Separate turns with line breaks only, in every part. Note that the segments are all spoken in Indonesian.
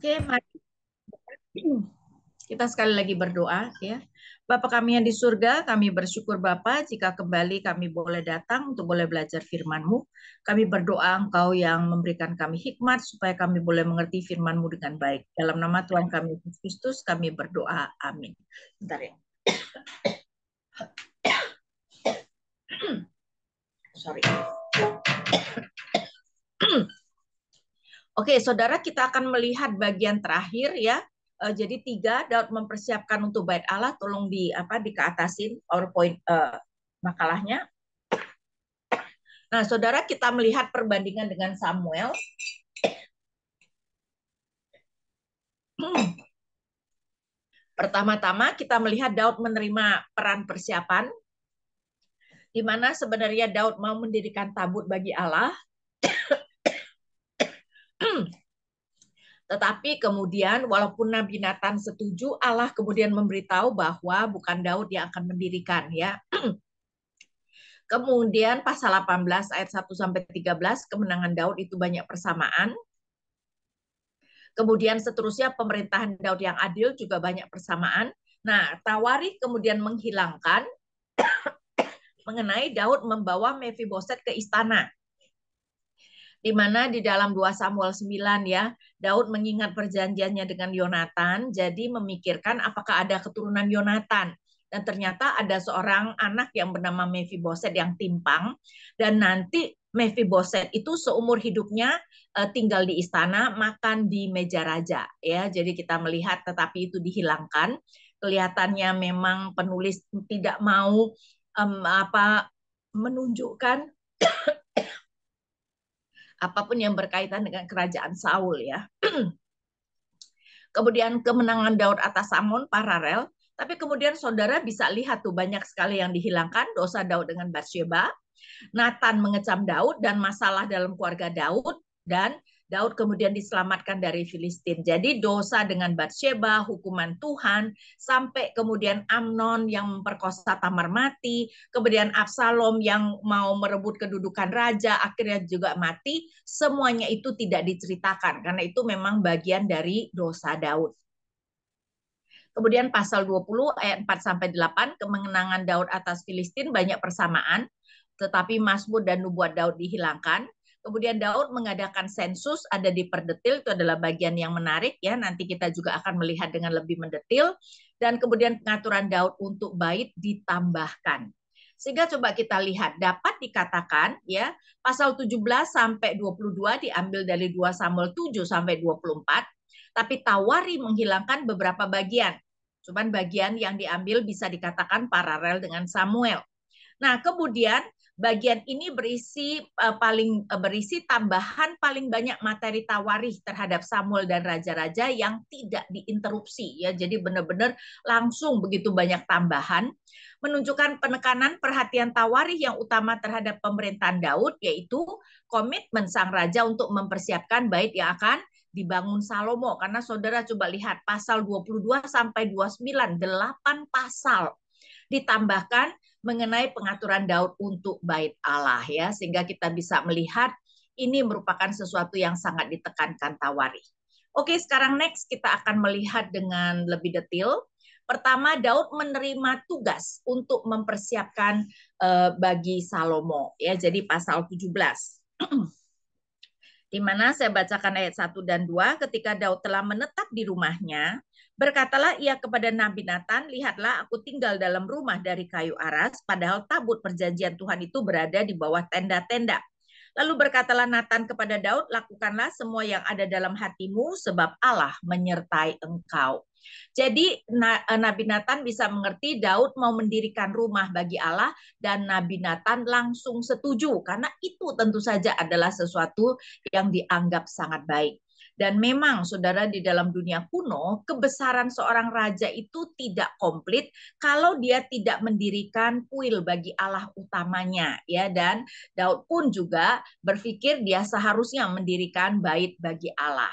Oke, mari kita sekali lagi berdoa ya. Bapa kami yang di surga, kami bersyukur Bapa jika kembali kami boleh datang untuk boleh belajar firman-Mu. Kami berdoa Engkau yang memberikan kami hikmat supaya kami boleh mengerti firman-Mu dengan baik. Dalam nama Tuhan kami Yesus Kristus kami berdoa. Amin. Bentar ya. Sorry. Oke, saudara kita akan melihat bagian terakhir ya. Uh, jadi tiga Daud mempersiapkan untuk bait Allah. Tolong di apa dikeatasin PowerPoint uh, makalahnya. Nah, saudara kita melihat perbandingan dengan Samuel. Pertama-tama kita melihat Daud menerima peran persiapan, di mana sebenarnya Daud mau mendirikan tabut bagi Allah, Tetapi kemudian walaupun Nabi Nathan setuju, Allah kemudian memberitahu bahwa bukan Daud yang akan mendirikan ya. Kemudian pasal 18 ayat 1 sampai 13 kemenangan Daud itu banyak persamaan. Kemudian seterusnya pemerintahan Daud yang adil juga banyak persamaan. Nah, Tawari kemudian menghilangkan mengenai Daud membawa Mephiboset ke istana di mana di dalam 2 Samuel 9 ya, Daud mengingat perjanjiannya dengan Yonatan, jadi memikirkan apakah ada keturunan Yonatan. Dan ternyata ada seorang anak yang bernama Mephiboset yang timpang dan nanti Mephiboset itu seumur hidupnya eh, tinggal di istana, makan di meja raja ya. Jadi kita melihat tetapi itu dihilangkan. Kelihatannya memang penulis tidak mau um, apa menunjukkan apapun yang berkaitan dengan kerajaan Saul ya. kemudian kemenangan Daud atas Amon paralel, tapi kemudian saudara bisa lihat tuh banyak sekali yang dihilangkan dosa Daud dengan Bathsheba, Nathan mengecam Daud dan masalah dalam keluarga Daud dan Daud kemudian diselamatkan dari Filistin. Jadi dosa dengan Batsheba, hukuman Tuhan, sampai kemudian Amnon yang memperkosa Tamar mati, kemudian Absalom yang mau merebut kedudukan raja akhirnya juga mati, semuanya itu tidak diceritakan karena itu memang bagian dari dosa Daud. Kemudian pasal 20 ayat 4 sampai 8 kemenangan Daud atas Filistin banyak persamaan, tetapi Mazmur dan nubuat Daud dihilangkan. Kemudian Daud mengadakan sensus ada di perdetil itu adalah bagian yang menarik ya nanti kita juga akan melihat dengan lebih mendetil dan kemudian pengaturan Daud untuk bait ditambahkan. Sehingga coba kita lihat dapat dikatakan ya pasal 17 sampai 22 diambil dari 2 Samuel 7 sampai 24 tapi Tawari menghilangkan beberapa bagian. Cuman bagian yang diambil bisa dikatakan paralel dengan Samuel. Nah, kemudian bagian ini berisi uh, paling uh, berisi tambahan paling banyak materi tawarih terhadap Samuel dan raja-raja yang tidak diinterupsi ya. Jadi benar-benar langsung begitu banyak tambahan menunjukkan penekanan perhatian tawarih yang utama terhadap pemerintahan Daud yaitu komitmen sang raja untuk mempersiapkan bait yang akan dibangun Salomo karena saudara coba lihat pasal 22 sampai 29 8 pasal ditambahkan mengenai pengaturan Daud untuk bait Allah ya sehingga kita bisa melihat ini merupakan sesuatu yang sangat ditekankan Tawari. Oke, sekarang next kita akan melihat dengan lebih detail. Pertama, Daud menerima tugas untuk mempersiapkan eh, bagi Salomo ya. Jadi pasal 17. di mana saya bacakan ayat 1 dan 2 ketika Daud telah menetap di rumahnya Berkatalah ia kepada Nabi Nathan, lihatlah aku tinggal dalam rumah dari kayu aras, padahal tabut perjanjian Tuhan itu berada di bawah tenda-tenda. Lalu berkatalah Nathan kepada Daud, lakukanlah semua yang ada dalam hatimu, sebab Allah menyertai engkau. Jadi eh, Nabi Nathan bisa mengerti Daud mau mendirikan rumah bagi Allah dan Nabi Nathan langsung setuju karena itu tentu saja adalah sesuatu yang dianggap sangat baik. Dan memang saudara di dalam dunia kuno, kebesaran seorang raja itu tidak komplit kalau dia tidak mendirikan kuil bagi Allah utamanya ya dan Daud pun juga berpikir dia seharusnya mendirikan bait bagi Allah.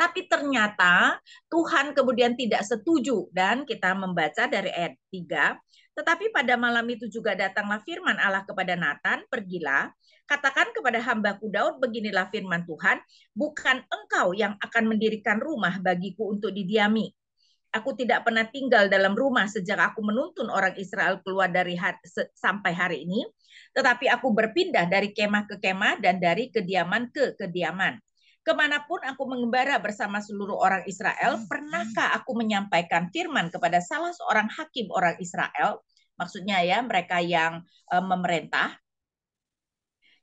Tapi ternyata Tuhan kemudian tidak setuju dan kita membaca dari ayat 3, tetapi pada malam itu juga datanglah firman Allah kepada Nathan, pergilah Katakan kepada hambaku Daud, beginilah firman Tuhan, bukan engkau yang akan mendirikan rumah bagiku untuk didiami. Aku tidak pernah tinggal dalam rumah sejak aku menuntun orang Israel keluar dari hari, sampai hari ini, tetapi aku berpindah dari kemah ke kemah dan dari kediaman ke kediaman. Kemanapun aku mengembara bersama seluruh orang Israel, hmm. pernahkah aku menyampaikan firman kepada salah seorang hakim orang Israel, maksudnya ya mereka yang e, memerintah,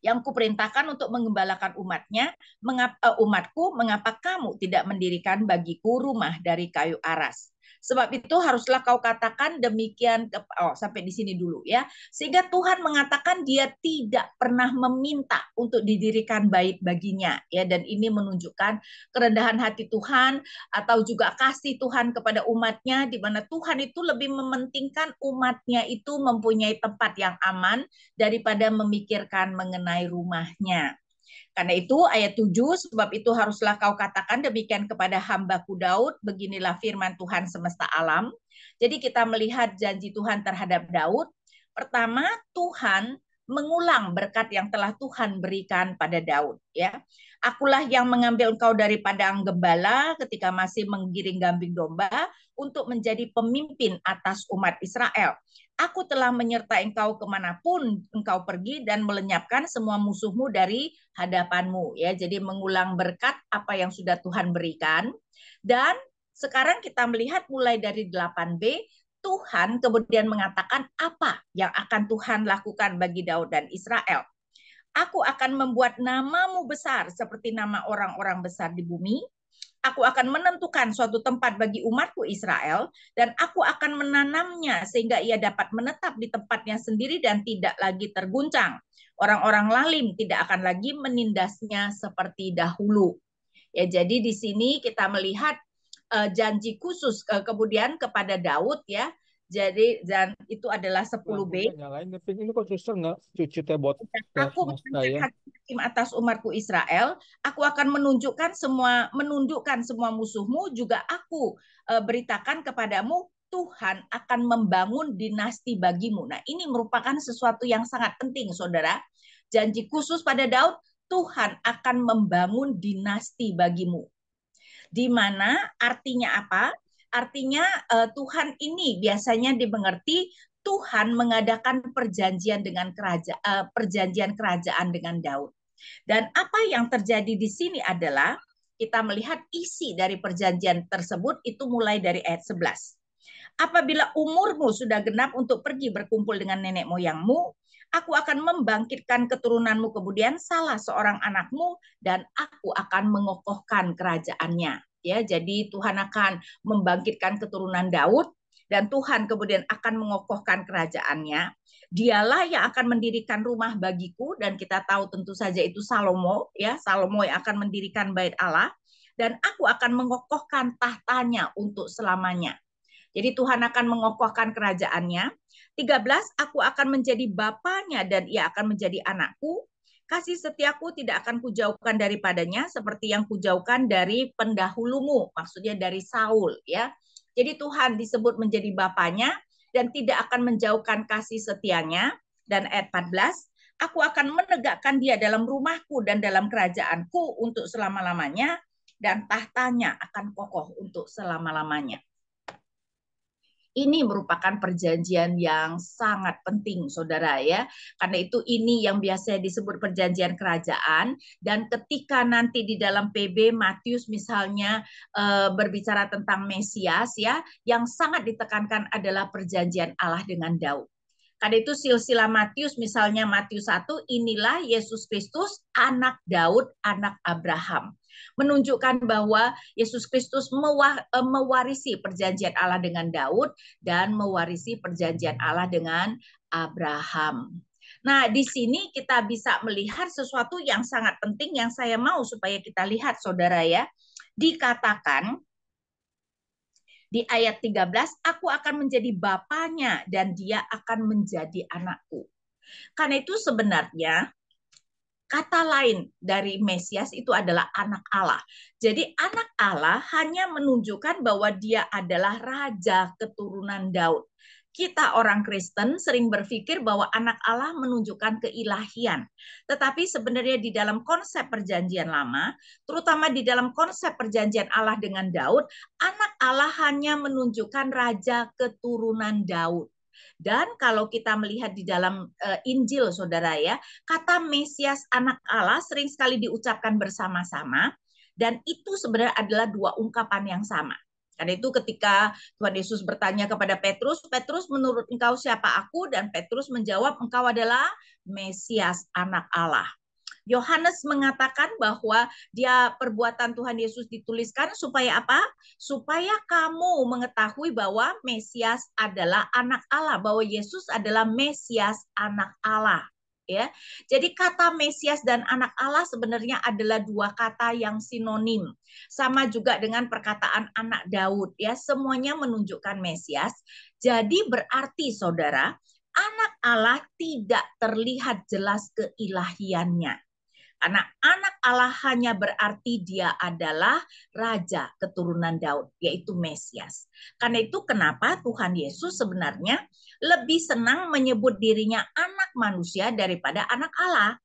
yang kuperintahkan untuk mengembalakan umatnya, mengapa, eh, umatku, mengapa kamu tidak mendirikan bagiku rumah dari kayu aras? Sebab itu haruslah kau katakan demikian oh sampai di sini dulu ya. Sehingga Tuhan mengatakan dia tidak pernah meminta untuk didirikan bait baginya ya dan ini menunjukkan kerendahan hati Tuhan atau juga kasih Tuhan kepada umatnya di mana Tuhan itu lebih mementingkan umatnya itu mempunyai tempat yang aman daripada memikirkan mengenai rumahnya. Karena itu ayat 7, sebab itu haruslah kau katakan demikian kepada hambaku Daud, beginilah firman Tuhan semesta alam. Jadi kita melihat janji Tuhan terhadap Daud. Pertama, Tuhan mengulang berkat yang telah Tuhan berikan pada Daud. Ya, Akulah yang mengambil engkau dari padang gembala ketika masih menggiring gambing domba untuk menjadi pemimpin atas umat Israel aku telah menyertai engkau kemanapun engkau pergi dan melenyapkan semua musuhmu dari hadapanmu. Ya, jadi mengulang berkat apa yang sudah Tuhan berikan. Dan sekarang kita melihat mulai dari 8b, Tuhan kemudian mengatakan apa yang akan Tuhan lakukan bagi Daud dan Israel. Aku akan membuat namamu besar seperti nama orang-orang besar di bumi aku akan menentukan suatu tempat bagi umatku Israel, dan aku akan menanamnya sehingga ia dapat menetap di tempatnya sendiri dan tidak lagi terguncang. Orang-orang lalim tidak akan lagi menindasnya seperti dahulu. Ya, jadi di sini kita melihat eh, janji khusus eh, kemudian kepada Daud ya jadi dan itu adalah 10 B. Nyalain tapi ini kok susah
nggak cuci teh Aku
mengangkat
hakim atas umatku Israel. Aku akan menunjukkan semua menunjukkan semua musuhmu juga aku e, beritakan kepadamu Tuhan akan membangun dinasti bagimu. Nah ini merupakan sesuatu yang sangat penting saudara. Janji khusus pada Daud Tuhan akan membangun dinasti bagimu. Di mana artinya apa? Artinya uh, Tuhan ini biasanya dimengerti Tuhan mengadakan perjanjian dengan kerajaan uh, eh, perjanjian kerajaan dengan Daud. Dan apa yang terjadi di sini adalah kita melihat isi dari perjanjian tersebut itu mulai dari ayat 11. Apabila umurmu sudah genap untuk pergi berkumpul dengan nenek moyangmu, aku akan membangkitkan keturunanmu kemudian salah seorang anakmu dan aku akan mengokohkan kerajaannya ya. Jadi Tuhan akan membangkitkan keturunan Daud dan Tuhan kemudian akan mengokohkan kerajaannya. Dialah yang akan mendirikan rumah bagiku dan kita tahu tentu saja itu Salomo ya, Salomo yang akan mendirikan bait Allah dan aku akan mengokohkan tahtanya untuk selamanya. Jadi Tuhan akan mengokohkan kerajaannya. 13 aku akan menjadi bapaknya dan ia akan menjadi anakku kasih setiaku tidak akan kujauhkan daripadanya seperti yang kujauhkan dari pendahulumu, maksudnya dari Saul ya. Jadi Tuhan disebut menjadi bapanya dan tidak akan menjauhkan kasih setianya dan ayat 14 Aku akan menegakkan dia dalam rumahku dan dalam kerajaanku untuk selama-lamanya dan tahtanya akan kokoh untuk selama-lamanya. Ini merupakan perjanjian yang sangat penting, saudara ya. Karena itu ini yang biasa disebut perjanjian kerajaan. Dan ketika nanti di dalam PB Matius misalnya eh, berbicara tentang Mesias ya, yang sangat ditekankan adalah perjanjian Allah dengan Daud. Karena itu silsilah Matius misalnya Matius 1 inilah Yesus Kristus anak Daud, anak Abraham menunjukkan bahwa Yesus Kristus eh, mewarisi perjanjian Allah dengan Daud dan mewarisi perjanjian Allah dengan Abraham. Nah, di sini kita bisa melihat sesuatu yang sangat penting yang saya mau supaya kita lihat Saudara ya. Dikatakan di ayat 13, aku akan menjadi bapaknya dan dia akan menjadi anakku. Karena itu sebenarnya kata lain dari Mesias itu adalah anak Allah. Jadi anak Allah hanya menunjukkan bahwa dia adalah raja keturunan Daud. Kita orang Kristen sering berpikir bahwa anak Allah menunjukkan keilahian. Tetapi sebenarnya di dalam konsep perjanjian lama, terutama di dalam konsep perjanjian Allah dengan Daud, anak Allah hanya menunjukkan raja keturunan Daud. Dan kalau kita melihat di dalam uh, Injil, saudara ya, kata Mesias anak Allah sering sekali diucapkan bersama-sama, dan itu sebenarnya adalah dua ungkapan yang sama. Karena itu ketika Tuhan Yesus bertanya kepada Petrus, Petrus menurut engkau siapa aku? Dan Petrus menjawab, engkau adalah Mesias anak Allah. Yohanes mengatakan bahwa dia perbuatan Tuhan Yesus dituliskan supaya apa? Supaya kamu mengetahui bahwa Mesias adalah anak Allah, bahwa Yesus adalah Mesias anak Allah ya. Jadi kata Mesias dan anak Allah sebenarnya adalah dua kata yang sinonim. Sama juga dengan perkataan anak Daud ya, semuanya menunjukkan Mesias. Jadi berarti Saudara, anak Allah tidak terlihat jelas keilahiannya. Karena anak Allah hanya berarti dia adalah raja keturunan Daud, yaitu Mesias. Karena itu kenapa Tuhan Yesus sebenarnya lebih senang menyebut dirinya anak manusia daripada anak Allah.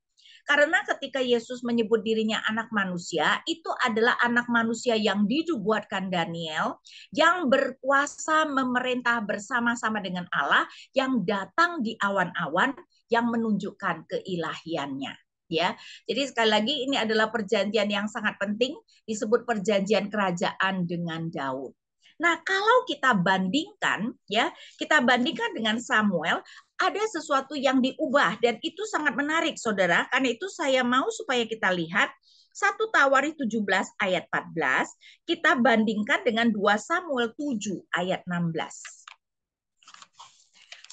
Karena ketika Yesus menyebut dirinya anak manusia, itu adalah anak manusia yang dibuatkan Daniel, yang berkuasa memerintah bersama-sama dengan Allah, yang datang di awan-awan, yang menunjukkan keilahiannya ya. Jadi sekali lagi ini adalah perjanjian yang sangat penting disebut perjanjian kerajaan dengan Daud. Nah, kalau kita bandingkan ya, kita bandingkan dengan Samuel, ada sesuatu yang diubah dan itu sangat menarik Saudara, karena itu saya mau supaya kita lihat 1 Tawari 17 ayat 14, kita bandingkan dengan 2 Samuel 7 ayat 16.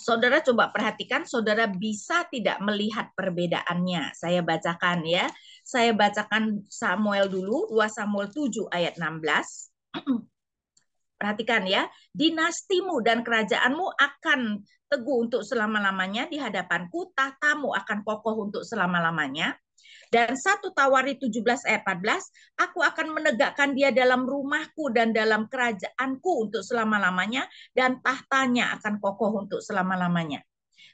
Saudara coba perhatikan, saudara bisa tidak melihat perbedaannya. Saya bacakan ya. Saya bacakan Samuel dulu, 2 Samuel 7 ayat 16. Perhatikan ya, dinastimu dan kerajaanmu akan teguh untuk selama-lamanya di hadapanku, tahtamu akan kokoh untuk selama-lamanya. Dan satu Tawari 17 ayat 14, aku akan menegakkan dia dalam rumahku dan dalam kerajaanku untuk selama-lamanya dan tahtanya akan kokoh untuk selama-lamanya.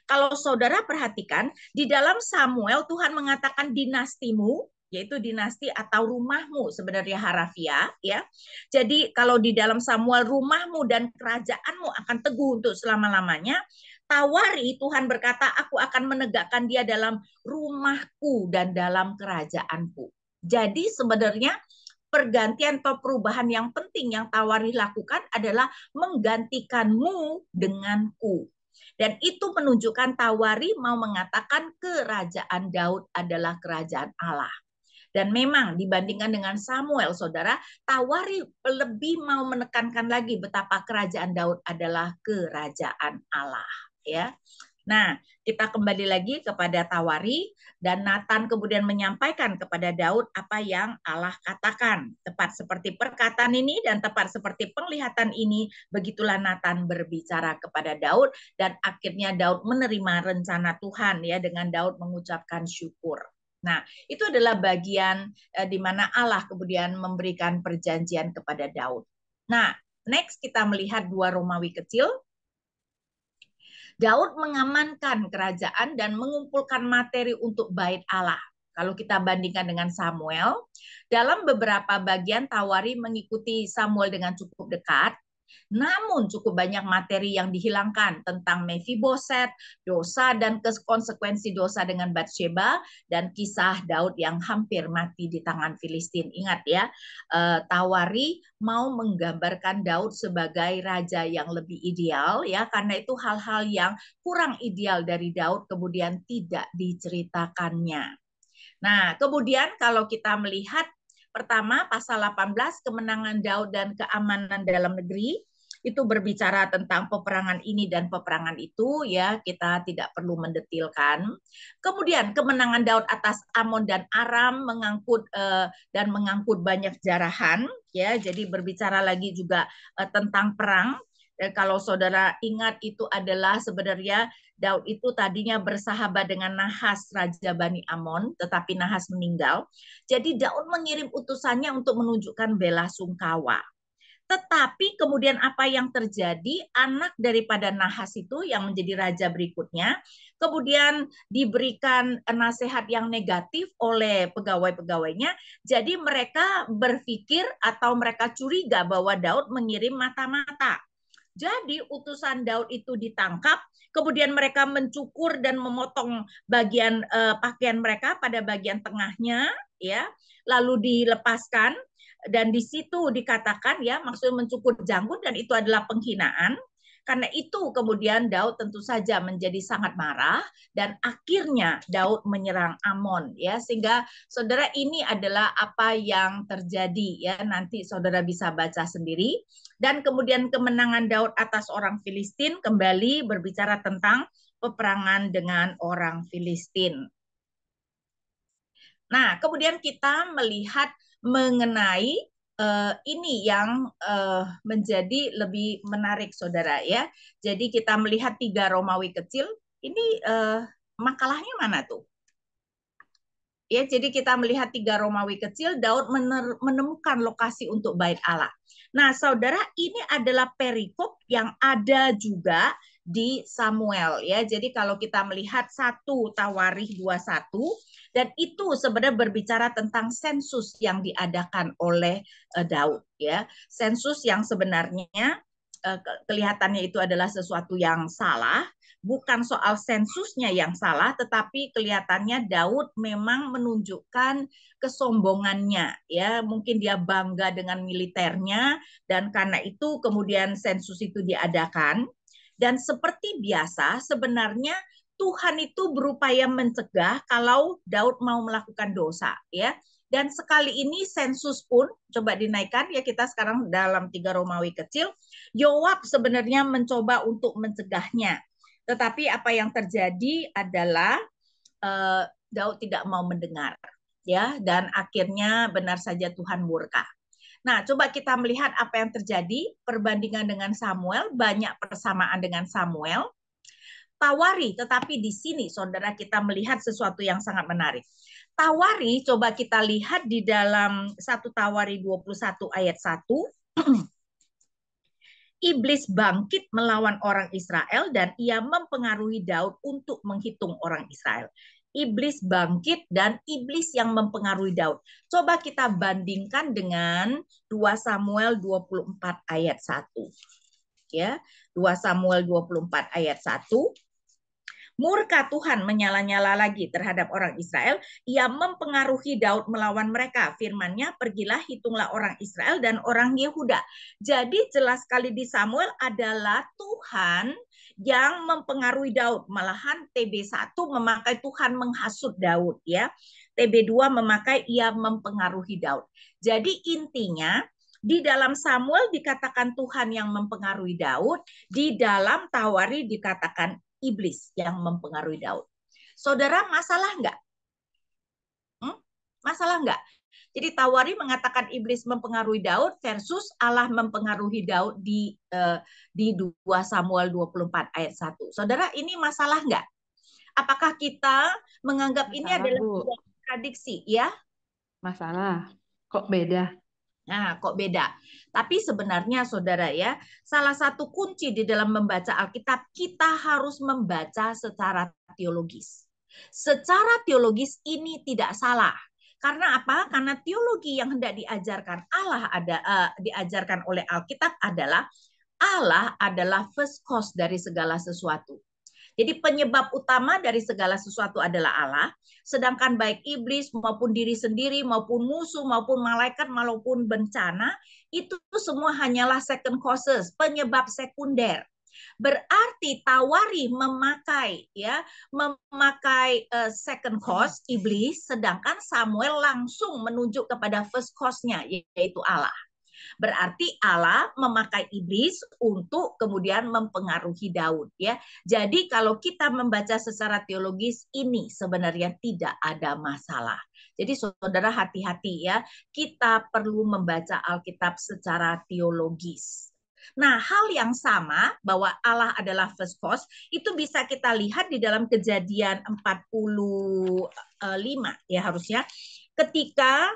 Kalau saudara perhatikan, di dalam Samuel Tuhan mengatakan dinastimu, yaitu dinasti atau rumahmu sebenarnya harafiah ya. Jadi kalau di dalam Samuel rumahmu dan kerajaanmu akan teguh untuk selama-lamanya, tawari Tuhan berkata aku akan menegakkan dia dalam rumahku dan dalam kerajaanku. Jadi sebenarnya pergantian atau perubahan yang penting yang tawari lakukan adalah menggantikanmu denganku. Dan itu menunjukkan Tawari mau mengatakan kerajaan Daud adalah kerajaan Allah. Dan memang dibandingkan dengan Samuel, saudara, Tawari lebih mau menekankan lagi betapa kerajaan Daud adalah kerajaan Allah. Gitu ya. Nah, kita kembali lagi kepada Tawari dan Nathan kemudian menyampaikan kepada Daud apa yang Allah katakan. Tepat seperti perkataan ini dan tepat seperti penglihatan ini, begitulah Nathan berbicara kepada Daud dan akhirnya Daud menerima rencana Tuhan ya dengan Daud mengucapkan syukur. Nah, itu adalah bagian eh, di mana Allah kemudian memberikan perjanjian kepada Daud. Nah, next kita melihat dua Romawi kecil Daud mengamankan kerajaan dan mengumpulkan materi untuk bait Allah. Kalau kita bandingkan dengan Samuel, dalam beberapa bagian Tawari mengikuti Samuel dengan cukup dekat, namun cukup banyak materi yang dihilangkan tentang Mephiboset, dosa dan konsekuensi dosa dengan Bathsheba dan kisah Daud yang hampir mati di tangan Filistin. Ingat ya, eh, Tawari mau menggambarkan Daud sebagai raja yang lebih ideal ya karena itu hal-hal yang kurang ideal dari Daud kemudian tidak diceritakannya. Nah, kemudian kalau kita melihat Pertama, pasal 18 kemenangan Daud dan keamanan dalam negeri itu berbicara tentang peperangan ini dan peperangan itu ya kita tidak perlu mendetilkan. Kemudian kemenangan Daud atas Amon dan Aram mengangkut eh, dan mengangkut banyak jarahan ya jadi berbicara lagi juga eh, tentang perang Eh, kalau saudara ingat itu adalah sebenarnya Daud itu tadinya bersahabat dengan Nahas Raja Bani Amon, tetapi Nahas meninggal. Jadi Daud mengirim utusannya untuk menunjukkan bela sungkawa. Tetapi kemudian apa yang terjadi? Anak daripada Nahas itu yang menjadi raja berikutnya, kemudian diberikan nasihat yang negatif oleh pegawai-pegawainya. Jadi mereka berpikir atau mereka curiga bahwa Daud mengirim mata-mata jadi utusan Daud itu ditangkap, kemudian mereka mencukur dan memotong bagian uh, pakaian mereka pada bagian tengahnya, ya, lalu dilepaskan dan di situ dikatakan ya maksud mencukur janggut dan itu adalah penghinaan karena itu kemudian Daud tentu saja menjadi sangat marah dan akhirnya Daud menyerang Amon ya sehingga saudara ini adalah apa yang terjadi ya nanti saudara bisa baca sendiri dan kemudian kemenangan Daud atas orang Filistin kembali berbicara tentang peperangan dengan orang Filistin. Nah, kemudian kita melihat mengenai uh, ini yang uh, menjadi lebih menarik saudara ya. Jadi kita melihat tiga Romawi kecil, ini uh, makalahnya mana tuh? Ya, jadi kita melihat tiga Romawi kecil, Daud menemukan lokasi untuk bait Allah. Nah, saudara, ini adalah perikop yang ada juga di Samuel ya. Jadi kalau kita melihat satu dua satu dan itu sebenarnya berbicara tentang sensus yang diadakan oleh uh, Daud ya sensus yang sebenarnya uh, kelihatannya itu adalah sesuatu yang salah bukan soal sensusnya yang salah tetapi kelihatannya Daud memang menunjukkan kesombongannya ya mungkin dia bangga dengan militernya dan karena itu kemudian sensus itu diadakan dan seperti biasa sebenarnya Tuhan itu berupaya mencegah kalau Daud mau melakukan dosa, ya. Dan sekali ini sensus pun coba dinaikkan ya kita sekarang dalam tiga Romawi kecil. Yoab sebenarnya mencoba untuk mencegahnya, tetapi apa yang terjadi adalah uh, Daud tidak mau mendengar, ya. Dan akhirnya benar saja Tuhan murka. Nah, coba kita melihat apa yang terjadi perbandingan dengan Samuel, banyak persamaan dengan Samuel tawari, tetapi di sini saudara kita melihat sesuatu yang sangat menarik. Tawari coba kita lihat di dalam satu Tawari 21 ayat 1. Iblis bangkit melawan orang Israel dan ia mempengaruhi Daud untuk menghitung orang Israel. Iblis bangkit dan iblis yang mempengaruhi Daud. Coba kita bandingkan dengan 2 Samuel 24 ayat 1 ya. 2 Samuel 24 ayat 1 murka Tuhan menyala-nyala lagi terhadap orang Israel, ia mempengaruhi Daud melawan mereka. Firman-Nya, pergilah hitunglah orang Israel dan orang Yehuda. Jadi jelas sekali di Samuel adalah Tuhan yang mempengaruhi Daud. Malahan TB1 memakai Tuhan menghasut Daud ya. TB2 memakai ia mempengaruhi Daud. Jadi intinya di dalam Samuel dikatakan Tuhan yang mempengaruhi Daud, di dalam Tawari dikatakan iblis yang mempengaruhi Daud. Saudara, masalah enggak? Hmm? Masalah enggak? Jadi Tawari mengatakan iblis mempengaruhi Daud versus Allah mempengaruhi Daud di eh, di 2 Samuel 24 ayat 1. Saudara, ini masalah enggak? Apakah kita menganggap masalah, ini adalah prediksi ya? Masalah. Kok beda? Nah, kok beda? Tapi sebenarnya Saudara ya, salah satu kunci di dalam membaca Alkitab kita harus membaca secara teologis. Secara teologis ini tidak salah. Karena apa? Karena teologi yang hendak diajarkan Allah ada uh, diajarkan oleh Alkitab adalah Allah adalah first cause dari segala sesuatu. Jadi penyebab utama dari segala sesuatu adalah Allah, sedangkan baik iblis maupun diri sendiri maupun musuh maupun malaikat maupun bencana itu semua hanyalah second causes, penyebab sekunder. Berarti tawari memakai ya, memakai uh, second cause iblis sedangkan Samuel langsung menunjuk kepada first cause-nya yaitu Allah. Berarti Allah memakai iblis untuk kemudian mempengaruhi Daud ya. Jadi kalau kita membaca secara teologis ini sebenarnya tidak ada masalah. Jadi saudara hati-hati ya, kita perlu membaca Alkitab secara teologis. Nah, hal yang sama bahwa Allah adalah first cause itu bisa kita lihat di dalam Kejadian 45 ya harusnya ketika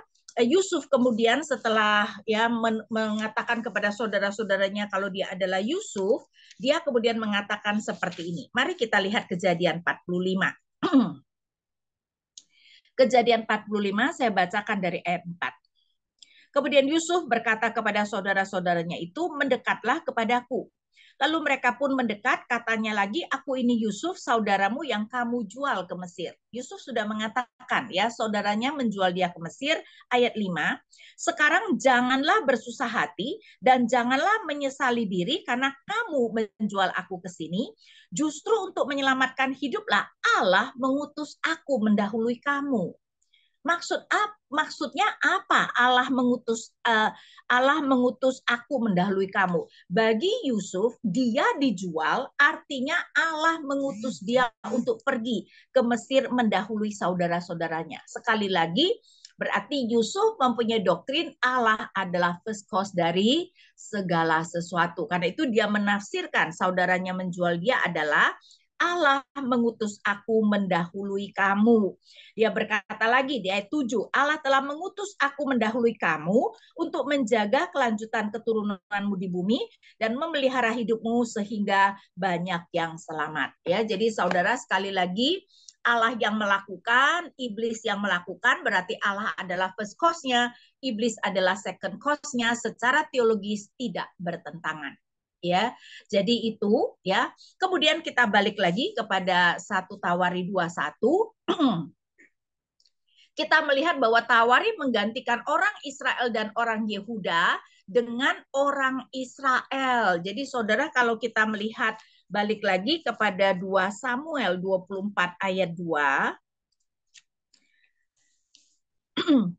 Eh, Yusuf kemudian setelah ya mengatakan kepada saudara-saudaranya kalau dia adalah Yusuf, dia kemudian mengatakan seperti ini. Mari kita lihat kejadian 45. kejadian 45 saya bacakan dari ayat 4. Kemudian Yusuf berkata kepada saudara-saudaranya itu, "Mendekatlah kepadaku, Lalu mereka pun mendekat, katanya lagi, aku ini Yusuf, saudaramu yang kamu jual ke Mesir. Yusuf sudah mengatakan ya, saudaranya menjual dia ke Mesir, ayat 5. Sekarang janganlah bersusah hati dan janganlah menyesali diri karena kamu menjual aku ke sini. Justru untuk menyelamatkan hiduplah Allah mengutus aku mendahului kamu maksud ap, maksudnya apa Allah mengutus uh, Allah mengutus aku mendahului kamu bagi Yusuf dia dijual artinya Allah mengutus dia untuk pergi ke Mesir mendahului saudara-saudaranya sekali lagi berarti Yusuf mempunyai doktrin Allah adalah first cause dari segala sesuatu karena itu dia menafsirkan saudaranya menjual dia adalah Allah mengutus aku mendahului kamu. Dia berkata lagi di ayat 7, Allah telah mengutus aku mendahului kamu untuk menjaga kelanjutan keturunanmu di bumi dan memelihara hidupmu sehingga banyak yang selamat. Ya, jadi saudara sekali lagi Allah yang melakukan, iblis yang melakukan, berarti Allah adalah first cause-nya, iblis adalah second cause-nya, secara teologis tidak bertentangan ya. Jadi itu ya. Kemudian kita balik lagi kepada satu Tawari 21 kita melihat bahwa Tawari menggantikan orang Israel dan orang Yehuda dengan orang Israel. Jadi saudara kalau kita melihat balik lagi kepada 2 Samuel 24 ayat 2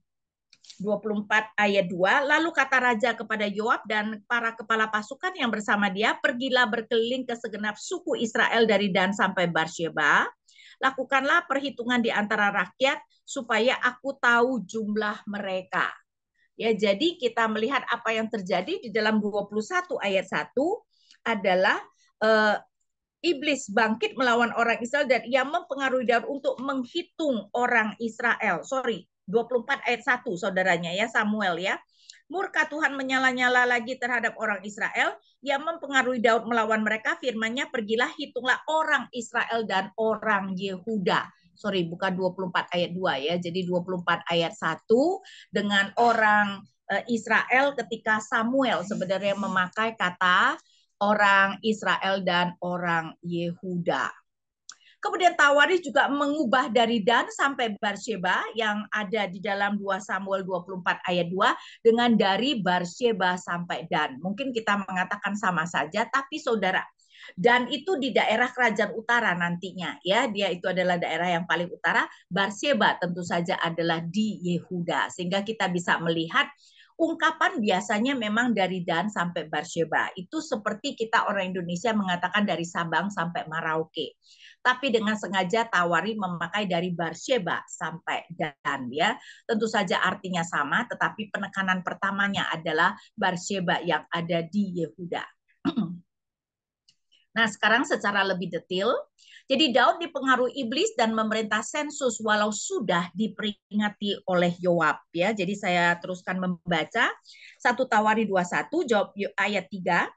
24 ayat 2, lalu kata raja kepada Yoab dan para kepala pasukan yang bersama dia, pergilah berkeliling ke segenap suku Israel dari Dan sampai Barsheba, lakukanlah perhitungan di antara rakyat supaya aku tahu jumlah mereka. Ya, jadi kita melihat apa yang terjadi di dalam 21 ayat 1 adalah eh, iblis bangkit melawan orang Israel dan ia mempengaruhi Daud untuk menghitung orang Israel. Sorry, 24 ayat 1 saudaranya ya Samuel ya. Murka Tuhan menyala-nyala lagi terhadap orang Israel yang mempengaruhi Daud melawan mereka firmannya pergilah hitunglah orang Israel dan orang Yehuda. Sorry bukan 24 ayat 2 ya. Jadi 24 ayat 1 dengan orang eh, Israel ketika Samuel sebenarnya memakai kata orang Israel dan orang Yehuda. Kemudian Tawaris juga mengubah dari Dan sampai Barsheba yang ada di dalam 2 Samuel 24 ayat 2 dengan dari Barsheba sampai Dan. Mungkin kita mengatakan sama saja, tapi saudara, dan itu di daerah kerajaan utara nantinya ya dia itu adalah daerah yang paling utara Barsheba tentu saja adalah di Yehuda sehingga kita bisa melihat ungkapan biasanya memang dari Dan sampai Barsheba itu seperti kita orang Indonesia mengatakan dari Sabang sampai Merauke tapi dengan sengaja tawari memakai dari Barsheba sampai Dan ya. Tentu saja artinya sama tetapi penekanan pertamanya adalah Barsheba yang ada di Yehuda. Nah, sekarang secara lebih detail, jadi Daud dipengaruhi iblis dan memerintah sensus walau sudah diperingati oleh Yoab ya. Jadi saya teruskan membaca satu Tawari 21 jawab ayat tiga.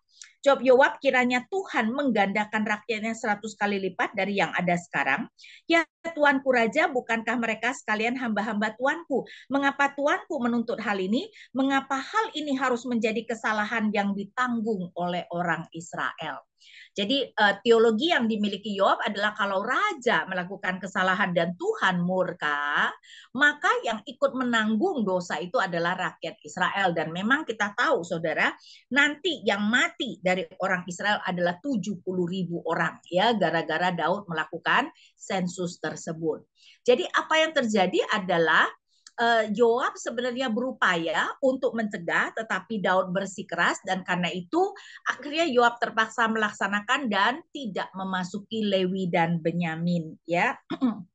Job Yowab kiranya Tuhan menggandakan rakyatnya seratus kali lipat dari yang ada sekarang. Ya Tuanku Raja, bukankah mereka sekalian hamba-hamba Tuanku? Mengapa Tuanku menuntut hal ini? Mengapa hal ini harus menjadi kesalahan yang ditanggung oleh orang Israel? Jadi eh, teologi yang dimiliki Yob adalah kalau raja melakukan kesalahan dan Tuhan murka, maka yang ikut menanggung dosa itu adalah rakyat Israel dan memang kita tahu Saudara, nanti yang mati dari orang Israel adalah 70 ribu orang ya gara-gara Daud melakukan sensus tersebut. Jadi apa yang terjadi adalah Eh, Joab sebenarnya berupaya untuk mencegah, tetapi Daud bersikeras dan karena itu akhirnya Joab terpaksa melaksanakan dan tidak memasuki Lewi dan Benyamin. Ya.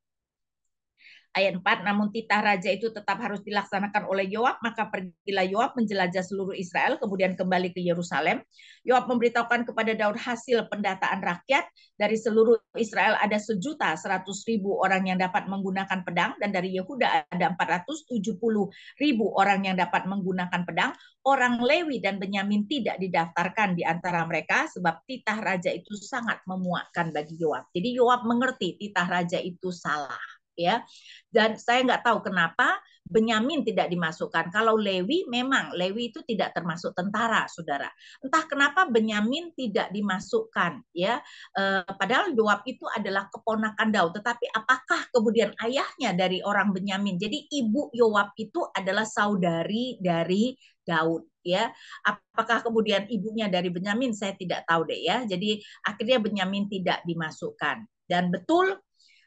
ayat 4, namun titah raja itu tetap harus dilaksanakan oleh Yoab, maka pergilah Yoab menjelajah seluruh Israel, kemudian kembali ke Yerusalem. Yoab memberitahukan kepada Daud hasil pendataan rakyat, dari seluruh Israel ada sejuta seratus ribu orang yang dapat menggunakan pedang, dan dari Yehuda ada empat ratus tujuh puluh ribu orang yang dapat menggunakan pedang. Orang Lewi dan Benyamin tidak didaftarkan di antara mereka, sebab titah raja itu sangat memuakkan bagi Yoab. Jadi Yoab mengerti titah raja itu salah ya. Dan saya nggak tahu kenapa Benyamin tidak dimasukkan. Kalau Lewi memang Lewi itu tidak termasuk tentara, saudara. Entah kenapa Benyamin tidak dimasukkan, ya. E, padahal Yoab itu adalah keponakan Daud. Tetapi apakah kemudian ayahnya dari orang Benyamin? Jadi ibu Yoab itu adalah saudari dari Daud ya. Apakah kemudian ibunya dari Benyamin? Saya tidak tahu deh ya. Jadi akhirnya Benyamin tidak dimasukkan. Dan betul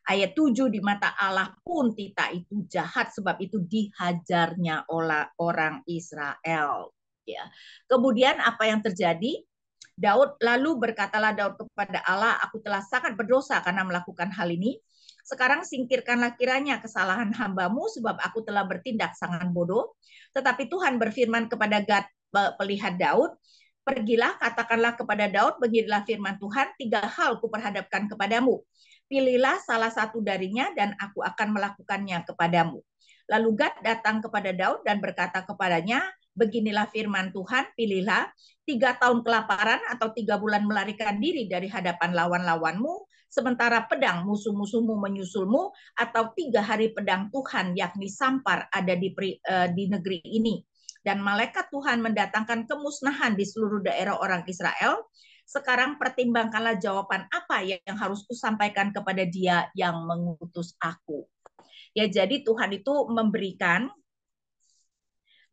Ayat 7 di mata Allah pun Tita itu jahat sebab itu dihajarnya oleh orang Israel. Ya. Kemudian apa yang terjadi? Daud lalu berkatalah Daud kepada Allah, aku telah sangat berdosa karena melakukan hal ini. Sekarang singkirkanlah kiranya kesalahan hambamu sebab aku telah bertindak sangat bodoh. Tetapi Tuhan berfirman kepada Gad pelihat Daud, pergilah katakanlah kepada Daud beginilah firman Tuhan tiga hal kuperhadapkan kepadamu Pilihlah salah satu darinya dan aku akan melakukannya kepadamu. Lalu Gad datang kepada Daud dan berkata kepadanya, beginilah firman Tuhan, pilihlah tiga tahun kelaparan atau tiga bulan melarikan diri dari hadapan lawan-lawanmu, sementara pedang musuh-musuhmu menyusulmu, atau tiga hari pedang Tuhan yakni sampar ada di, eh, di negeri ini dan malaikat Tuhan mendatangkan kemusnahan di seluruh daerah orang Israel sekarang pertimbangkanlah jawaban apa yang harus kusampaikan kepada dia yang mengutus aku. Ya jadi Tuhan itu memberikan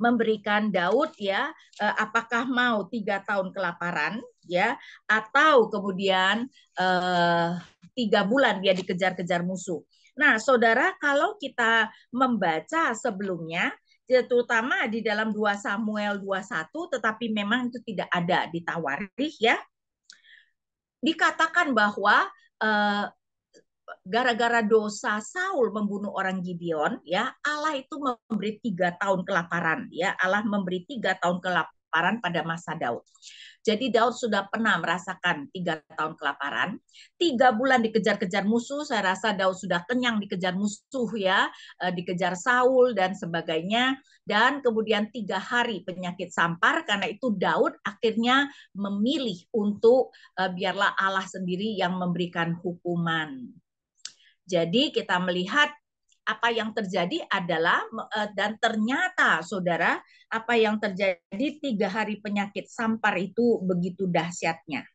memberikan Daud ya eh, apakah mau tiga tahun kelaparan ya atau kemudian eh, tiga bulan dia dikejar-kejar musuh. Nah saudara kalau kita membaca sebelumnya ya, terutama di dalam 2 Samuel 21 tetapi memang itu tidak ada ditawari ya dikatakan bahwa eh, gara-gara dosa Saul membunuh orang Gibeon, ya Allah itu memberi tiga tahun kelaparan, ya Allah memberi tiga tahun kelaparan pada masa Daud. Jadi Daud sudah pernah merasakan tiga tahun kelaparan, tiga bulan dikejar-kejar musuh. Saya rasa Daud sudah kenyang dikejar musuh ya, eh, dikejar Saul dan sebagainya. Dan kemudian tiga hari penyakit sampar karena itu Daud akhirnya memilih untuk eh, biarlah Allah sendiri yang memberikan hukuman. Jadi kita melihat apa yang terjadi adalah eh, dan ternyata saudara apa yang terjadi tiga hari penyakit sampar itu begitu dahsyatnya.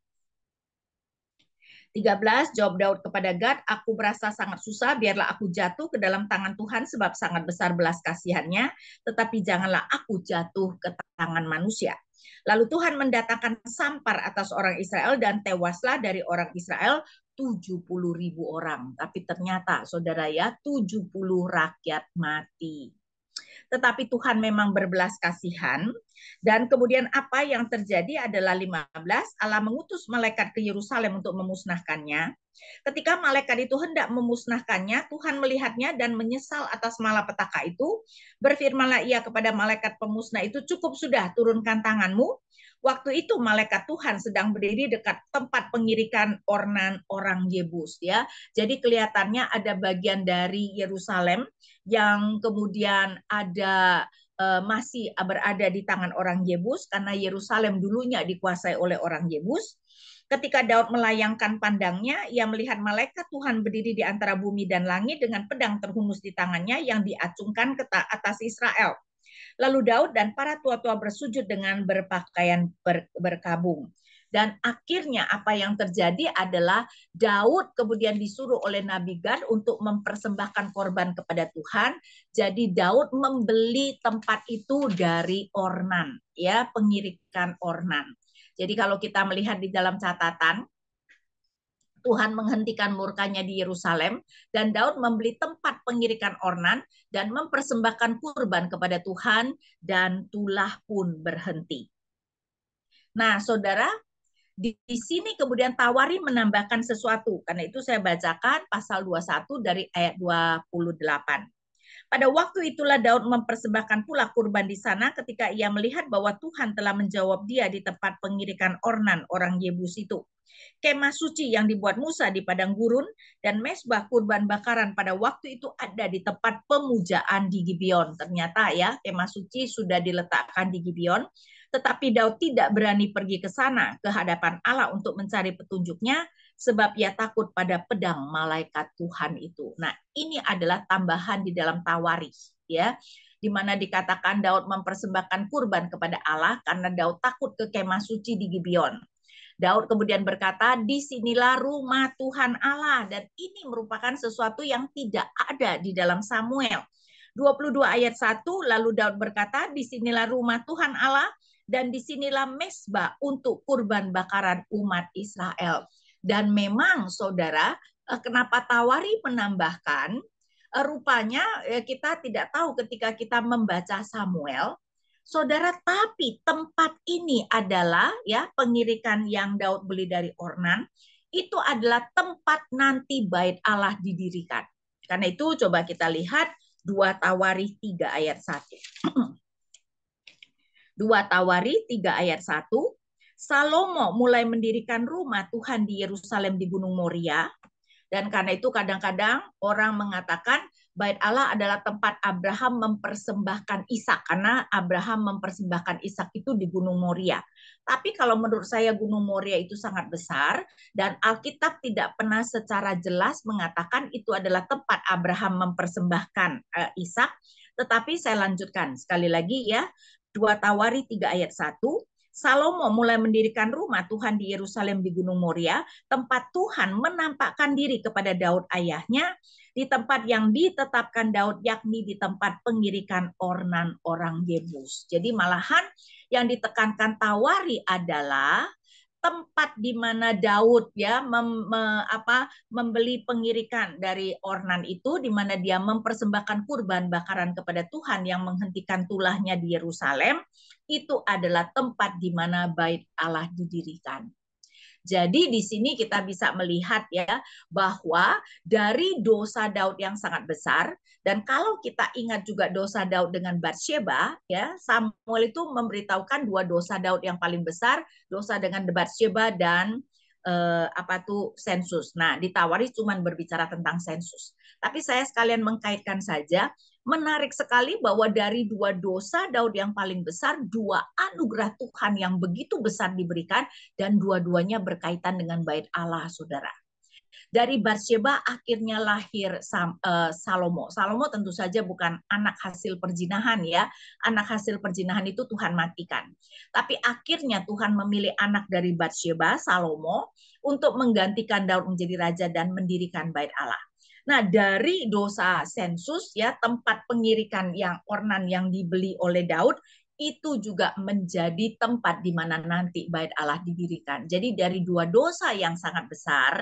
13 jawab Daud kepada Gad, aku merasa sangat susah, biarlah aku jatuh ke dalam tangan Tuhan sebab sangat besar belas kasihannya, tetapi janganlah aku jatuh ke tangan manusia. Lalu Tuhan mendatangkan sampar atas orang Israel dan tewaslah dari orang Israel 70 ribu orang. Tapi ternyata, saudara ya, 70 rakyat mati. Tetapi Tuhan memang berbelas kasihan. Dan kemudian apa yang terjadi adalah 15, Allah mengutus malaikat ke Yerusalem untuk memusnahkannya. Ketika malaikat itu hendak memusnahkannya, Tuhan melihatnya dan menyesal atas malapetaka itu. Berfirmanlah ia kepada malaikat pemusnah itu, cukup sudah turunkan tanganmu, Waktu itu malaikat Tuhan sedang berdiri dekat tempat pengirikan ornan orang Yebus ya. Jadi kelihatannya ada bagian dari Yerusalem yang kemudian ada eh, masih berada di tangan orang Yebus karena Yerusalem dulunya dikuasai oleh orang Yebus. Ketika Daud melayangkan pandangnya, ia melihat malaikat Tuhan berdiri di antara bumi dan langit dengan pedang terhunus di tangannya yang diacungkan ke atas Israel. Lalu Daud dan para tua-tua bersujud dengan berpakaian ber, berkabung. Dan akhirnya apa yang terjadi adalah Daud kemudian disuruh oleh Nabi Gad untuk mempersembahkan korban kepada Tuhan. Jadi Daud membeli tempat itu dari Ornan, ya pengirikan Ornan. Jadi kalau kita melihat di dalam catatan Tuhan menghentikan murkanya di Yerusalem dan Daud membeli tempat pengirikan ornan dan mempersembahkan kurban kepada Tuhan dan tulah pun berhenti. Nah, Saudara, di, sini kemudian Tawari menambahkan sesuatu. Karena itu saya bacakan pasal 21 dari ayat 28. Pada waktu itulah Daud mempersembahkan pula kurban di sana ketika ia melihat bahwa Tuhan telah menjawab dia di tempat pengirikan ornan orang Yebus itu kemah suci yang dibuat Musa di padang gurun dan mesbah kurban bakaran pada waktu itu ada di tempat pemujaan di Gibeon. Ternyata ya kemah suci sudah diletakkan di Gibeon, tetapi Daud tidak berani pergi ke sana ke hadapan Allah untuk mencari petunjuknya sebab ia takut pada pedang malaikat Tuhan itu. Nah, ini adalah tambahan di dalam tawari ya di mana dikatakan Daud mempersembahkan kurban kepada Allah karena Daud takut ke kemah suci di Gibeon. Daud kemudian berkata, di sinilah rumah Tuhan Allah." Dan ini merupakan sesuatu yang tidak ada di dalam Samuel. 22 ayat 1 lalu Daud berkata, di sinilah rumah Tuhan Allah dan disinilah mesbah untuk kurban bakaran umat Israel." Dan memang saudara, eh, kenapa Tawari menambahkan eh, rupanya eh, kita tidak tahu ketika kita membaca Samuel Saudara, tapi tempat ini adalah ya pengirikan yang Daud beli dari Ornan, itu adalah tempat nanti bait Allah didirikan. Karena itu coba kita lihat dua tawari tiga ayat satu, dua Tawari tiga ayat satu, Salomo mulai mendirikan rumah Tuhan di Yerusalem di Gunung Moria. Dan karena itu kadang-kadang orang mengatakan Bait Allah adalah tempat Abraham mempersembahkan Ishak karena Abraham mempersembahkan Ishak itu di Gunung Moria. Tapi kalau menurut saya Gunung Moria itu sangat besar dan Alkitab tidak pernah secara jelas mengatakan itu adalah tempat Abraham mempersembahkan eh, Ishak. Tetapi saya lanjutkan sekali lagi ya, dua Tawari 3 ayat 1, Salomo mulai mendirikan rumah Tuhan di Yerusalem di Gunung Moria, tempat Tuhan menampakkan diri kepada Daud ayahnya di tempat yang ditetapkan Daud yakni di tempat pengirikan Ornan orang Yebus. Jadi malahan yang ditekankan Tawari adalah tempat di mana Daud ya mem, me, apa, membeli pengirikan dari Ornan itu di mana dia mempersembahkan kurban bakaran kepada Tuhan yang menghentikan tulahnya di Yerusalem itu adalah tempat di mana bait Allah didirikan. Jadi di sini kita bisa melihat ya bahwa dari dosa Daud yang sangat besar dan kalau kita ingat juga dosa Daud dengan Bathsheba ya Samuel itu memberitahukan dua dosa Daud yang paling besar, dosa dengan Bathsheba dan eh, apa tuh sensus. Nah, ditawari cuman berbicara tentang sensus. Tapi saya sekalian mengkaitkan saja menarik sekali bahwa dari dua dosa Daud yang paling besar, dua anugerah Tuhan yang begitu besar diberikan, dan dua-duanya berkaitan dengan bait Allah, saudara. Dari Bathsheba akhirnya lahir eh, Salomo. Salomo tentu saja bukan anak hasil perjinahan ya. Anak hasil perjinahan itu Tuhan matikan. Tapi akhirnya Tuhan memilih anak dari Bathsheba, Salomo, untuk menggantikan Daud menjadi raja dan mendirikan bait Allah. Nah, dari dosa sensus ya tempat pengirikan yang ornan yang dibeli oleh Daud itu juga menjadi tempat di mana nanti bait Allah didirikan. Jadi dari dua dosa yang sangat besar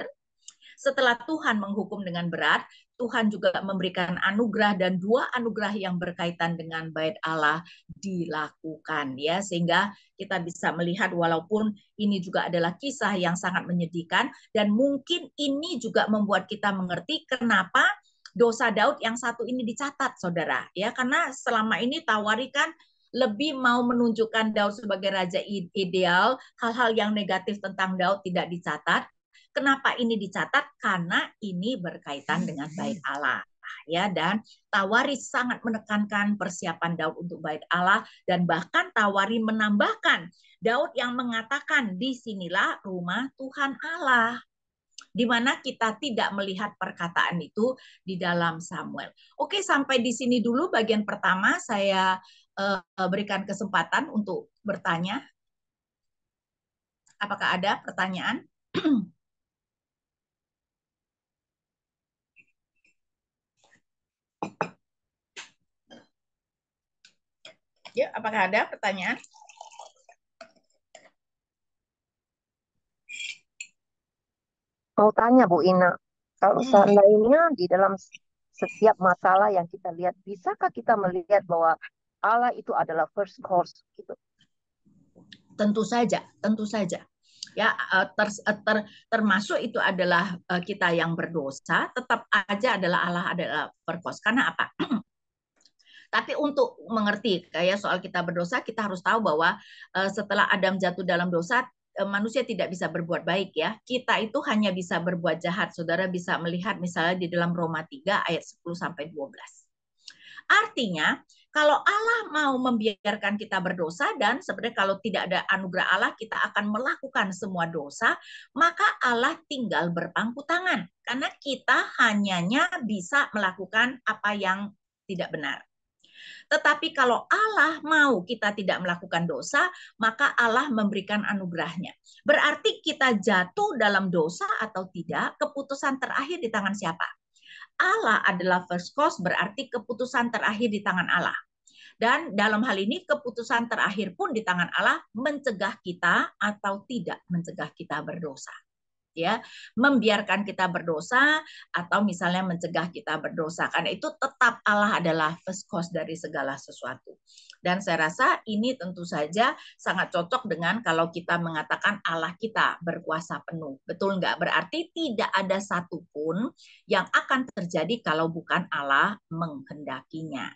setelah Tuhan menghukum dengan berat, Tuhan juga memberikan anugerah dan dua anugerah yang berkaitan dengan bait Allah dilakukan ya sehingga kita bisa melihat walaupun ini juga adalah kisah yang sangat menyedihkan dan mungkin ini juga membuat kita mengerti kenapa dosa Daud yang satu ini dicatat Saudara ya karena selama ini tawari kan lebih mau menunjukkan Daud sebagai raja ideal, hal-hal yang negatif tentang Daud tidak dicatat, Kenapa ini dicatat? Karena ini berkaitan hmm. dengan Baik Allah ya dan Tawari sangat menekankan persiapan Daud untuk Baik Allah dan bahkan Tawari menambahkan Daud yang mengatakan disinilah rumah Tuhan Allah di mana kita tidak melihat perkataan itu di dalam Samuel. Oke, sampai di sini dulu bagian pertama saya eh, berikan kesempatan untuk bertanya. Apakah ada pertanyaan? Yuk, apakah ada pertanyaan?
Mau tanya Bu Ina, kalau hmm. seandainya di dalam setiap masalah yang kita lihat, bisakah kita melihat bahwa Allah itu adalah first course gitu? Tentu saja,
tentu saja ya eh, ter, eh, ter, termasuk itu adalah eh, kita yang berdosa tetap aja adalah Allah adalah perkos karena apa tapi untuk mengerti kayak soal kita berdosa kita harus tahu bahwa setelah Adam jatuh dalam dosa manusia tidak bisa berbuat baik ya. Kita itu hanya bisa berbuat jahat. Saudara bisa melihat misalnya di dalam Roma 3 ayat 10 sampai 12. Artinya, kalau Allah mau membiarkan kita berdosa dan sebenarnya kalau tidak ada anugerah Allah kita akan melakukan semua dosa, maka Allah tinggal berpangku tangan karena kita hanyanya bisa melakukan apa yang tidak benar. Tetapi kalau Allah mau kita tidak melakukan dosa, maka Allah memberikan anugerahnya. Berarti kita jatuh dalam dosa atau tidak, keputusan terakhir di tangan siapa? Allah adalah first cause berarti keputusan terakhir di tangan Allah. Dan dalam hal ini keputusan terakhir pun di tangan Allah mencegah kita atau tidak mencegah kita berdosa ya membiarkan kita berdosa atau misalnya mencegah kita berdosa karena itu tetap Allah adalah first cause dari segala sesuatu dan saya rasa ini tentu saja sangat cocok dengan kalau kita mengatakan Allah kita berkuasa penuh betul nggak berarti tidak ada satupun yang akan terjadi kalau bukan Allah menghendakinya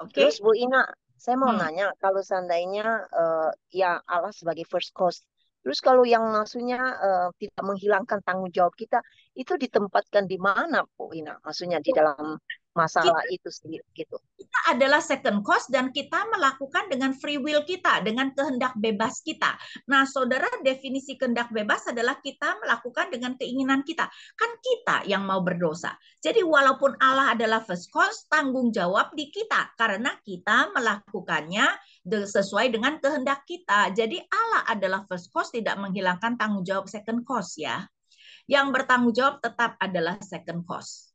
Oke. Okay. Bu Ina, saya mau hmm. nanya kalau seandainya uh, ya Allah sebagai first cause Terus kalau yang maksudnya uh, tidak menghilangkan tanggung jawab kita, itu ditempatkan di mana, Bu Ina? Maksudnya di oh. dalam masalah kita, itu sendiri gitu. Kita adalah second cause dan kita melakukan dengan free will kita,
dengan kehendak bebas kita. Nah, Saudara, definisi kehendak bebas adalah kita melakukan dengan keinginan kita. Kan kita yang mau berdosa. Jadi walaupun Allah adalah first cause, tanggung jawab di kita karena kita melakukannya sesuai dengan kehendak kita. Jadi Allah adalah first cause tidak menghilangkan tanggung jawab second cause ya. Yang bertanggung jawab tetap adalah second cause.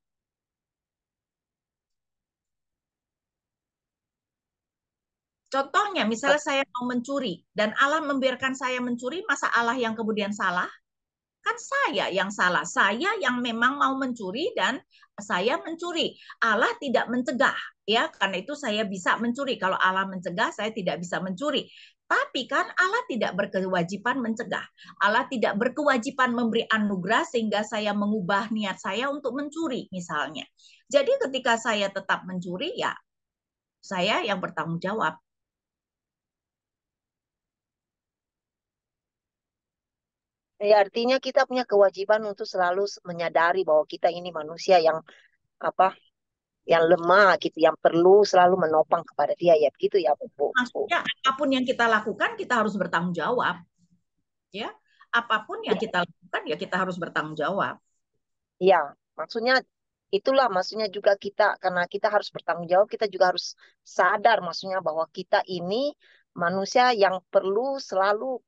Contohnya, misalnya saya mau mencuri dan Allah membiarkan saya mencuri, masa Allah yang kemudian salah? Kan saya yang salah, saya yang memang mau mencuri dan saya mencuri. Allah tidak mencegah, ya karena itu saya bisa mencuri. Kalau Allah mencegah, saya tidak bisa mencuri. Tapi kan Allah tidak berkewajiban mencegah. Allah tidak berkewajiban memberi anugerah sehingga saya mengubah niat saya untuk mencuri misalnya. Jadi ketika saya
tetap mencuri ya saya yang bertanggung jawab Ya, artinya kita punya kewajiban untuk selalu menyadari bahwa kita ini manusia yang apa yang lemah gitu, yang perlu selalu menopang kepada dia ya gitu ya Bu. Maksudnya
apapun yang kita lakukan kita harus bertanggung jawab. Ya, apapun yang ya. kita lakukan ya kita harus bertanggung jawab.
Ya, maksudnya itulah maksudnya juga kita karena kita harus bertanggung jawab, kita juga harus sadar maksudnya bahwa kita ini manusia yang perlu selalu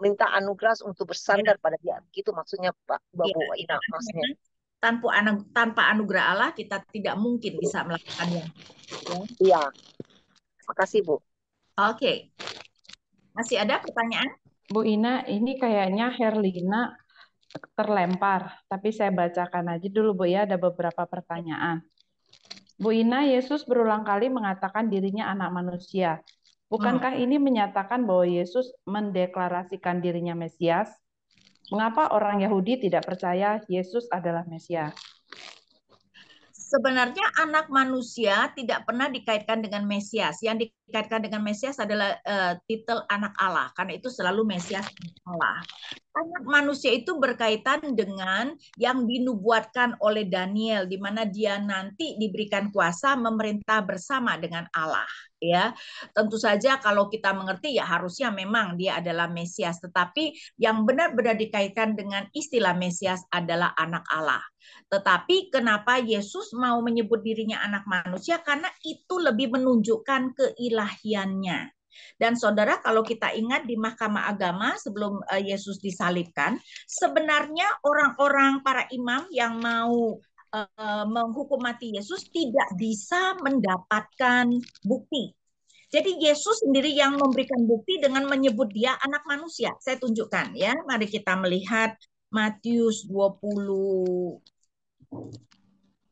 minta anugerah untuk bersandar ya. pada dia.
Gitu maksudnya Pak Babu ya. Ina iya. maksudnya. Tanpa anug tanpa anugerah Allah kita tidak
mungkin iya. bisa melakukannya.
Iya. iya.
kasih Bu. Oke. Okay. Masih ada pertanyaan? Bu Ina, ini kayaknya Herlina terlempar, tapi saya bacakan aja dulu Bu ya, ada beberapa pertanyaan. Bu Ina, Yesus berulang kali mengatakan dirinya anak manusia. Bukankah hmm. ini menyatakan bahwa Yesus mendeklarasikan dirinya Mesias? Mengapa orang Yahudi tidak percaya Yesus adalah Mesias? Sebenarnya
anak manusia tidak pernah dikaitkan dengan Mesias. Yang dikaitkan dengan Mesias adalah uh, titel anak Allah, karena itu selalu Mesias Allah anak manusia itu berkaitan dengan yang dinubuatkan oleh Daniel di mana dia nanti diberikan kuasa memerintah bersama dengan Allah ya. Tentu saja kalau kita mengerti ya harusnya memang dia adalah Mesias tetapi yang benar-benar dikaitkan dengan istilah Mesias adalah anak Allah. Tetapi kenapa Yesus mau menyebut dirinya anak manusia karena itu lebih menunjukkan keilahiannya dan saudara, kalau kita ingat di Mahkamah Agama sebelum eh, Yesus disalibkan, sebenarnya orang-orang para imam yang mau eh, menghukum mati Yesus tidak bisa mendapatkan bukti. Jadi Yesus sendiri yang memberikan bukti dengan menyebut dia anak manusia. Saya tunjukkan ya. Mari kita melihat Matius 20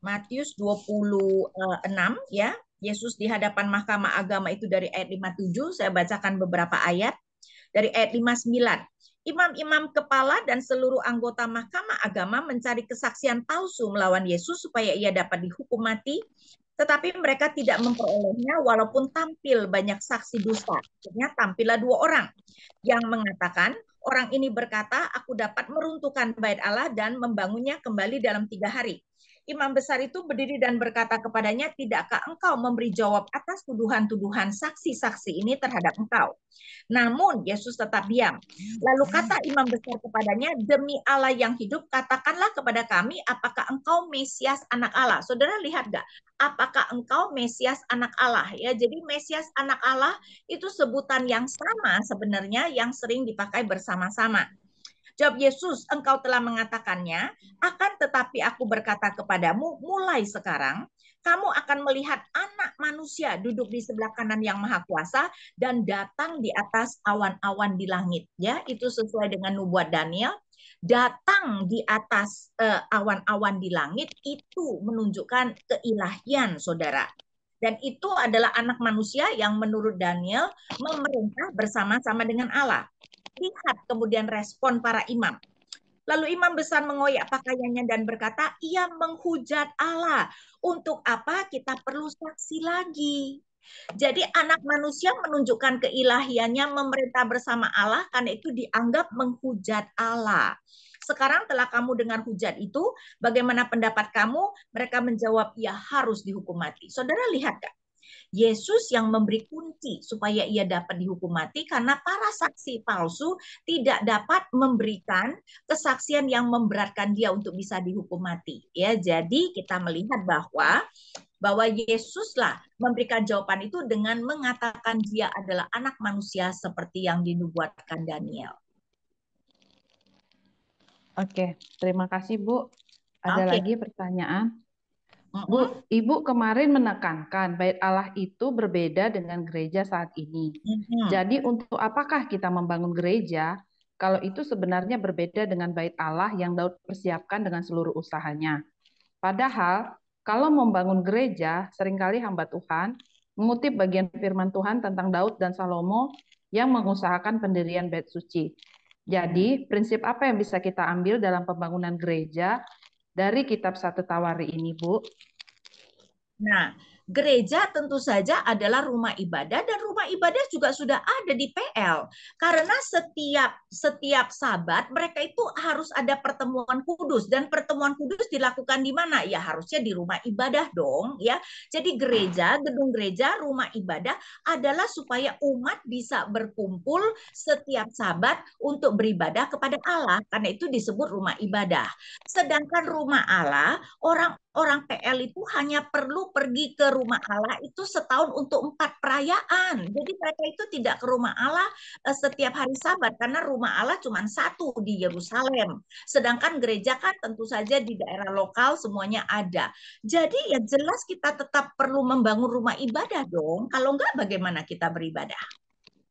Matius 26 eh, ya, Yesus di hadapan Mahkamah Agama itu dari ayat 57, saya bacakan beberapa ayat dari ayat 59. Imam-imam kepala dan seluruh anggota Mahkamah Agama mencari kesaksian palsu melawan Yesus supaya ia dapat dihukum mati, tetapi mereka tidak memperolehnya walaupun tampil banyak saksi dusta. Akhirnya tampillah dua orang yang mengatakan, orang ini berkata, aku dapat meruntuhkan bait Allah dan membangunnya kembali dalam tiga hari imam besar itu berdiri dan berkata kepadanya, "Tidakkah engkau memberi jawab atas tuduhan-tuduhan saksi-saksi ini terhadap engkau?" Namun Yesus tetap diam. Lalu kata imam besar kepadanya, "Demi Allah yang hidup, katakanlah kepada kami, apakah engkau Mesias anak Allah?" Saudara lihat gak? Apakah engkau Mesias anak Allah? Ya, jadi Mesias anak Allah itu sebutan yang sama sebenarnya yang sering dipakai bersama-sama. Jawab Yesus, engkau telah mengatakannya, akan tetapi aku berkata kepadamu, mulai sekarang kamu akan melihat anak manusia duduk di sebelah kanan yang maha kuasa dan datang di atas awan-awan di langit ya itu sesuai dengan nubuat Daniel datang di atas eh, awan-awan uh, di langit itu menunjukkan keilahian saudara dan itu adalah anak manusia yang menurut Daniel memerintah bersama-sama dengan Allah lihat kemudian respon para imam. Lalu imam besar mengoyak pakaiannya dan berkata, ia menghujat Allah. Untuk apa kita perlu saksi lagi? Jadi anak manusia menunjukkan keilahiannya memerintah bersama Allah karena itu dianggap menghujat Allah. Sekarang telah kamu dengar hujat itu, bagaimana pendapat kamu? Mereka menjawab, ya harus dihukum mati. Saudara lihat kan? Yesus yang memberi kunci supaya ia dapat dihukum mati karena para saksi palsu tidak dapat memberikan kesaksian yang memberatkan dia untuk bisa dihukum mati. Ya, jadi kita melihat bahwa bahwa Yesuslah memberikan jawaban itu dengan mengatakan dia adalah anak manusia seperti yang dinubuatkan Daniel.
Oke, terima kasih Bu. Ada okay. lagi pertanyaan? Bu, Ibu kemarin menekankan bait Allah itu berbeda dengan gereja saat ini. hmm Jadi untuk apakah kita membangun gereja kalau itu sebenarnya berbeda dengan bait Allah yang Daud persiapkan dengan seluruh usahanya? Padahal kalau membangun gereja seringkali hamba Tuhan mengutip bagian firman Tuhan tentang Daud dan Salomo yang mengusahakan pendirian bait suci. Jadi, prinsip apa yang bisa kita ambil dalam pembangunan gereja dari kitab satu Tawari ini, Bu? Nah, gereja tentu saja adalah rumah ibadah dan rumah ibadah juga sudah
ada di PL karena setiap setiap sabat mereka itu harus ada pertemuan kudus dan pertemuan kudus dilakukan di mana ya harusnya di rumah ibadah dong ya jadi gereja gedung gereja rumah ibadah adalah supaya umat bisa berkumpul setiap sabat untuk beribadah kepada Allah karena itu disebut rumah ibadah sedangkan rumah Allah orang orang PL itu hanya perlu pergi ke rumah Allah itu setahun untuk empat perayaan. Jadi mereka itu tidak ke rumah Allah eh, setiap hari Sabat karena rumah Allah cuma satu di Yerusalem. Sedangkan gereja kan tentu saja di daerah lokal semuanya ada. Jadi ya jelas kita tetap perlu membangun rumah ibadah dong. Kalau enggak bagaimana kita beribadah?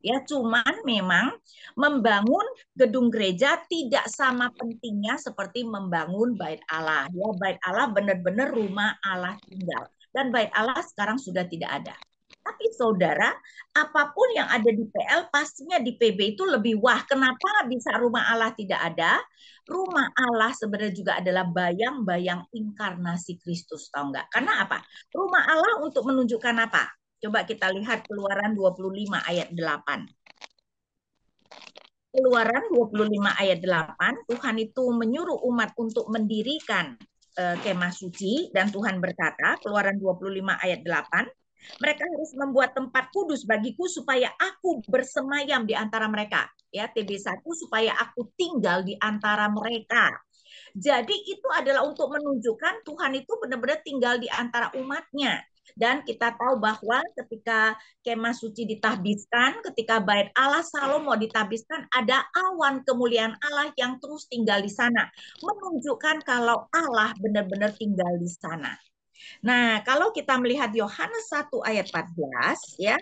ya cuman memang membangun gedung gereja tidak sama pentingnya seperti membangun bait Allah ya bait Allah benar-benar rumah Allah tinggal dan bait Allah sekarang sudah tidak ada tapi saudara apapun yang ada di PL pastinya di PB itu lebih wah kenapa bisa rumah Allah tidak ada rumah Allah sebenarnya juga adalah bayang-bayang inkarnasi Kristus tahu nggak karena apa rumah Allah untuk menunjukkan apa Coba kita lihat Keluaran 25 ayat 8. Keluaran 25 ayat 8, Tuhan itu menyuruh umat untuk mendirikan eh, kemah suci dan Tuhan berkata, Keluaran 25 ayat 8, mereka harus membuat tempat kudus bagiku supaya aku bersemayam di antara mereka. Ya, TB1 supaya aku tinggal di antara mereka. Jadi itu adalah untuk menunjukkan Tuhan itu benar-benar tinggal di antara umatnya. Dan kita tahu bahwa ketika kemah suci ditahbiskan, ketika bait Allah Salomo ditahbiskan, ada awan kemuliaan Allah yang terus tinggal di sana. Menunjukkan kalau Allah benar-benar tinggal di sana. Nah, kalau kita melihat Yohanes 1 ayat 14 ya,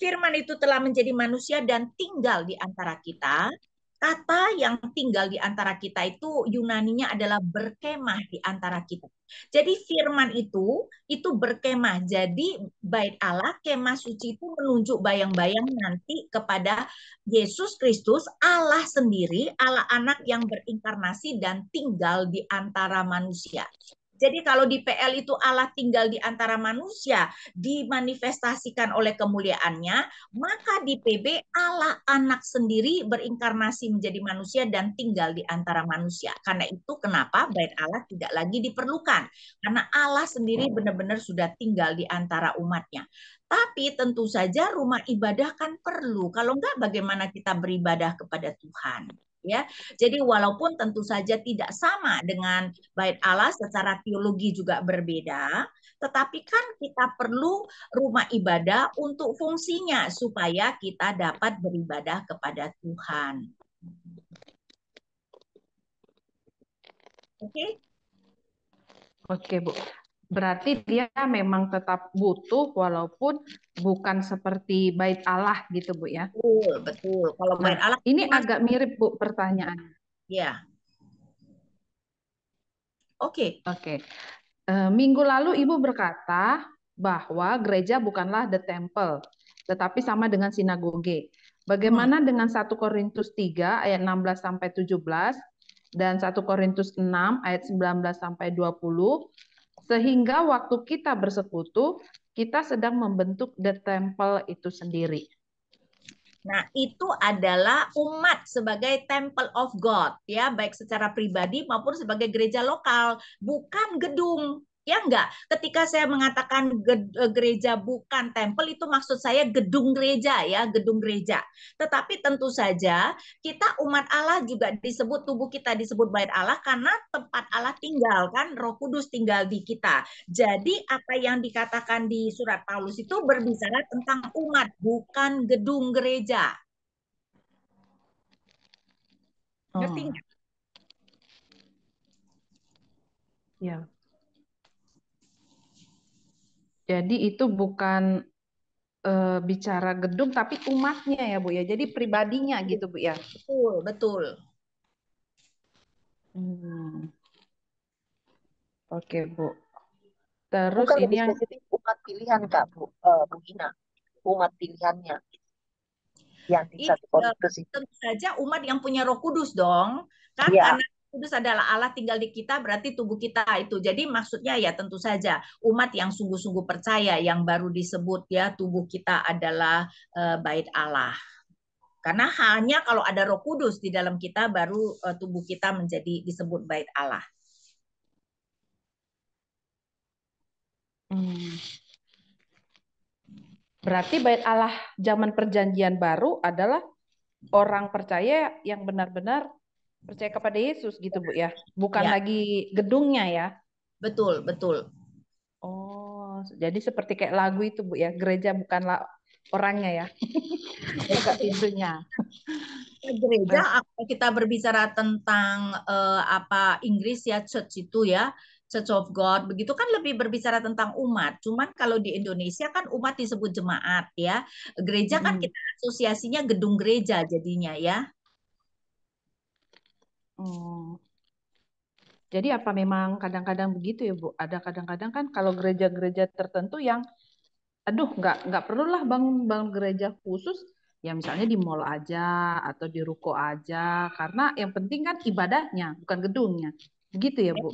firman itu telah menjadi manusia dan tinggal di antara kita kata yang tinggal di antara kita itu Yunaninya adalah berkemah di antara kita. Jadi firman itu itu berkemah. Jadi bait Allah kemah suci itu menunjuk bayang-bayang nanti kepada Yesus Kristus Allah sendiri, Allah anak yang berinkarnasi dan tinggal di antara manusia. Jadi kalau di PL itu Allah tinggal di antara manusia, dimanifestasikan oleh kemuliaannya, maka di PB Allah anak sendiri berinkarnasi menjadi manusia dan tinggal di antara manusia. Karena itu kenapa baik Allah tidak lagi diperlukan. Karena Allah sendiri benar-benar sudah tinggal di antara umatnya. Tapi tentu saja rumah ibadah kan perlu. Kalau enggak bagaimana kita beribadah kepada Tuhan ya. Jadi walaupun tentu saja tidak sama dengan bait Allah secara teologi juga berbeda, tetapi kan kita perlu rumah ibadah untuk fungsinya supaya kita dapat beribadah kepada Tuhan. Oke. Okay?
Oke, okay, Bu berarti dia memang tetap butuh walaupun bukan seperti bait Allah gitu Bu ya.
Betul, betul. Kalau nah, bait Allah ini kan agak
mirip Bu pertanyaan.
Ya. Iya. Oke. Okay. Oke. Okay.
E, minggu lalu Ibu berkata bahwa gereja bukanlah the temple, tetapi sama dengan sinagoge. Bagaimana hmm. dengan 1 Korintus 3 ayat 16 sampai 17 dan 1 Korintus 6 ayat 19 sampai 20 sehingga waktu kita bersekutu, kita sedang membentuk the temple itu sendiri.
Nah, itu adalah umat sebagai temple of God ya, baik secara pribadi maupun sebagai gereja lokal, bukan gedung. Ya enggak. Ketika saya mengatakan e, gereja bukan tempel itu maksud saya gedung gereja ya, gedung gereja. Tetapi tentu saja kita umat Allah juga disebut tubuh kita disebut bait Allah karena tempat Allah tinggal kan Roh Kudus tinggal di kita. Jadi apa yang dikatakan di surat Paulus itu berbicara tentang umat bukan gedung gereja.
Ngerti oh. nggak?
Ya. Jadi itu bukan uh, bicara gedung tapi umatnya ya Bu ya. Jadi pribadinya iya, gitu Bu ya. Betul, betul. Hmm. Oke Bu. Terus bukan ini yang
umat pilihan Kak Bu, uh, Bu Ina, Umat pilihannya yang di iya, satu konstitusi.
Tentu saja umat yang punya Roh Kudus dong, kan? Ya. anak Kudus adalah Allah tinggal di kita berarti tubuh kita itu. Jadi maksudnya ya tentu saja umat yang sungguh-sungguh percaya yang baru disebut ya tubuh kita adalah e, bait Allah. Karena hanya kalau ada Roh Kudus di dalam kita baru e, tubuh kita menjadi
disebut bait Allah. Hmm. Berarti bait Allah zaman perjanjian baru adalah orang percaya yang benar-benar Percaya kepada Yesus gitu Bu ya. Bukan ya. lagi gedungnya ya. Betul, betul. Oh, jadi seperti kayak lagu itu Bu ya, gereja bukanlah orangnya ya. Buka pintunya.
Gereja kita berbicara tentang eh, apa Inggris ya church itu ya. Church of God begitu kan lebih berbicara tentang umat. Cuman kalau di Indonesia kan umat disebut jemaat ya. Gereja kan hmm. kita asosiasinya
gedung gereja jadinya ya. Hmm. Jadi apa memang kadang-kadang begitu ya Bu? Ada kadang-kadang kan kalau gereja-gereja tertentu yang, aduh nggak nggak lah bangun bangun gereja khusus, ya misalnya di mall aja atau di ruko aja, karena yang penting kan ibadahnya bukan gedungnya, begitu ya Bu?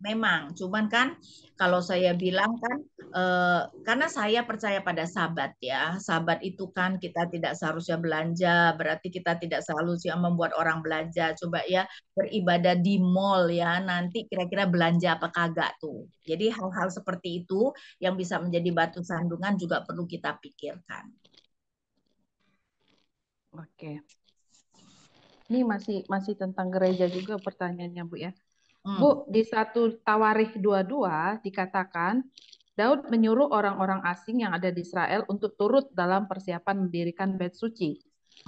Memang, cuman kan kalau saya bilang kan
eh, karena saya percaya pada sabat ya. Sabat itu kan kita tidak seharusnya belanja, berarti kita tidak selalu sih membuat orang belanja. Coba ya beribadah di mall ya, nanti kira-kira belanja apa kagak tuh. Jadi hal-hal seperti itu yang bisa menjadi batu sandungan juga perlu kita pikirkan.
Oke. Ini masih masih tentang gereja juga pertanyaannya Bu ya. Bu, hmm. di satu Tawarikh 22 dikatakan Daud menyuruh orang-orang asing yang ada di Israel untuk turut dalam persiapan mendirikan bait suci.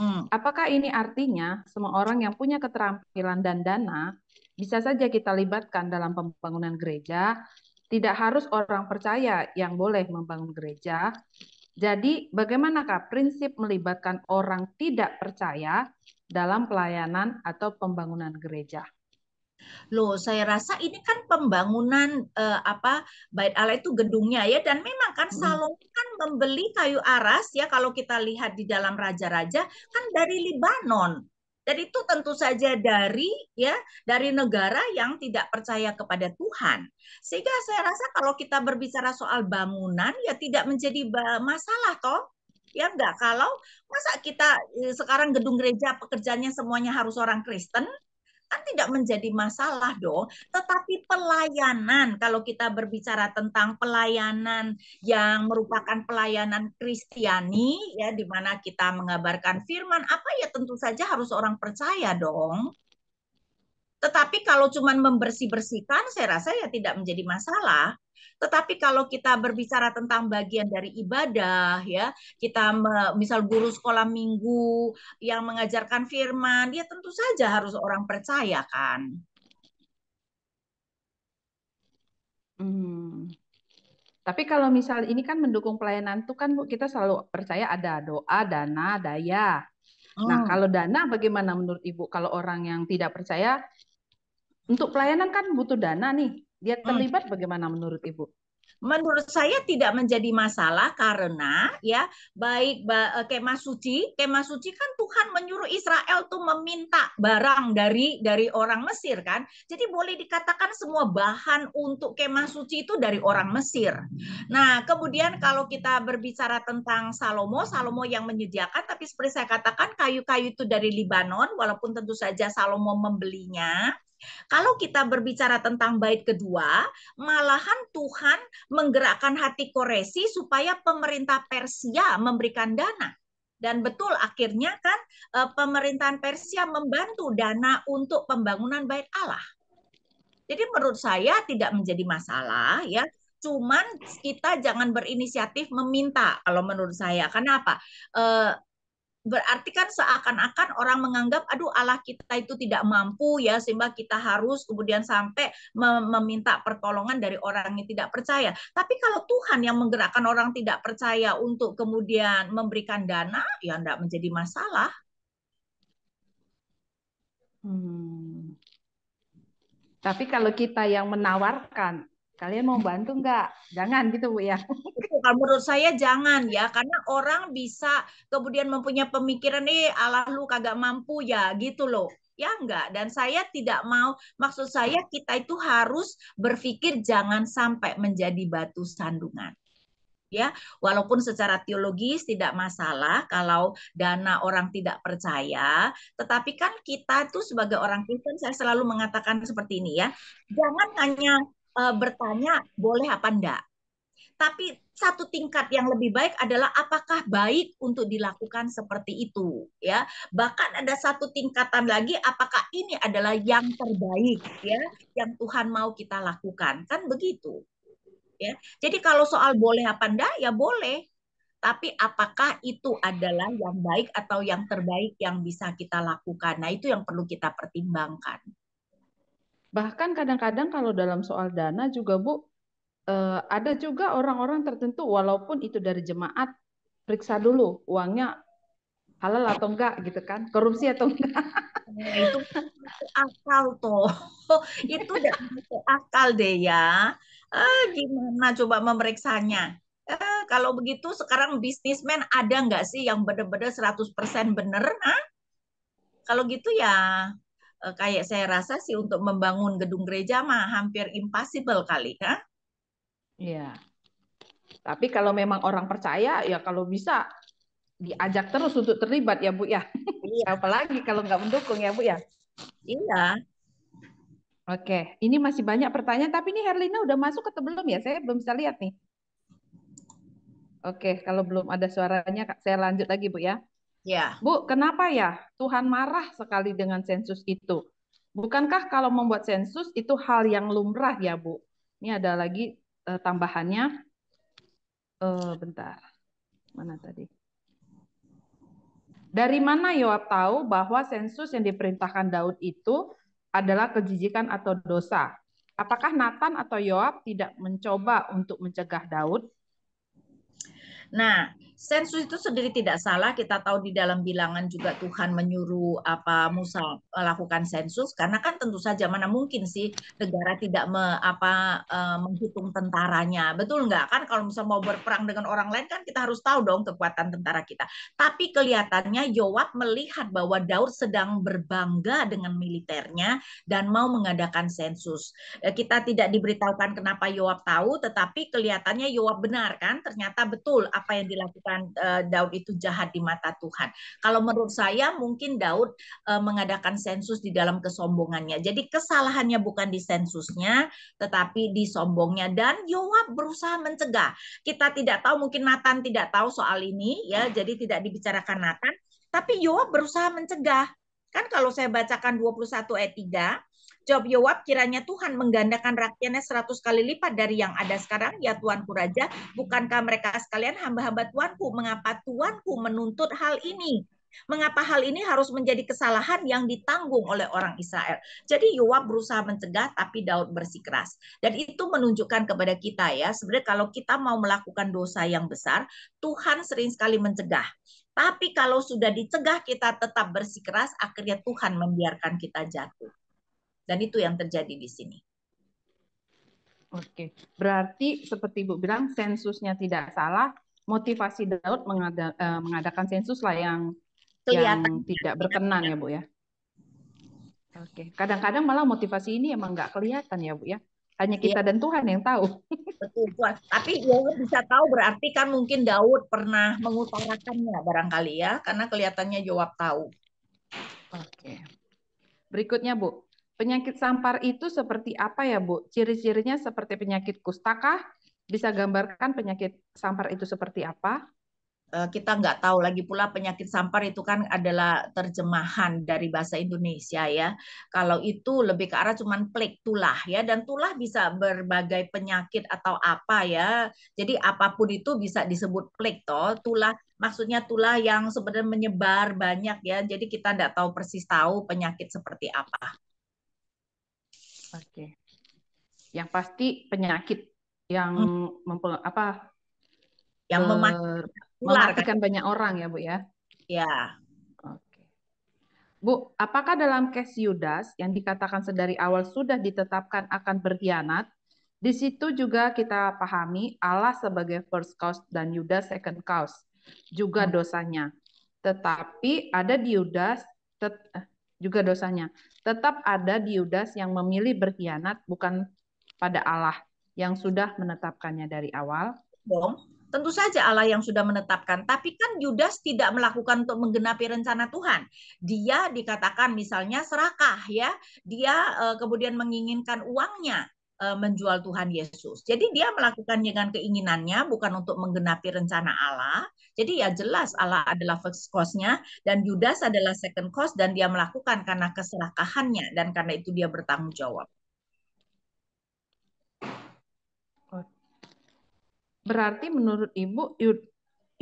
Hmm. Apakah ini artinya semua orang yang punya keterampilan dan dana bisa saja kita libatkan dalam pembangunan gereja? Tidak harus orang percaya yang boleh membangun gereja. Jadi, bagaimanakah prinsip melibatkan orang tidak percaya dalam pelayanan atau pembangunan gereja?
Loh, saya rasa ini kan pembangunan eh, apa Bait Allah itu gedungnya ya dan memang kan hmm. Salomo kan membeli kayu aras ya kalau kita lihat di dalam raja-raja kan dari Lebanon Dan itu tentu saja dari ya dari negara yang tidak percaya kepada Tuhan. Sehingga saya rasa kalau kita berbicara soal bangunan ya tidak menjadi masalah toh ya enggak kalau masa kita eh, sekarang gedung gereja pekerjaannya semuanya harus orang Kristen kan tidak menjadi masalah dong. Tetapi pelayanan kalau kita berbicara tentang pelayanan yang merupakan pelayanan Kristiani ya di mana kita mengabarkan firman apa ya tentu saja harus orang percaya dong. Tetapi kalau cuma membersih-bersihkan saya rasa ya tidak menjadi masalah. Tetapi kalau kita berbicara tentang bagian dari ibadah ya, kita misal guru sekolah minggu yang mengajarkan firman, dia ya tentu saja harus orang percaya kan.
Hmm. Tapi kalau misal ini kan mendukung pelayanan tuh kan Bu kita selalu percaya ada doa, dana, daya. Nah, hmm. Nah, kalau dana bagaimana menurut Ibu kalau orang yang tidak percaya untuk pelayanan kan butuh dana nih dia hmm. terlibat bagaimana menurut Ibu? Menurut saya
tidak menjadi masalah karena ya baik eh, kemah suci, kemah suci kan Tuhan menyuruh Israel tuh meminta barang dari dari orang Mesir kan. Jadi boleh dikatakan semua bahan untuk kemah suci itu dari orang Mesir. Nah, kemudian kalau kita berbicara tentang Salomo, Salomo yang menyediakan tapi seperti saya katakan kayu-kayu itu dari Libanon walaupun tentu saja Salomo membelinya kalau kita berbicara tentang bait kedua, malahan Tuhan menggerakkan hati Koresi supaya pemerintah Persia memberikan dana. Dan betul akhirnya kan eh, pemerintahan Persia membantu dana untuk pembangunan bait Allah. Jadi menurut saya tidak menjadi masalah ya cuman kita jangan berinisiatif meminta kalau menurut saya. Kenapa? apa? Eh, berarti kan seakan-akan orang menganggap aduh Allah kita itu tidak mampu ya sehingga kita harus kemudian sampai meminta pertolongan dari orang yang tidak percaya. Tapi kalau Tuhan yang menggerakkan orang tidak percaya untuk kemudian memberikan dana ya tidak menjadi masalah.
Hmm.
Tapi kalau kita yang menawarkan kalian mau bantu nggak? Jangan gitu Bu ya.
kalau Menurut saya jangan ya, karena orang bisa kemudian mempunyai pemikiran, eh alah lu kagak mampu ya gitu loh. Ya enggak, dan saya tidak mau, maksud saya kita itu harus berpikir jangan sampai menjadi batu sandungan ya walaupun secara teologis tidak masalah kalau dana orang tidak percaya tetapi kan kita tuh sebagai orang Kristen saya selalu mengatakan seperti ini ya jangan hanya uh, bertanya boleh apa enggak. Tapi satu tingkat yang lebih baik adalah apakah baik untuk dilakukan seperti itu ya. Bahkan ada satu tingkatan lagi apakah ini adalah yang terbaik ya yang Tuhan mau kita lakukan. Kan begitu. Ya. Jadi kalau soal boleh apa enggak ya boleh. Tapi apakah itu adalah yang baik atau yang terbaik yang bisa kita lakukan? Nah, itu yang perlu kita pertimbangkan.
Bahkan kadang-kadang kalau dalam soal dana juga Bu, eh, ada juga orang-orang tertentu walaupun itu dari jemaat, periksa dulu uangnya halal atau enggak gitu kan korupsi atau enggak nah, itu akal tuh
itu akal deh ya eh, gimana coba memeriksanya eh, kalau begitu sekarang bisnismen ada nggak sih yang benar-benar 100% bener nah kalau gitu ya Eh, kayak saya rasa sih untuk membangun gedung gereja mah hampir impossible kali kan?
Iya. Tapi kalau memang orang percaya ya kalau bisa diajak terus untuk terlibat ya Bu ya. Iya. Apalagi kalau nggak mendukung ya Bu ya. Iya. Oke, ini masih banyak pertanyaan tapi ini Herlina udah masuk atau belum ya? Saya belum bisa lihat nih. Oke, kalau belum ada suaranya saya lanjut lagi Bu ya. Ya. Bu, kenapa ya Tuhan marah sekali dengan sensus itu? Bukankah kalau membuat sensus itu hal yang lumrah ya, Bu? Ini ada lagi uh, tambahannya. Uh, bentar. Mana tadi? Dari mana Yoab tahu bahwa sensus yang diperintahkan Daud itu adalah kejijikan atau dosa? Apakah Nathan atau Yoab tidak mencoba untuk mencegah Daud? Nah, sensus itu sendiri tidak salah kita tahu di dalam bilangan
juga Tuhan menyuruh apa Musa melakukan sensus karena kan tentu saja mana mungkin sih negara tidak me, apa e, menghitung tentaranya betul nggak kan kalau misalnya mau berperang dengan orang lain kan kita harus tahu dong kekuatan tentara kita tapi kelihatannya Yoab melihat bahwa Daud sedang berbangga dengan militernya dan mau mengadakan sensus e, kita tidak diberitahukan kenapa Yoab tahu tetapi kelihatannya Yoab benar kan ternyata betul apa yang dilakukan mengatakan uh, Daud itu jahat di mata Tuhan. Kalau menurut saya mungkin Daud uh, mengadakan sensus di dalam kesombongannya. Jadi kesalahannya bukan di sensusnya tetapi di sombongnya dan Yoab berusaha mencegah. Kita tidak tahu mungkin Nathan tidak tahu soal ini ya, jadi tidak dibicarakan Nathan, tapi Yoab berusaha mencegah. Kan kalau saya bacakan 21 ayat 3, Jawab Yoab kiranya Tuhan menggandakan rakyatnya seratus kali lipat dari yang ada sekarang, ya Tuanku Raja, bukankah mereka sekalian hamba-hamba Tuanku? Mengapa Tuanku menuntut hal ini? Mengapa hal ini harus menjadi kesalahan yang ditanggung oleh orang Israel? Jadi Yoab berusaha mencegah, tapi Daud bersikeras. Dan itu menunjukkan kepada kita ya, sebenarnya kalau kita mau melakukan dosa yang besar, Tuhan sering sekali mencegah. Tapi kalau sudah dicegah kita tetap bersikeras, akhirnya Tuhan membiarkan kita jatuh. Dan itu yang terjadi di sini.
Oke, berarti seperti Bu bilang sensusnya tidak salah, motivasi Daud mengada, eh, mengadakan sensus lah yang kelihatan yang tidak berkenan ya Bu ya. Oke, kadang-kadang malah motivasi ini emang nggak kelihatan ya Bu ya. Hanya kita ya. dan Tuhan yang tahu. Betul, Tapi ya bisa
tahu berarti kan mungkin Daud pernah mengutarakannya barangkali ya, karena kelihatannya jawab
tahu. Oke. Berikutnya Bu, Penyakit sampar itu seperti apa ya, Bu? Ciri-cirinya seperti penyakit kustakah? Bisa gambarkan penyakit sampar itu seperti apa? Eh, kita nggak tahu lagi pula penyakit sampar itu kan
adalah terjemahan dari bahasa Indonesia ya. Kalau itu lebih ke arah cuman plek tulah ya dan tulah bisa berbagai penyakit atau apa ya. Jadi apapun itu bisa disebut plek toh. Tulah maksudnya tulah yang sebenarnya menyebar banyak ya. Jadi kita nggak tahu persis tahu penyakit seperti apa.
Oke. Okay. Yang pasti penyakit yang hmm. mempeng, apa yang eh, mematikan, kan? banyak orang ya, Bu ya. Ya. Oke. Okay. Bu, apakah dalam case Yudas yang dikatakan sedari awal sudah ditetapkan akan berkhianat, di situ juga kita pahami Allah sebagai first cause dan Yudas second cause, juga hmm. dosanya. Tetapi ada di Yudas tet eh, juga dosanya. Tetap ada di Yudas yang memilih berkhianat bukan pada Allah yang sudah menetapkannya dari awal.
Dong. Tentu saja Allah yang sudah menetapkan, tapi kan Yudas tidak melakukan untuk menggenapi rencana Tuhan. Dia dikatakan misalnya serakah ya, dia eh, kemudian menginginkan uangnya. Eh, menjual Tuhan Yesus. Jadi dia melakukan dengan keinginannya bukan untuk menggenapi rencana Allah. Jadi ya jelas Allah adalah first cause-nya dan Yudas adalah second cause dan dia melakukan karena keserakahannya dan karena itu dia bertanggung jawab.
Berarti menurut Ibu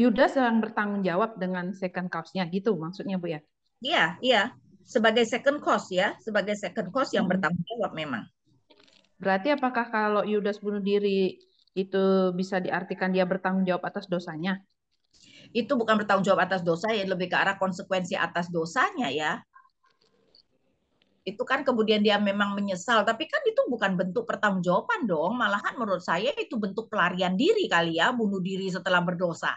Yudas yang bertanggung jawab dengan second cause-nya gitu maksudnya Bu ya? Iya, iya. Sebagai second cause ya, sebagai second cause yang hmm. bertanggung jawab memang. Berarti apakah kalau Yudas bunuh diri itu bisa diartikan dia bertanggung jawab atas dosanya? Itu bukan bertanggung jawab atas dosa, ya lebih ke arah konsekuensi
atas dosanya ya. Itu kan kemudian dia memang menyesal, tapi kan itu bukan bentuk pertanggungjawaban dong. Malahan menurut saya itu bentuk pelarian diri kali ya, bunuh diri setelah berdosa.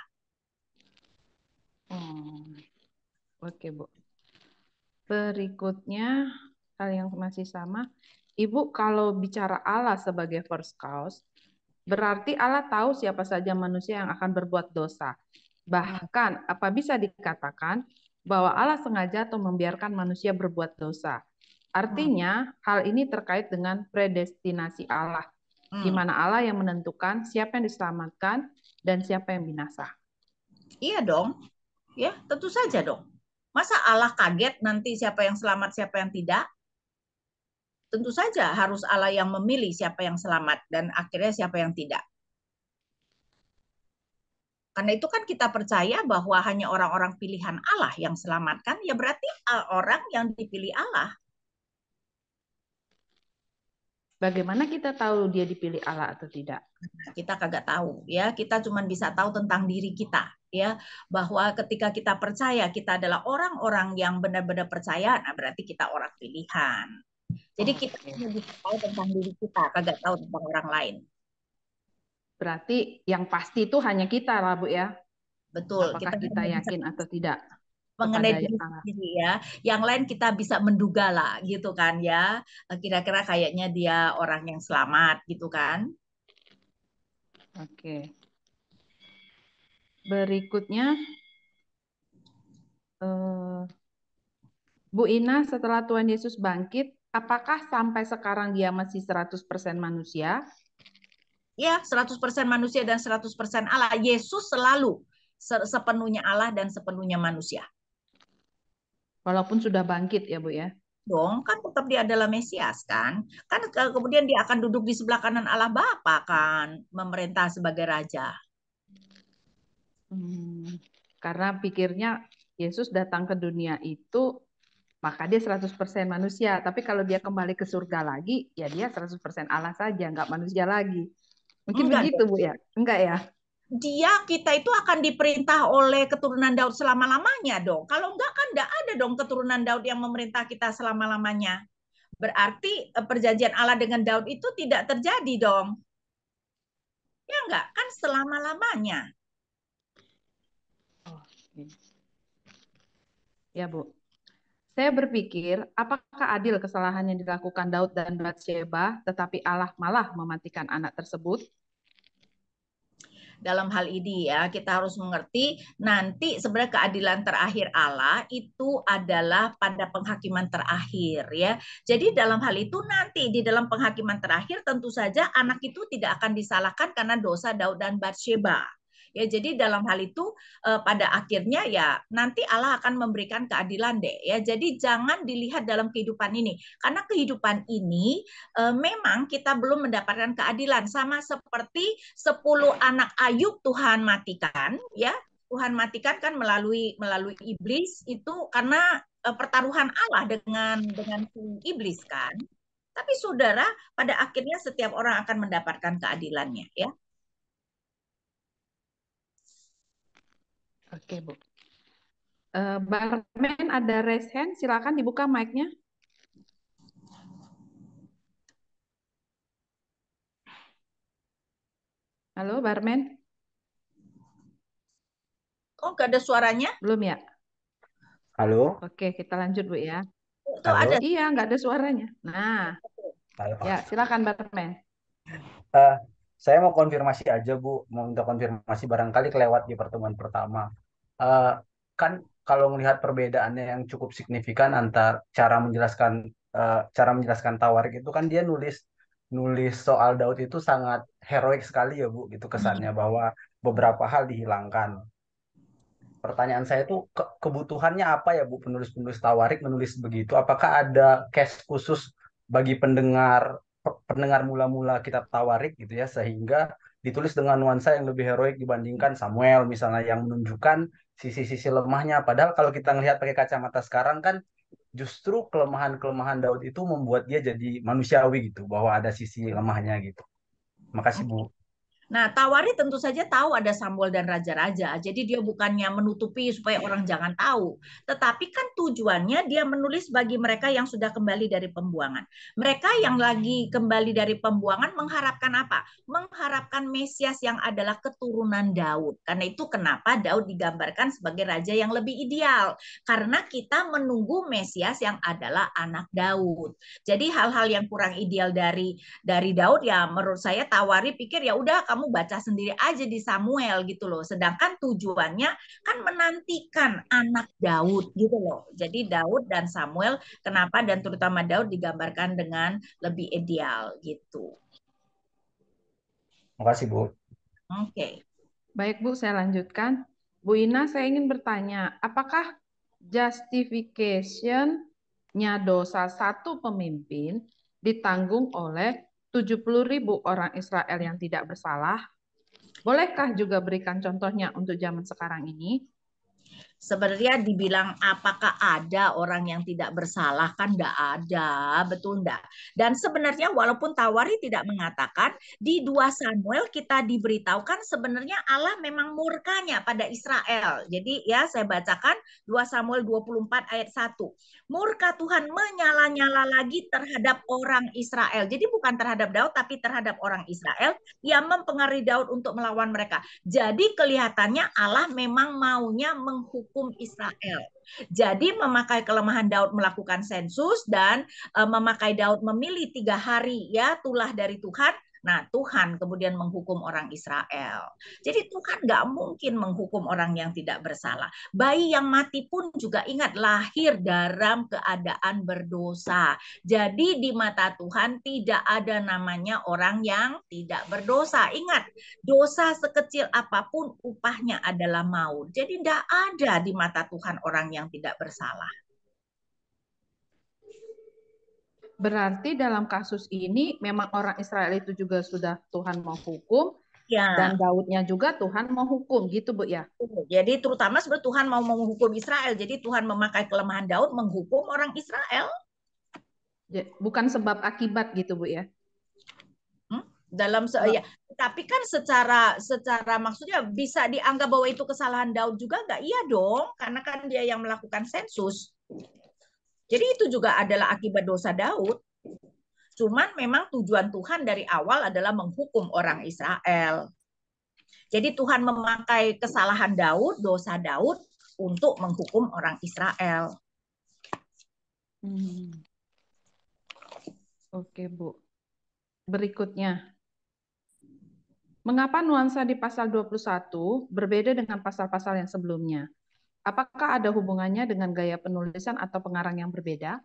Hmm. Oke, Bu. Berikutnya hal yang masih sama, Ibu kalau bicara Allah sebagai first cause, berarti Allah tahu siapa saja manusia yang akan berbuat dosa. Bahkan apa bisa dikatakan bahwa Allah sengaja atau membiarkan manusia berbuat dosa. Artinya hal ini terkait dengan predestinasi Allah, hmm. di mana Allah yang menentukan siapa yang diselamatkan dan siapa yang binasa. Iya dong, ya tentu saja dong. Masa
Allah kaget nanti siapa yang selamat siapa yang tidak? tentu saja harus Allah yang memilih siapa yang selamat dan akhirnya siapa yang tidak. Karena itu kan kita percaya bahwa hanya orang-orang pilihan Allah yang selamatkan, ya berarti orang yang dipilih Allah.
Bagaimana kita tahu dia dipilih Allah atau tidak? Nah, kita kagak tahu ya, kita
cuma bisa tahu tentang diri kita ya, bahwa ketika kita percaya kita adalah orang-orang yang benar-benar percaya, nah berarti kita orang pilihan jadi oh, kita hanya tahu
tentang diri kita, kagak tahu tentang orang lain. Berarti yang pasti itu hanya kita lah Bu ya. Betul. Apakah kita, kita yakin atau tidak? mengenai diri
sendiri ya. Yang lain kita bisa menduga lah gitu kan ya. Eh, kira-kira kayaknya dia orang yang selamat gitu kan. Oke.
Berikutnya eh, Bu Ina setelah Tuhan Yesus bangkit apakah sampai sekarang dia masih 100% manusia? Ya, 100% manusia dan 100%
Allah. Yesus selalu sepenuhnya Allah dan sepenuhnya manusia.
Walaupun sudah bangkit ya, Bu ya.
Dong, kan tetap dia adalah Mesias kan? Kan kemudian dia akan duduk di sebelah kanan Allah Bapa kan, memerintah sebagai raja.
Hmm,
karena pikirnya Yesus datang ke dunia itu maka dia 100% manusia. Tapi kalau dia kembali ke surga lagi, ya dia 100% Allah saja, nggak manusia lagi. Mungkin enggak, begitu, Bu ya? Enggak ya?
Dia kita itu akan diperintah oleh keturunan Daud selama-lamanya dong. Kalau enggak kan enggak ada dong keturunan Daud yang memerintah kita selama-lamanya. Berarti eh, perjanjian Allah dengan Daud itu tidak terjadi dong. Ya enggak? Kan selama-lamanya. Oh, iya.
ya, Bu. Saya berpikir, apakah adil kesalahan yang dilakukan Daud dan Bathsheba, tetapi Allah malah mematikan anak tersebut? dalam
hal ini ya kita harus mengerti nanti sebenarnya keadilan terakhir Allah itu adalah pada penghakiman terakhir ya. Jadi dalam hal itu nanti di dalam penghakiman terakhir tentu saja anak itu tidak akan disalahkan karena dosa Daud dan Bathsheba Ya jadi dalam hal itu eh, pada akhirnya ya nanti Allah akan memberikan keadilan deh. Ya jadi jangan dilihat dalam kehidupan ini karena kehidupan ini eh, memang kita belum mendapatkan keadilan sama seperti 10 anak Ayub Tuhan matikan ya Tuhan matikan kan melalui melalui iblis itu karena eh, pertaruhan Allah dengan dengan iblis kan. Tapi saudara, pada akhirnya setiap orang akan mendapatkan keadilannya ya.
Oke, Bu. Uh, barman ada raise hand, silakan dibuka mic-nya. Halo, barman. Kok oh, nggak ada suaranya? Belum ya? Halo. Oke, kita lanjut, Bu ya. Itu oh, ada. Iya, nggak ada suaranya. Nah. Halo. Ya, silakan barman.
Uh, saya mau konfirmasi aja Bu, mau minta konfirmasi barangkali kelewat di pertemuan pertama. Uh, kan kalau melihat perbedaannya yang cukup signifikan antar cara menjelaskan uh, cara menjelaskan Tawarik itu kan dia nulis nulis soal Daud itu sangat heroik sekali ya Bu, gitu kesannya hmm. bahwa beberapa hal dihilangkan. Pertanyaan saya itu ke kebutuhannya apa ya Bu penulis-penulis Tawarik menulis begitu? Apakah ada case khusus bagi pendengar pendengar mula-mula kita Tawarik gitu ya sehingga ditulis dengan nuansa yang lebih heroik dibandingkan Samuel misalnya yang menunjukkan sisi-sisi lemahnya padahal kalau kita melihat pakai kacamata sekarang kan justru kelemahan-kelemahan Daud itu membuat dia jadi manusiawi gitu bahwa ada sisi lemahnya gitu. Makasih Bu.
Nah, Tawari tentu saja tahu ada Sambol dan Raja-Raja. Jadi dia bukannya menutupi supaya orang jangan tahu. Tetapi kan tujuannya dia menulis bagi mereka yang sudah kembali dari pembuangan. Mereka yang lagi kembali dari pembuangan mengharapkan apa? Mengharapkan Mesias yang adalah keturunan Daud. Karena itu kenapa Daud digambarkan sebagai raja yang lebih ideal. Karena kita menunggu Mesias yang adalah anak Daud. Jadi hal-hal yang kurang ideal dari dari Daud ya menurut saya Tawari pikir ya udah kamu kamu baca sendiri aja di Samuel gitu loh. Sedangkan tujuannya kan menantikan anak
Daud gitu loh.
Jadi Daud dan Samuel kenapa dan terutama Daud digambarkan dengan lebih ideal
gitu. Makasih Bu. Oke. Okay. Baik Bu, saya lanjutkan. Bu Ina, saya ingin bertanya, apakah justification-nya dosa satu pemimpin ditanggung oleh 70 ribu orang Israel yang tidak bersalah. Bolehkah juga berikan contohnya untuk zaman sekarang ini? sebenarnya dibilang apakah
ada orang yang tidak bersalah kan tidak ada, betul tidak Dan sebenarnya walaupun Tawari tidak mengatakan di 2 Samuel kita diberitahukan sebenarnya Allah memang murkanya pada Israel. Jadi ya saya bacakan 2 Samuel 24 ayat 1. Murka Tuhan menyala-nyala lagi terhadap orang Israel. Jadi bukan terhadap Daud tapi terhadap orang Israel yang mempengaruhi Daud untuk melawan mereka. Jadi kelihatannya Allah memang maunya menghukum hukum Israel. Jadi memakai kelemahan Daud melakukan sensus dan eh, memakai Daud memilih tiga hari ya tulah dari Tuhan Nah, Tuhan kemudian menghukum orang Israel. Jadi Tuhan nggak mungkin menghukum orang yang tidak bersalah. Bayi yang mati pun juga ingat lahir dalam keadaan berdosa. Jadi di mata Tuhan tidak ada namanya orang yang tidak berdosa. Ingat, dosa sekecil apapun upahnya adalah maut. Jadi tidak ada di mata Tuhan orang yang tidak bersalah.
Berarti dalam kasus ini memang orang Israel itu juga sudah Tuhan mau hukum ya. dan Daudnya juga Tuhan mau hukum gitu Bu ya. Jadi terutama sebenarnya Tuhan mau menghukum Israel. Jadi Tuhan memakai kelemahan
Daud menghukum orang Israel. Bukan sebab akibat gitu Bu ya hmm? dalam se ya tapi kan secara secara maksudnya bisa dianggap bahwa itu kesalahan Daud juga nggak iya dong karena kan dia yang melakukan sensus jadi itu juga adalah akibat dosa Daud. Cuman memang tujuan Tuhan dari awal adalah menghukum orang Israel. Jadi Tuhan memakai kesalahan Daud, dosa Daud untuk menghukum orang Israel.
Hmm. Oke, Bu. Berikutnya. Mengapa nuansa di pasal 21 berbeda dengan pasal-pasal yang sebelumnya? Apakah ada hubungannya dengan gaya penulisan atau pengarang yang berbeda?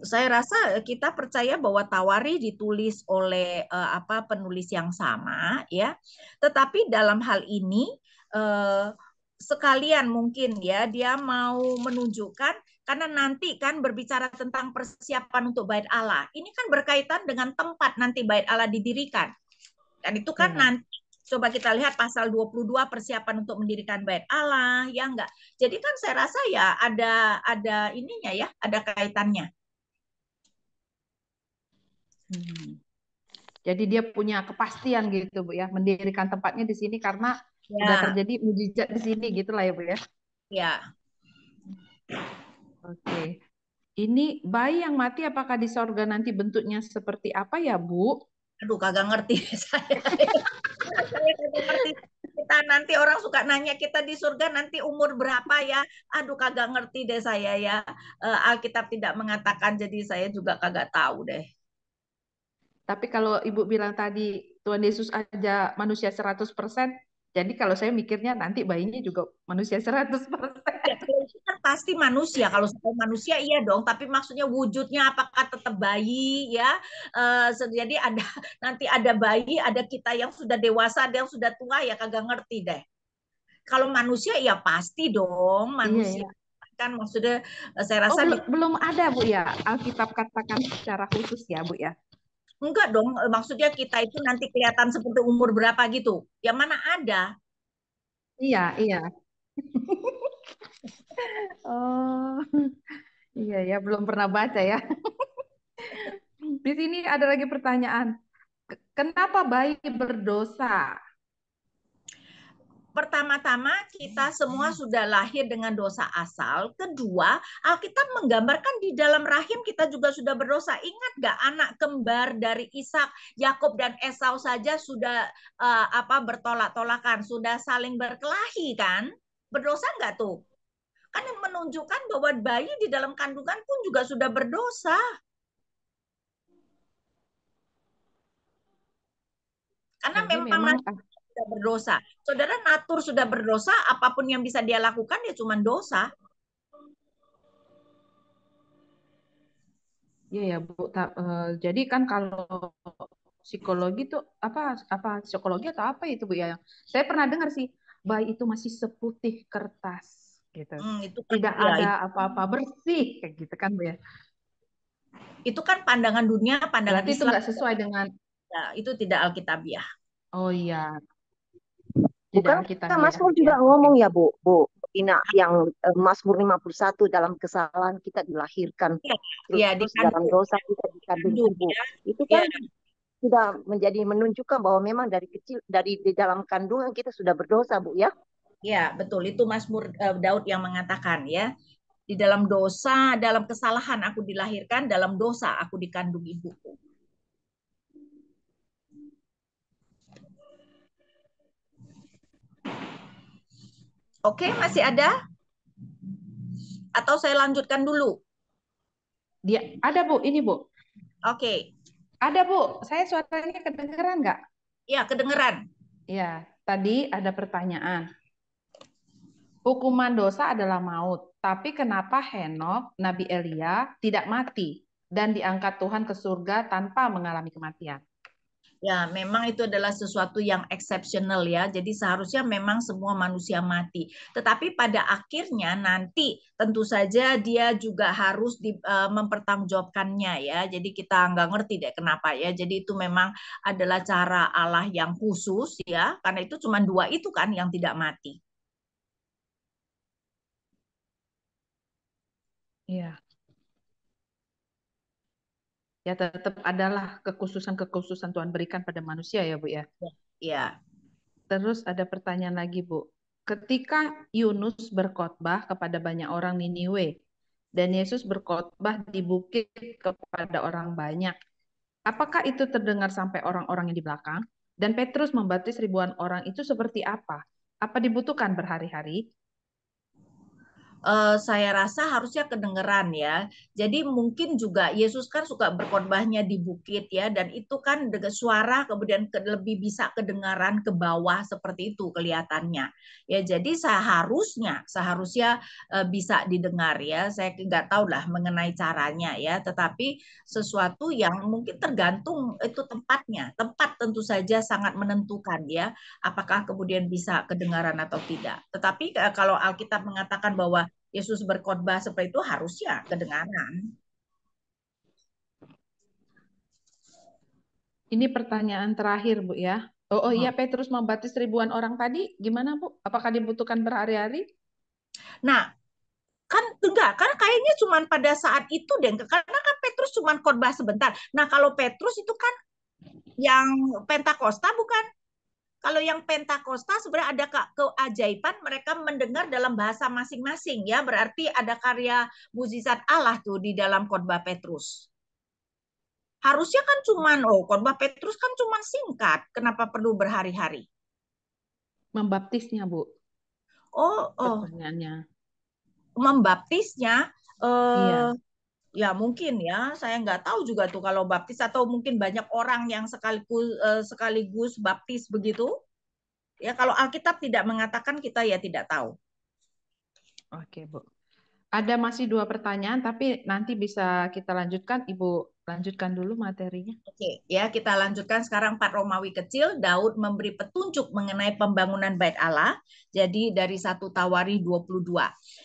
Saya rasa eh, kita percaya bahwa
tawari ditulis oleh uh, apa penulis yang sama ya. Tetapi dalam hal ini uh, sekalian mungkin ya dia mau menunjukkan karena nanti kan berbicara tentang persiapan untuk bait Allah. Ini kan berkaitan dengan tempat nanti bait Allah didirikan. Dan itu kan hmm. nanti Coba kita lihat pasal 22 persiapan untuk mendirikan bait Allah, ya enggak. Jadi kan saya rasa ya
ada ada ininya ya, ada kaitannya. Hmm. Jadi dia punya kepastian gitu Bu ya, mendirikan tempatnya di sini karena
ya. sudah terjadi
mujizat di sini gitulah ya Bu ya. Ya. Oke. Ini bayi yang mati apakah di sorga nanti bentuknya seperti apa ya Bu? Aduh kagak ngerti saya
ngerti
kita nanti orang suka nanya kita di surga nanti umur berapa ya aduh kagak ngerti deh saya ya eh, Alkitab tidak mengatakan jadi saya juga kagak tahu deh
tapi kalau ibu bilang tadi Tuhan Yesus aja manusia 100% jadi kalau saya mikirnya nanti bayinya juga manusia 100%. Ya, kan pasti
manusia. Kalau sudah manusia iya dong, tapi maksudnya wujudnya apakah tetap bayi ya? Uh, jadi ada nanti ada bayi, ada kita yang sudah dewasa, ada yang sudah tua ya kagak ngerti deh. Kalau manusia ya pasti dong, iya, manusia. Iya, iya kan maksudnya eh, saya rasa oh, belum ada Bu ya Alkitab katakan secara khusus ya Bu ya Enggak dong, e, maksudnya kita itu nanti kelihatan seperti umur berapa gitu. Yang mana ada.
Iya, iya. oh, iya ya, belum pernah baca ya. Di sini ada lagi pertanyaan. Kenapa bayi berdosa?
pertama-tama kita hmm. semua sudah lahir dengan dosa asal. Kedua, Alkitab menggambarkan di dalam rahim kita juga sudah berdosa. Ingat gak anak kembar dari Ishak, Yakub dan Esau saja sudah uh, apa bertolak-tolakan, sudah saling berkelahi kan? Berdosa nggak tuh? Kan menunjukkan bahwa bayi di dalam kandungan pun juga sudah berdosa. Karena memang, memang sudah berdosa. Saudara natur sudah berdosa, apapun yang bisa dia lakukan ya cuma dosa.
Iya ya Bu. Ta, uh, jadi kan kalau psikologi itu apa apa psikologi atau apa itu Bu ya? Saya pernah dengar sih bayi itu masih seputih kertas gitu. Hmm, itu kan tidak ya, ada apa-apa bersih kayak gitu kan Bu ya.
Itu kan pandangan dunia, pandangan Berarti Islam. itu tidak sesuai dengan ya, itu tidak alkitabiah. Oh iya.
Bukan kita Mas
Mur juga iya. ngomong ya Bu, Bu Ina yang eh, puluh 51 dalam kesalahan kita dilahirkan. Iya, ya, dalam dosa kita dikandung ibu. Ya. Itu iya. kan ya. sudah menjadi menunjukkan bahwa memang dari kecil dari di dalam kandungan kita sudah berdosa, Bu ya.
Ya, betul. Itu Masmur eh, Daud yang mengatakan ya. Di dalam dosa, dalam kesalahan aku dilahirkan, dalam dosa aku dikandung ibuku.
Oke, okay, masih ada?
Atau saya lanjutkan dulu? Dia ada Bu, ini Bu. Oke. Okay. Ada Bu, saya suaranya kedengeran nggak? Ya, kedengeran. Ya, tadi ada pertanyaan. Hukuman dosa adalah maut, tapi kenapa Henok, Nabi Elia, tidak mati dan diangkat Tuhan ke surga tanpa mengalami kematian?
Ya, memang itu adalah sesuatu yang exceptional ya. Jadi seharusnya memang semua manusia mati. Tetapi pada akhirnya nanti tentu saja dia juga harus di, uh, mempertanggungjawabkannya ya. Jadi kita nggak ngerti deh kenapa ya. Jadi itu memang adalah cara Allah yang khusus ya. Karena itu cuma dua itu kan yang tidak mati.
Iya ya tetap adalah kekhususan-kekhususan Tuhan berikan pada manusia ya Bu ya? ya. Iya. Terus ada pertanyaan lagi Bu. Ketika Yunus berkhotbah kepada banyak orang Niniwe dan Yesus berkhotbah di bukit kepada orang banyak, apakah itu terdengar sampai orang-orang yang di belakang? Dan Petrus membaptis ribuan orang itu seperti apa? Apa dibutuhkan berhari-hari? uh, saya
rasa harusnya kedengeran ya. Jadi mungkin juga Yesus kan suka berkhotbahnya di bukit ya dan itu kan suara kemudian ke, lebih bisa kedengaran ke bawah seperti itu kelihatannya. Ya jadi seharusnya seharusnya uh, bisa didengar ya. Saya nggak tahu lah mengenai caranya ya, tetapi sesuatu yang mungkin tergantung itu tempatnya. Tempat tentu saja sangat menentukan ya apakah kemudian bisa kedengaran atau tidak. Tetapi eh, kalau Alkitab mengatakan bahwa Yesus berkhotbah
seperti itu harusnya kedengaran. Ini pertanyaan terakhir, Bu ya. Oh, oh iya, hmm. Petrus membaptis ribuan orang tadi, gimana Bu? Apakah dibutuhkan berhari-hari?
Nah, kan enggak, kan kayaknya cuma pada saat itu deh, karena kan Petrus cuma khotbah sebentar. Nah, kalau Petrus itu kan yang Pentakosta bukan? kalau yang Pentakosta sebenarnya ada keajaiban mereka mendengar dalam bahasa masing-masing ya berarti ada karya mujizat Allah tuh di dalam khotbah Petrus. Harusnya kan cuman oh khotbah Petrus kan cuman singkat, kenapa perlu berhari-hari?
Membaptisnya, Bu.
Oh, oh. Pertanyaannya. Membaptisnya Uh, iya Ya mungkin ya, saya nggak tahu juga tuh kalau baptis atau mungkin banyak orang yang sekaligus eh, sekaligus baptis begitu. Ya kalau Alkitab tidak mengatakan kita ya tidak tahu.
Oke bu, ada masih dua pertanyaan tapi nanti bisa kita lanjutkan Ibu Lanjutkan dulu materinya. Oke, ya kita lanjutkan sekarang part Romawi kecil. Daud memberi petunjuk mengenai
pembangunan bait Allah. Jadi dari satu Tawari 22.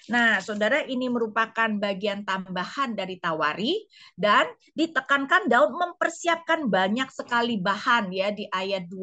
Nah, Saudara ini merupakan bagian tambahan dari Tawari dan ditekankan Daud mempersiapkan banyak sekali bahan ya di ayat 2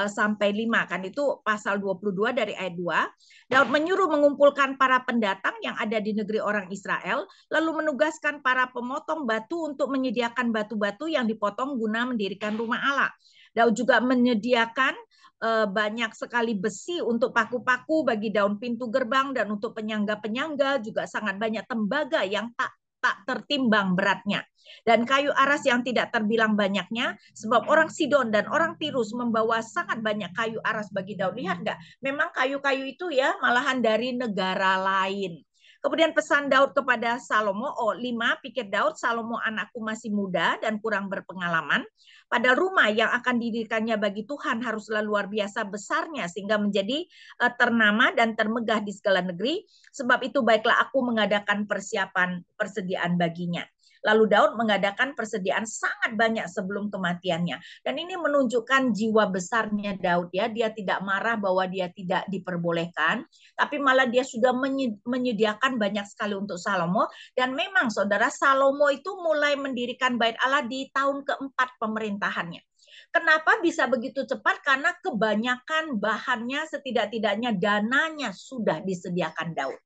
eh, sampai 5 kan itu pasal 22 dari ayat 2. Daud menyuruh mengumpulkan para pendatang yang ada di negeri orang Israel lalu menugaskan para pemotong batu untuk menyediakan menyediakan batu-batu yang dipotong guna mendirikan rumah Allah. Daud juga menyediakan eh, banyak sekali besi untuk paku-paku bagi daun pintu gerbang dan untuk penyangga-penyangga juga sangat banyak tembaga yang tak tak tertimbang beratnya dan kayu aras yang tidak terbilang banyaknya sebab orang Sidon dan orang Tirus membawa sangat banyak kayu aras bagi Daud lihat nggak memang kayu-kayu itu ya malahan dari negara lain Kemudian pesan Daud kepada Salomo, oh lima, pikir Daud, Salomo anakku masih muda dan kurang berpengalaman. Pada rumah yang akan didirikannya bagi Tuhan haruslah luar biasa besarnya sehingga menjadi uh, ternama dan termegah di segala negeri. Sebab itu baiklah aku mengadakan persiapan persediaan baginya. Lalu Daud mengadakan persediaan sangat banyak sebelum kematiannya. Dan ini menunjukkan jiwa besarnya Daud ya. Dia tidak marah bahwa dia tidak diperbolehkan, tapi malah dia sudah menyediakan banyak sekali untuk Salomo. Dan memang saudara Salomo itu mulai mendirikan bait Allah di tahun keempat pemerintahannya. Kenapa bisa begitu cepat? Karena kebanyakan bahannya setidak-tidaknya dananya sudah disediakan Daud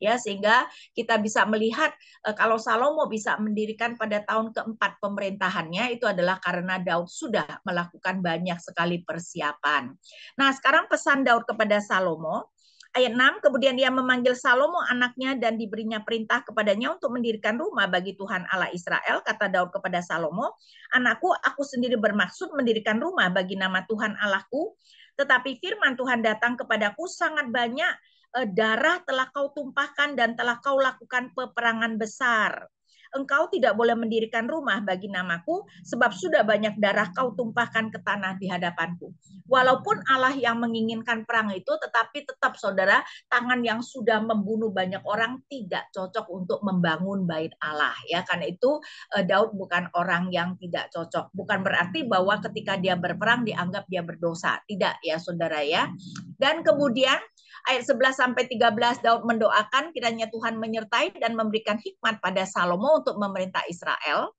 ya sehingga kita bisa melihat eh, kalau Salomo bisa mendirikan pada tahun keempat pemerintahannya itu adalah karena Daud sudah melakukan banyak sekali persiapan. Nah, sekarang pesan Daud kepada Salomo ayat 6 kemudian dia memanggil Salomo anaknya dan diberinya perintah kepadanya untuk mendirikan rumah bagi Tuhan Allah Israel kata Daud kepada Salomo anakku aku sendiri bermaksud mendirikan rumah bagi nama Tuhan Allahku tetapi firman Tuhan datang kepadaku sangat banyak Eh, darah telah kau tumpahkan dan telah kau lakukan peperangan besar. Engkau tidak boleh mendirikan rumah bagi namaku, sebab sudah banyak darah kau tumpahkan ke tanah di hadapanku. Walaupun Allah yang menginginkan perang itu, tetapi tetap saudara, tangan yang sudah membunuh banyak orang tidak cocok untuk membangun bait Allah. Ya, karena itu eh, Daud bukan orang yang tidak cocok. Bukan berarti bahwa ketika dia berperang dianggap dia berdosa. Tidak ya saudara ya. Dan kemudian ayat 11 sampai 13 Daud mendoakan kiranya Tuhan menyertai dan memberikan hikmat pada Salomo untuk memerintah Israel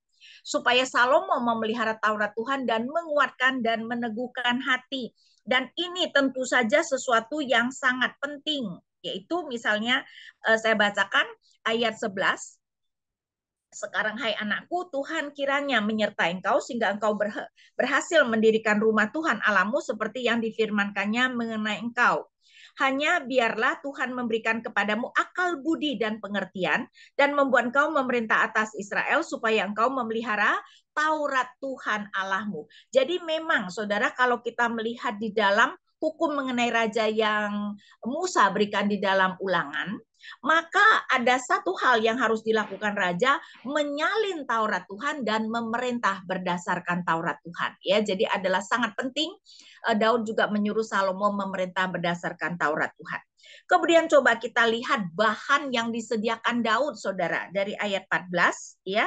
supaya Salomo memelihara Taurat Tuhan dan menguatkan dan meneguhkan hati. Dan ini tentu saja sesuatu yang sangat penting yaitu misalnya eh, saya bacakan ayat 11 sekarang hai anakku, Tuhan kiranya menyertai engkau sehingga engkau berhasil mendirikan rumah Tuhan alamu seperti yang difirmankannya mengenai engkau hanya biarlah Tuhan memberikan kepadamu akal budi dan pengertian dan membuat engkau memerintah atas Israel supaya engkau memelihara Taurat Tuhan Allahmu. Jadi memang Saudara kalau kita melihat di dalam hukum mengenai raja yang Musa berikan di dalam Ulangan maka ada satu hal yang harus dilakukan raja, menyalin Taurat Tuhan dan memerintah berdasarkan Taurat Tuhan. Ya, jadi adalah sangat penting eh, Daud juga menyuruh Salomo memerintah berdasarkan Taurat Tuhan. Kemudian coba kita lihat bahan yang disediakan Daud Saudara dari ayat 14 ya.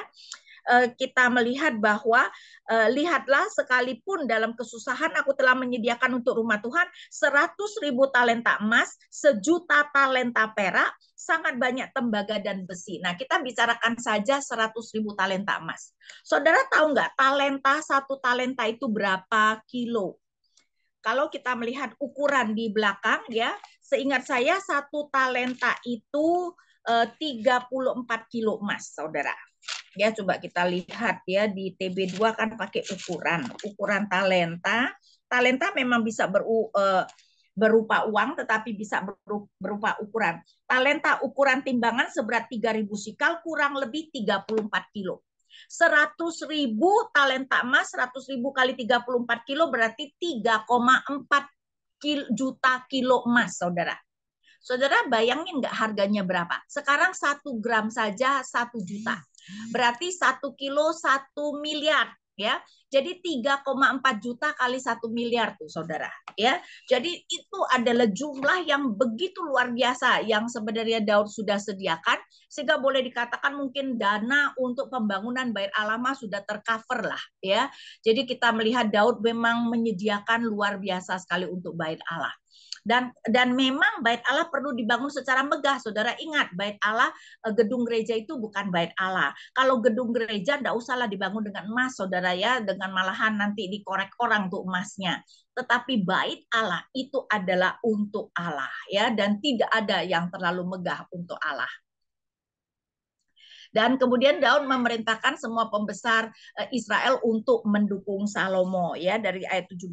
Eh, kita melihat bahwa eh, lihatlah sekalipun dalam kesusahan aku telah menyediakan untuk rumah Tuhan 100 ribu talenta emas, sejuta talenta perak, sangat banyak tembaga dan besi. Nah, kita bicarakan saja 100 ribu talenta emas. Saudara tahu nggak talenta, satu talenta itu berapa kilo? Kalau kita melihat ukuran di belakang ya, seingat saya satu talenta itu 34 eh, kilo emas, saudara ya coba kita lihat ya di TB2 kan pakai ukuran ukuran talenta talenta memang bisa beru, uh, berupa uang tetapi bisa berupa ukuran talenta ukuran timbangan seberat 3000 sikal kurang lebih 34 kilo seratus ribu talenta emas seratus ribu kali 34 kilo berarti 3,4 kil, juta kilo emas saudara Saudara bayangin nggak harganya berapa? Sekarang satu gram saja satu juta. Berarti 1 kilo 1 miliar ya. Jadi 3,4 juta kali 1 miliar tuh Saudara ya. Jadi itu adalah jumlah yang begitu luar biasa yang sebenarnya Daud sudah sediakan sehingga boleh dikatakan mungkin dana untuk pembangunan Bait Alama sudah tercover lah ya. Jadi kita melihat Daud memang menyediakan luar biasa sekali untuk Bait Allah dan dan memang bait Allah perlu dibangun secara megah saudara ingat bait Allah eh, gedung gereja itu bukan bait Allah kalau gedung gereja tidak usahlah dibangun dengan emas saudara ya dengan malahan nanti dikorek orang tuh emasnya tetapi bait Allah itu adalah untuk Allah ya dan tidak ada yang terlalu megah untuk Allah dan kemudian Daud memerintahkan semua pembesar eh, Israel untuk mendukung Salomo ya dari ayat 17.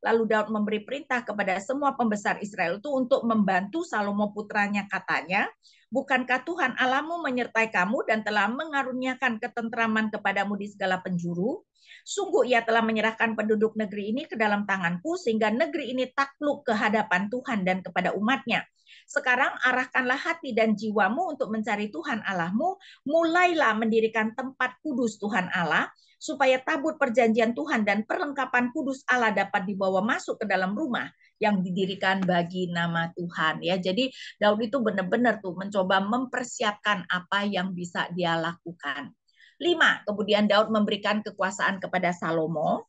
Lalu Daud memberi perintah kepada semua pembesar Israel itu untuk membantu Salomo putranya katanya, bukankah Tuhan Alamu menyertai kamu dan telah mengaruniakan ketentraman kepadamu di segala penjuru? Sungguh ia telah menyerahkan penduduk negeri ini ke dalam tanganku sehingga negeri ini takluk ke hadapan Tuhan dan kepada umatnya. Sekarang arahkanlah hati dan jiwamu untuk mencari Tuhan Allahmu, mulailah mendirikan tempat kudus Tuhan Allah, supaya tabut perjanjian Tuhan dan perlengkapan kudus Allah dapat dibawa masuk ke dalam rumah yang didirikan bagi nama Tuhan ya. Jadi Daud itu benar-benar tuh mencoba mempersiapkan apa yang bisa dia lakukan. Lima, kemudian Daud memberikan kekuasaan kepada Salomo.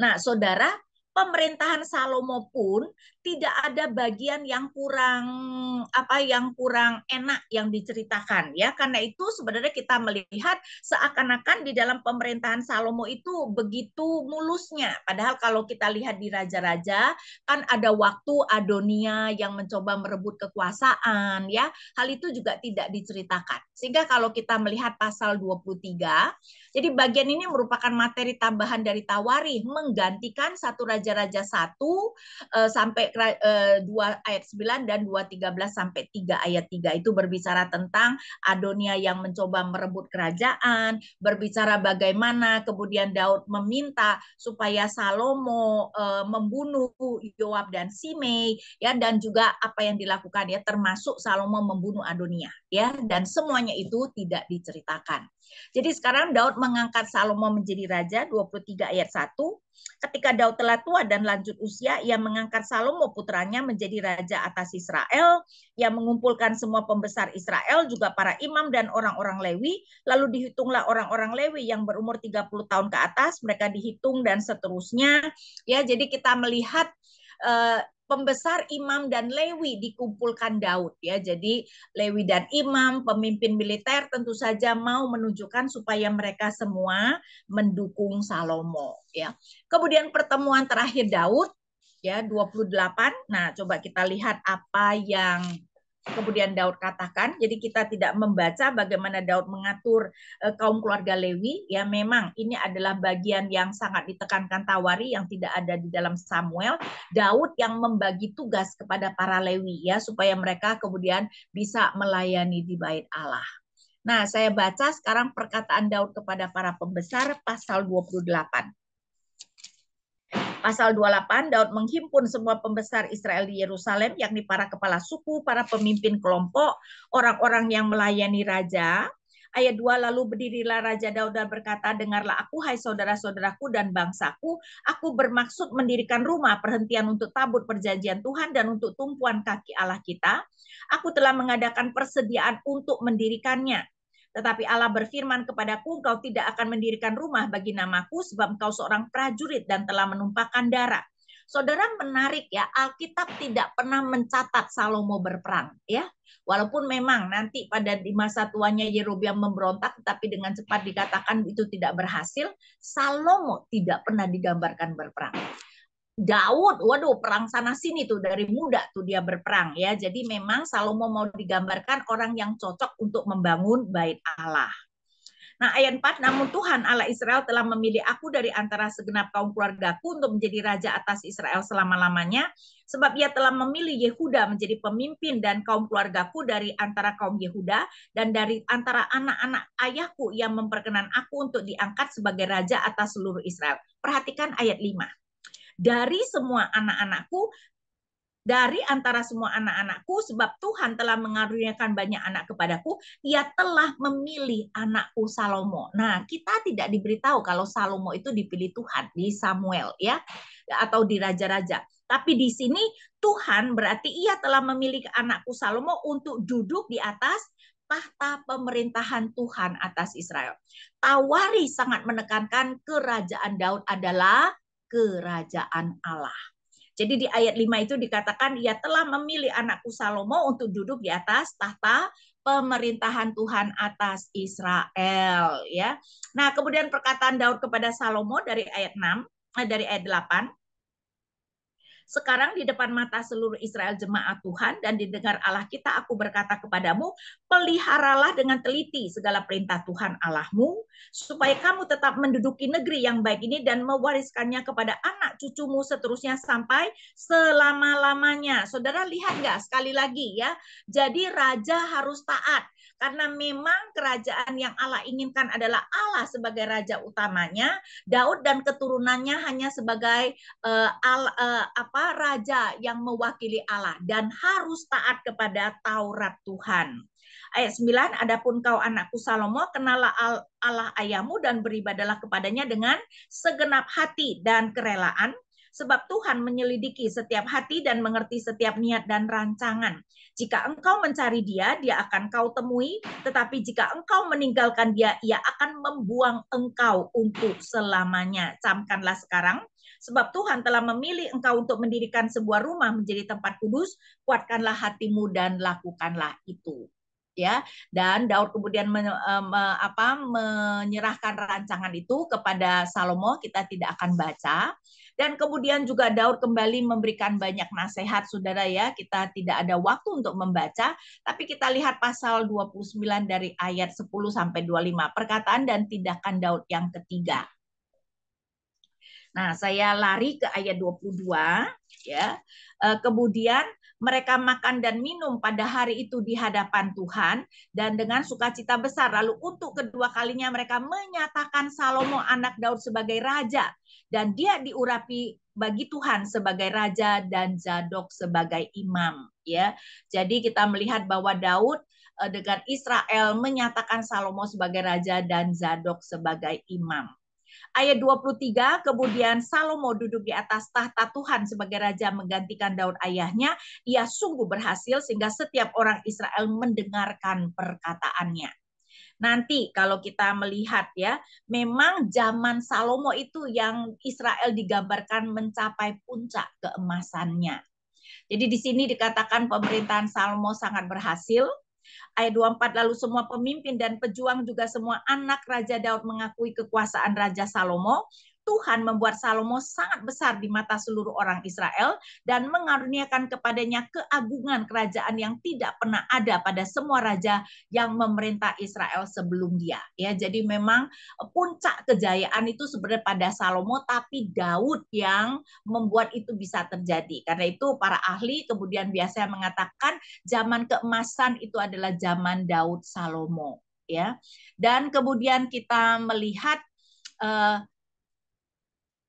Nah, saudara, pemerintahan Salomo pun tidak ada bagian yang kurang apa yang kurang enak yang diceritakan ya karena itu sebenarnya kita melihat seakan-akan di dalam pemerintahan Salomo itu begitu mulusnya padahal kalau kita lihat di raja-raja kan ada waktu Adonia yang mencoba merebut kekuasaan ya hal itu juga tidak diceritakan sehingga kalau kita melihat pasal 23 jadi bagian ini merupakan materi tambahan dari Tawari menggantikan satu Raja-Raja satu eh, sampai eh, dua ayat 9 dan dua tiga belas sampai tiga ayat tiga itu berbicara tentang Adonia yang mencoba merebut kerajaan, berbicara bagaimana kemudian Daud meminta supaya Salomo eh, membunuh Yoab dan Simei ya dan juga apa yang dilakukan ya termasuk Salomo membunuh Adonia ya dan semuanya itu tidak diceritakan. Jadi sekarang Daud mengangkat Salomo menjadi raja 23 ayat 1. Ketika Daud telah tua dan lanjut usia, ia mengangkat Salomo putranya menjadi raja atas Israel. Ia mengumpulkan semua pembesar Israel, juga para imam dan orang-orang Lewi. Lalu dihitunglah orang-orang Lewi yang berumur 30 tahun ke atas, mereka dihitung dan seterusnya. Ya, jadi kita melihat eh, pembesar imam dan lewi dikumpulkan Daud ya. Jadi lewi dan imam, pemimpin militer tentu saja mau menunjukkan supaya mereka semua mendukung Salomo ya. Kemudian pertemuan terakhir Daud ya 28. Nah, coba kita lihat apa yang kemudian Daud katakan. Jadi kita tidak membaca bagaimana Daud mengatur eh, kaum keluarga Lewi. Ya memang ini adalah bagian yang sangat ditekankan Tawari yang tidak ada di dalam Samuel. Daud yang membagi tugas kepada para Lewi ya supaya mereka kemudian bisa melayani di bait Allah. Nah, saya baca sekarang perkataan Daud kepada para pembesar pasal 28. Pasal 28, Daud menghimpun semua pembesar Israel di Yerusalem, yakni para kepala suku, para pemimpin kelompok, orang-orang yang melayani raja, Ayat 2 lalu berdirilah Raja Daud dan berkata, "Dengarlah aku hai saudara-saudaraku dan bangsaku, aku bermaksud mendirikan rumah perhentian untuk tabut perjanjian Tuhan dan untuk tumpuan kaki Allah kita. Aku telah mengadakan persediaan untuk mendirikannya." Tetapi Allah berfirman kepadaku, kau tidak akan mendirikan rumah bagi namaku sebab engkau seorang prajurit dan telah menumpahkan darah. Saudara menarik ya, Alkitab tidak pernah mencatat Salomo berperang ya. Walaupun memang nanti pada di masa tuanya Yerobeam memberontak tetapi dengan cepat dikatakan itu tidak berhasil, Salomo tidak pernah digambarkan berperang. Daud, waduh perang sana sini tuh dari muda tuh dia berperang ya. Jadi memang Salomo mau digambarkan orang yang cocok untuk membangun bait Allah. Nah ayat 4, namun Tuhan Allah Israel telah memilih aku dari antara segenap kaum keluargaku untuk menjadi raja atas Israel selama-lamanya, sebab ia telah memilih Yehuda menjadi pemimpin dan kaum keluargaku dari antara kaum Yehuda, dan dari antara anak-anak ayahku yang memperkenan aku untuk diangkat sebagai raja atas seluruh Israel. Perhatikan ayat 5 dari semua anak-anakku dari antara semua anak-anakku sebab Tuhan telah mengaruniakan banyak anak kepadaku ia telah memilih anakku Salomo. Nah, kita tidak diberitahu kalau Salomo itu dipilih Tuhan di Samuel ya atau di raja-raja. Tapi di sini Tuhan berarti ia telah memilih anakku Salomo untuk duduk di atas tahta pemerintahan Tuhan atas Israel. Tawari sangat menekankan kerajaan Daud adalah kerajaan Allah. Jadi di ayat 5 itu dikatakan ia telah memilih anakku Salomo untuk duduk di atas tahta pemerintahan Tuhan atas Israel ya. Nah, kemudian perkataan Daud kepada Salomo dari ayat 6 eh, dari ayat 8 sekarang di depan mata seluruh Israel jemaat Tuhan dan didengar Allah kita, aku berkata kepadamu, peliharalah dengan teliti segala perintah Tuhan Allahmu, supaya kamu tetap menduduki negeri yang baik ini dan mewariskannya kepada anak cucumu seterusnya sampai selama-lamanya. Saudara lihat nggak sekali lagi ya, jadi raja harus taat karena memang kerajaan yang Allah inginkan adalah Allah sebagai raja utamanya, Daud dan keturunannya hanya sebagai uh, al, uh, apa raja yang mewakili Allah dan harus taat kepada Taurat Tuhan. Ayat 9, adapun kau anakku Salomo, kenalah Allah ayamu dan beribadalah kepadanya dengan segenap hati dan kerelaan, sebab Tuhan menyelidiki setiap hati dan mengerti setiap niat dan rancangan. Jika engkau mencari dia, dia akan kau temui, tetapi jika engkau meninggalkan dia, ia akan membuang engkau untuk selamanya. Camkanlah sekarang, sebab Tuhan telah memilih engkau untuk mendirikan sebuah rumah menjadi tempat kudus, kuatkanlah hatimu dan lakukanlah itu ya dan Daud kemudian men, um, apa menyerahkan rancangan itu kepada Salomo kita tidak akan baca dan kemudian juga Daud kembali memberikan banyak nasihat, saudara ya. Kita tidak ada waktu untuk membaca, tapi kita lihat pasal 29 dari ayat 10 sampai 25. Perkataan dan tindakan Daud yang ketiga. Nah, saya lari ke ayat 22 ya. Eh, kemudian mereka makan dan minum pada hari itu di hadapan Tuhan dan dengan sukacita besar. Lalu untuk kedua kalinya mereka menyatakan Salomo anak Daud sebagai raja dan dia diurapi bagi Tuhan sebagai raja dan Zadok sebagai imam ya. Jadi kita melihat bahwa Daud eh, dengan Israel menyatakan Salomo sebagai raja dan Zadok sebagai imam. Ayat 23, kemudian Salomo duduk di atas tahta Tuhan sebagai raja menggantikan Daud ayahnya. Ia sungguh berhasil sehingga setiap orang Israel mendengarkan perkataannya. Nanti kalau kita melihat ya, memang zaman Salomo itu yang Israel digambarkan mencapai puncak keemasannya. Jadi di sini dikatakan pemerintahan Salomo sangat berhasil. Ayat 24 lalu semua pemimpin dan pejuang juga semua anak Raja Daud mengakui kekuasaan Raja Salomo Tuhan membuat Salomo sangat besar di mata seluruh orang Israel dan mengaruniakan kepadanya keagungan kerajaan yang tidak pernah ada pada semua raja yang memerintah Israel sebelum dia. Ya, jadi memang puncak kejayaan itu sebenarnya pada Salomo tapi Daud yang membuat itu bisa terjadi. Karena itu para ahli kemudian biasanya mengatakan zaman keemasan itu adalah zaman Daud Salomo ya. Dan kemudian kita melihat eh,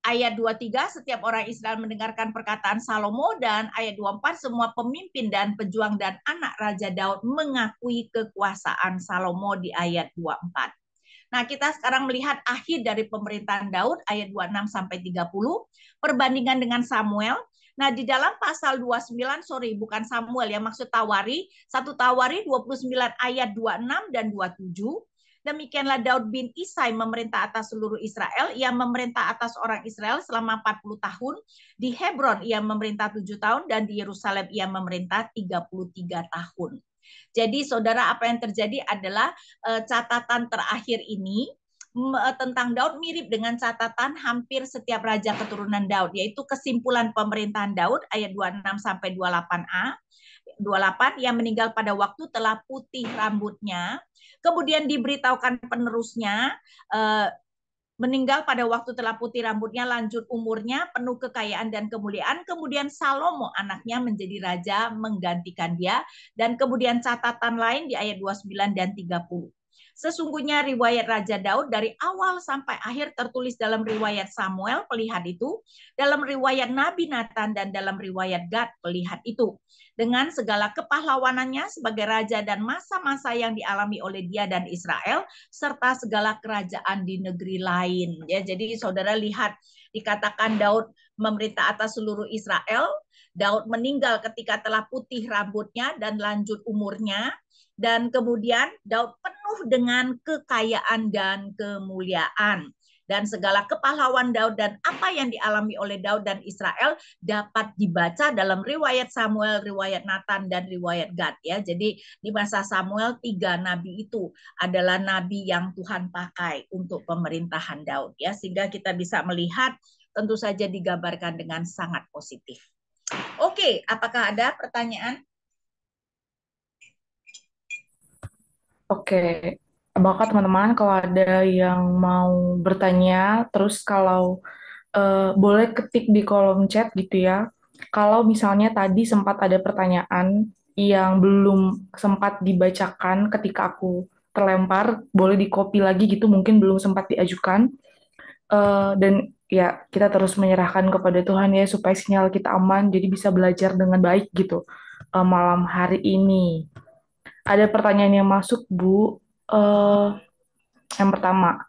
ayat 23 setiap orang Israel mendengarkan perkataan Salomo dan ayat 24 semua pemimpin dan pejuang dan anak Raja Daud mengakui kekuasaan Salomo di ayat 24. Nah, kita sekarang melihat akhir dari pemerintahan Daud ayat 26 sampai 30 perbandingan dengan Samuel. Nah, di dalam pasal 29 sorry bukan Samuel ya maksud Tawari, satu Tawari 29 ayat 26 dan 27 Demikianlah Daud bin Isai memerintah atas seluruh Israel. Ia memerintah atas orang Israel selama 40 tahun. Di Hebron ia memerintah 7 tahun dan di Yerusalem ia memerintah 33 tahun. Jadi saudara apa yang terjadi adalah eh, catatan terakhir ini eh, tentang Daud mirip dengan catatan hampir setiap raja keturunan Daud yaitu kesimpulan pemerintahan Daud ayat 26 sampai 28a 28 yang meninggal pada waktu telah putih rambutnya. Kemudian diberitahukan penerusnya eh, meninggal pada waktu telah putih rambutnya, lanjut umurnya, penuh kekayaan dan kemuliaan. Kemudian Salomo anaknya menjadi raja menggantikan dia. Dan kemudian catatan lain di ayat 29 dan 30. Sesungguhnya riwayat Raja Daud dari awal sampai akhir tertulis dalam riwayat Samuel, pelihat itu, dalam riwayat Nabi Nathan, dan dalam riwayat Gad, pelihat itu dengan segala kepahlawanannya sebagai raja dan masa-masa yang dialami oleh dia dan Israel serta segala kerajaan di negeri lain ya jadi saudara lihat dikatakan Daud memerintah atas seluruh Israel Daud meninggal ketika telah putih rambutnya dan lanjut umurnya dan kemudian Daud penuh dengan kekayaan dan kemuliaan dan segala kepahlawan Daud dan apa yang dialami oleh Daud dan Israel dapat dibaca dalam riwayat Samuel, riwayat Nathan dan riwayat Gad ya. Jadi di masa Samuel tiga nabi itu adalah nabi yang Tuhan pakai untuk pemerintahan Daud ya sehingga kita bisa melihat tentu saja digambarkan dengan sangat positif. Oke, apakah ada pertanyaan?
Oke, bakal teman-teman kalau ada yang mau bertanya, terus kalau uh, boleh ketik di kolom chat gitu ya. Kalau misalnya tadi sempat ada pertanyaan yang belum sempat dibacakan ketika aku terlempar, boleh dikopi lagi gitu, mungkin belum sempat diajukan. Uh, dan ya kita terus menyerahkan kepada Tuhan ya supaya sinyal kita aman, jadi bisa belajar dengan baik gitu uh, malam hari ini. Ada pertanyaan yang masuk, Bu uh, yang pertama,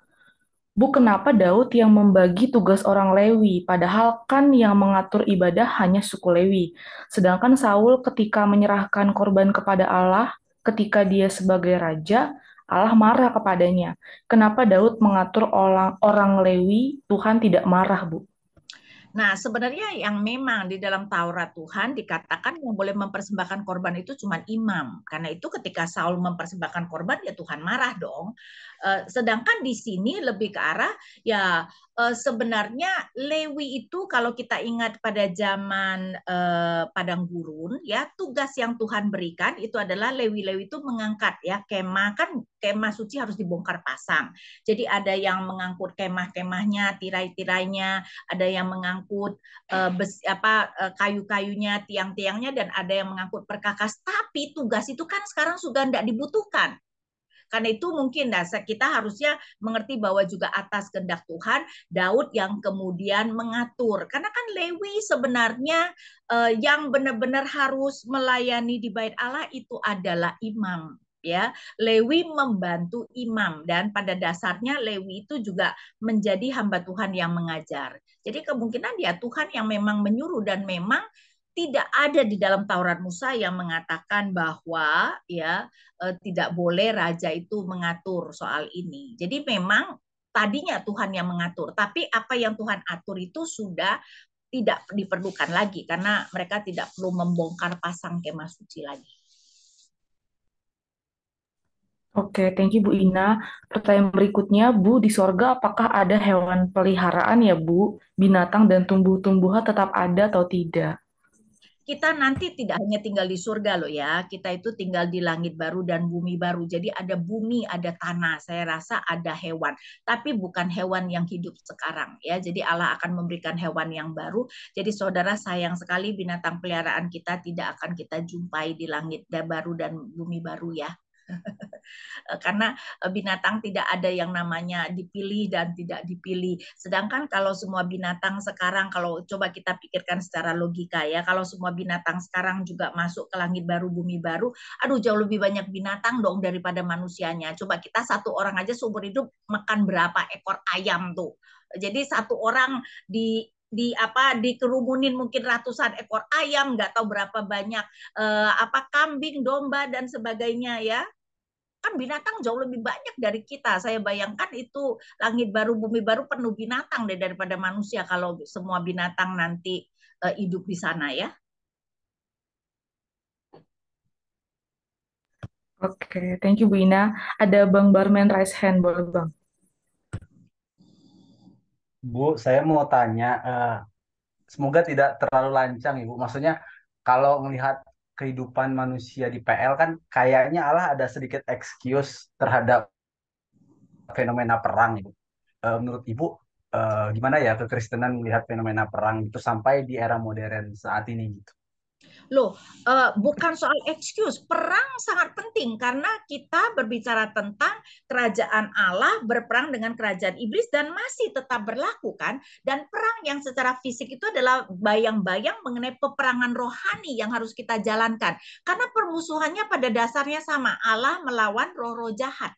Bu kenapa Daud yang membagi tugas orang Lewi, padahal kan yang mengatur ibadah hanya suku Lewi. Sedangkan Saul ketika menyerahkan korban kepada Allah, ketika dia sebagai raja, Allah marah kepadanya. Kenapa Daud mengatur orang, orang Lewi, Tuhan tidak marah, Bu?
Nah, sebenarnya yang memang di dalam Taurat Tuhan dikatakan yang boleh mempersembahkan korban itu cuma imam. Karena itu ketika Saul mempersembahkan korban ya Tuhan marah dong. Eh, sedangkan di sini lebih ke arah ya uh, sebenarnya Lewi itu kalau kita ingat pada zaman uh, padang gurun ya tugas yang Tuhan berikan itu adalah Lewi-Lewi itu mengangkat ya kemah kan kemah suci harus dibongkar pasang. Jadi ada yang mengangkut kemah-kemahnya, tirai-tirainya, ada yang mengangkut uh, bes, apa uh, kayu-kayunya, tiang-tiangnya dan ada yang mengangkut perkakas. Tapi tugas itu kan sekarang sudah tidak dibutuhkan karena itu mungkin nah, kita harusnya mengerti bahwa juga atas kehendak Tuhan Daud yang kemudian mengatur. Karena kan Lewi sebenarnya eh, yang benar-benar harus melayani di bait Allah itu adalah imam ya Lewi membantu imam dan pada dasarnya Lewi itu juga menjadi hamba Tuhan yang mengajar jadi kemungkinan dia ya Tuhan yang memang menyuruh dan memang tidak ada di dalam Taurat Musa yang mengatakan bahwa ya e, tidak boleh raja itu mengatur soal ini. Jadi memang tadinya Tuhan yang mengatur, tapi apa yang Tuhan atur itu sudah tidak diperlukan lagi karena mereka tidak perlu membongkar pasang kemah suci lagi.
Oke, thank you Bu Ina. Pertanyaan berikutnya, Bu, di sorga apakah ada hewan peliharaan ya Bu? Binatang dan tumbuh-tumbuhan tetap ada atau tidak?
kita nanti tidak hanya tinggal di surga loh ya, kita itu tinggal di langit baru dan bumi baru. Jadi ada bumi, ada tanah, saya rasa ada hewan, tapi bukan hewan yang hidup sekarang ya. Jadi Allah akan memberikan hewan yang baru. Jadi saudara sayang sekali binatang peliharaan kita tidak akan kita jumpai di langit baru dan bumi baru ya. Eh, karena eh, binatang tidak ada yang namanya dipilih dan tidak dipilih. Sedangkan kalau semua binatang sekarang kalau coba kita pikirkan secara logika ya, kalau semua binatang sekarang juga masuk ke langit baru bumi baru, aduh jauh lebih banyak binatang dong daripada manusianya. Coba kita satu orang aja seumur hidup makan berapa ekor ayam tuh. Jadi satu orang di di apa dikerumunin mungkin ratusan ekor ayam nggak tahu berapa banyak eh, apa kambing domba dan sebagainya ya kan binatang jauh lebih banyak dari kita. Saya bayangkan itu langit baru bumi baru penuh binatang deh daripada manusia kalau semua binatang nanti uh, hidup di sana ya.
Oke, okay, thank you Bu Ina. Ada Bang Barman Rice hand, boleh Bang?
Bu, saya mau tanya, uh, semoga tidak terlalu lancang Ibu. Maksudnya kalau melihat kehidupan manusia di PL kan kayaknya Allah ada sedikit excuse terhadap fenomena perang itu eh, menurut ibu eh, gimana ya kekristenan melihat fenomena perang itu sampai di era modern saat ini gitu?
Loh, uh, bukan soal excuse. Perang sangat penting karena kita berbicara tentang kerajaan Allah berperang dengan kerajaan iblis dan masih tetap berlaku kan. Dan perang yang secara fisik itu adalah bayang-bayang mengenai peperangan rohani yang harus kita jalankan. Karena permusuhannya pada dasarnya sama, Allah melawan roh-roh jahat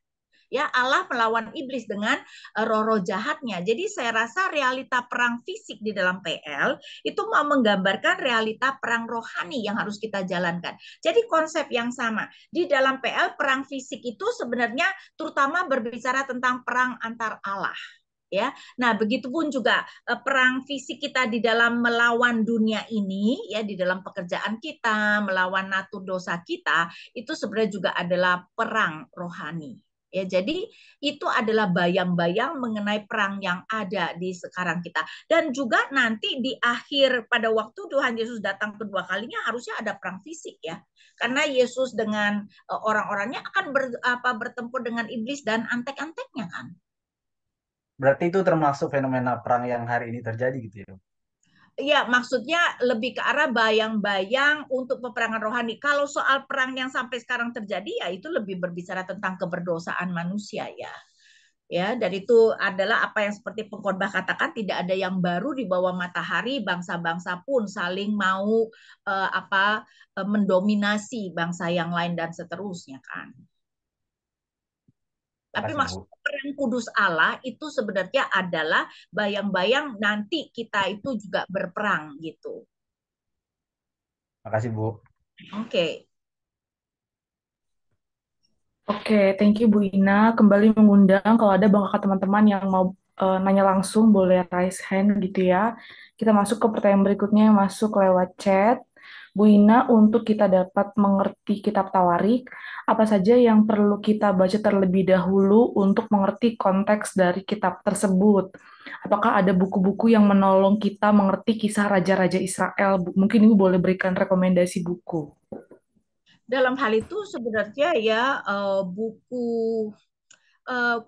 ya Allah melawan iblis dengan eh, roh-roh jahatnya. Jadi saya rasa realita perang fisik di dalam PL itu mau menggambarkan realita perang rohani yang harus kita jalankan. Jadi konsep yang sama. Di dalam PL perang fisik itu sebenarnya terutama berbicara tentang perang antar Allah ya. Nah, begitupun juga eh, perang fisik kita di dalam melawan dunia ini ya di dalam pekerjaan kita, melawan natur dosa kita itu sebenarnya juga adalah perang rohani Ya, jadi itu adalah bayang-bayang mengenai perang yang ada di sekarang kita. Dan juga nanti di akhir pada waktu Tuhan Yesus datang kedua kalinya harusnya ada perang fisik ya. Karena Yesus dengan e, orang-orangnya akan ber, apa, bertempur dengan iblis dan antek-anteknya kan.
Berarti itu termasuk fenomena perang yang hari ini terjadi gitu ya?
ya maksudnya lebih ke arah bayang-bayang untuk peperangan rohani. Kalau soal perang yang sampai sekarang terjadi ya itu lebih berbicara tentang keberdosaan manusia ya. Ya, dan itu adalah apa yang seperti pengkhotbah katakan tidak ada yang baru di bawah matahari, bangsa-bangsa pun saling mau eh, apa eh, mendominasi bangsa yang lain dan seterusnya kan. Tapi maksud perang kudus Allah itu sebenarnya adalah bayang-bayang nanti kita itu juga berperang gitu.
Makasih Bu. Oke.
Okay. Oke, okay, thank you Bu Ina. Kembali mengundang kalau ada bang teman-teman yang mau uh, nanya langsung boleh raise hand gitu ya. Kita masuk ke pertanyaan berikutnya yang masuk lewat chat. Bu Ina untuk kita dapat mengerti kitab Tawarik, apa saja yang perlu kita baca terlebih dahulu untuk mengerti konteks dari kitab tersebut? Apakah ada buku-buku yang menolong kita mengerti kisah raja-raja Israel? mungkin Ibu boleh berikan rekomendasi buku.
Dalam hal itu sebenarnya ya eh, buku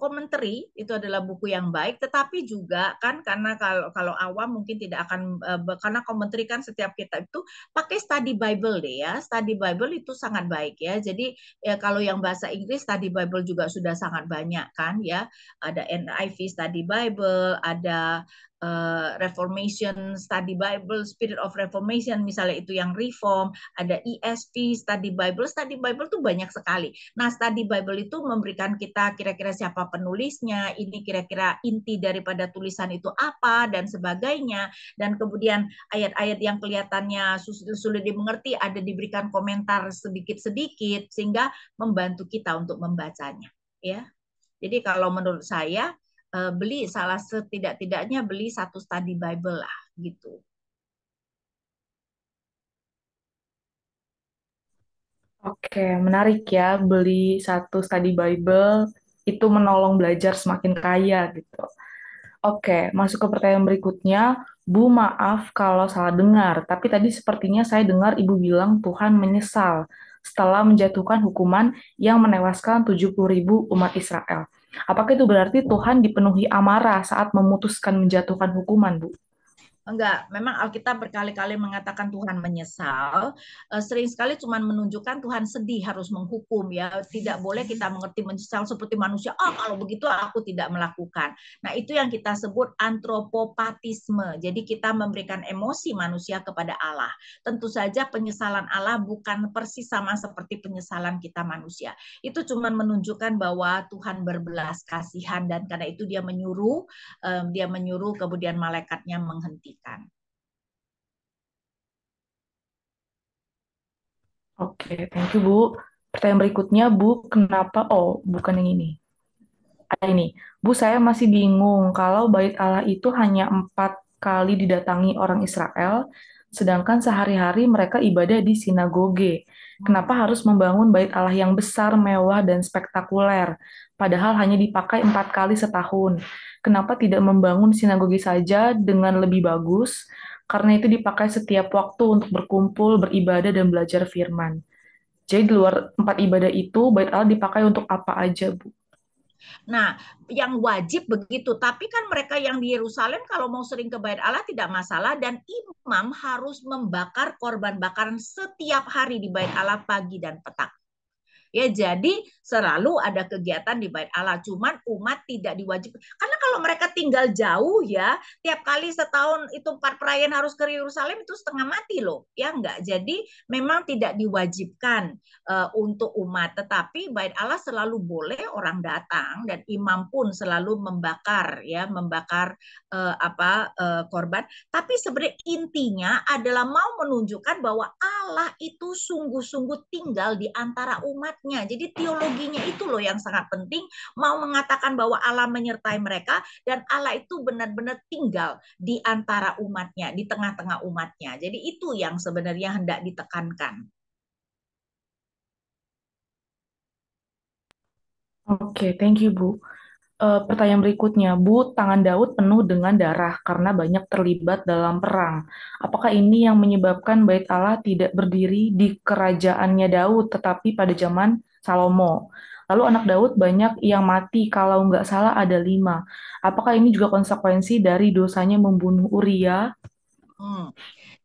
komentari eh, uh, itu adalah buku yang baik, tetapi juga kan karena kalau kalau awam mungkin tidak akan uh, karena komentari kan setiap kita itu pakai study Bible deh ya, study Bible itu sangat baik ya. Jadi ya kalau yang bahasa Inggris study Bible juga sudah sangat banyak kan ya, ada NIV study Bible, ada Eh, Reformation Study Bible, Spirit of Reformation, misalnya itu yang Reform, ada ESP Study Bible. Study Bible tuh banyak sekali. Nah, Study Bible itu memberikan kita kira-kira siapa penulisnya, ini kira-kira inti daripada tulisan itu apa dan sebagainya. Dan kemudian ayat-ayat yang kelihatannya sulit dimengerti ada diberikan komentar sedikit-sedikit sehingga membantu kita untuk membacanya, ya. Jadi kalau menurut saya Eh, beli salah setidak-tidaknya beli satu study Bible lah gitu.
Oke, menarik ya beli satu study Bible itu menolong belajar semakin kaya gitu. Oke, masuk ke pertanyaan berikutnya. Bu, maaf kalau salah dengar, tapi tadi sepertinya saya dengar Ibu bilang Tuhan menyesal setelah menjatuhkan hukuman yang menewaskan 70 ribu umat Israel. Apakah itu berarti Tuhan dipenuhi amarah saat memutuskan menjatuhkan hukuman, Bu?
enggak memang Alkitab berkali-kali mengatakan Tuhan menyesal eh, sering sekali cuman menunjukkan Tuhan sedih harus menghukum ya tidak boleh kita mengerti menyesal seperti manusia oh kalau begitu aku tidak melakukan nah itu yang kita sebut antropopatisme jadi kita memberikan emosi manusia kepada Allah tentu saja penyesalan Allah bukan persis sama seperti penyesalan kita manusia itu cuman menunjukkan bahwa Tuhan berbelas kasihan dan karena itu dia menyuruh dia menyuruh kemudian malaikatnya menghentikan diperhatikan.
Oke, okay, thank you Bu. Pertanyaan berikutnya Bu, kenapa? Oh, bukan yang ini. Ada ini. Bu, saya masih bingung kalau bait Allah itu hanya empat kali didatangi orang Israel, sedangkan sehari-hari mereka ibadah di sinagoge. Kenapa harus membangun bait Allah yang besar, mewah, dan spektakuler? padahal hanya dipakai empat kali setahun. Kenapa tidak membangun sinagogi saja dengan lebih bagus? Karena itu dipakai setiap waktu untuk berkumpul, beribadah, dan belajar firman. Jadi di luar empat ibadah itu, bait Allah dipakai untuk apa aja, Bu?
Nah, yang wajib begitu, tapi kan mereka yang di Yerusalem kalau mau sering ke Bait Allah tidak masalah dan imam harus membakar korban bakaran setiap hari di Bait Allah pagi dan petang. Ya jadi selalu ada kegiatan di bait Allah, cuman umat tidak diwajibkan kalau mereka tinggal jauh ya, tiap kali setahun itu empat perayaan harus ke Yerusalem itu setengah mati loh, ya enggak. Jadi memang tidak diwajibkan uh, untuk umat, tetapi baik Allah selalu boleh orang datang dan imam pun selalu membakar ya, membakar uh, apa uh, korban. Tapi sebenarnya intinya adalah mau menunjukkan bahwa Allah itu sungguh-sungguh tinggal di antara umatnya. Jadi teologinya itu loh yang sangat penting mau mengatakan bahwa Allah menyertai mereka, dan Allah itu benar-benar tinggal di antara umatnya, di tengah-tengah umatnya. Jadi itu yang sebenarnya hendak
ditekankan. Oke, okay, thank you Bu. Uh, pertanyaan berikutnya, Bu, tangan Daud penuh dengan darah karena banyak terlibat dalam perang. Apakah ini yang menyebabkan bait Allah tidak berdiri di kerajaannya Daud, tetapi pada zaman Salomo? Lalu anak Daud banyak yang mati, kalau nggak salah ada lima. Apakah ini juga konsekuensi dari dosanya membunuh Uria? Hmm.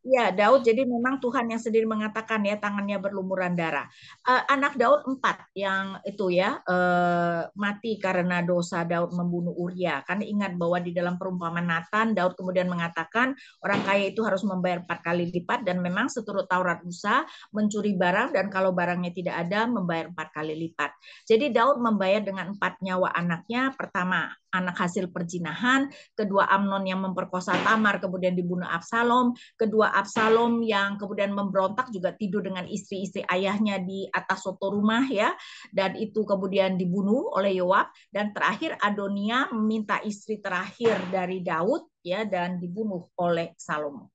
Ya, Daud. Jadi memang Tuhan yang sendiri mengatakan ya tangannya berlumuran darah. Uh, anak Daud empat yang itu ya uh, mati karena dosa Daud membunuh Uria. Kan ingat bahwa di dalam perumpamaan Nathan, Daud kemudian mengatakan orang kaya itu harus membayar empat kali lipat dan memang seturut Taurat Musa mencuri barang dan kalau barangnya tidak ada membayar empat kali lipat. Jadi Daud membayar dengan empat nyawa anaknya. Pertama anak hasil perjinahan, kedua Amnon yang memperkosa Tamar kemudian dibunuh Absalom, kedua Absalom yang kemudian memberontak juga tidur dengan istri-istri ayahnya di atas soto rumah ya dan itu kemudian dibunuh oleh Yoab dan terakhir Adonia meminta istri terakhir dari Daud ya dan dibunuh oleh Salomo.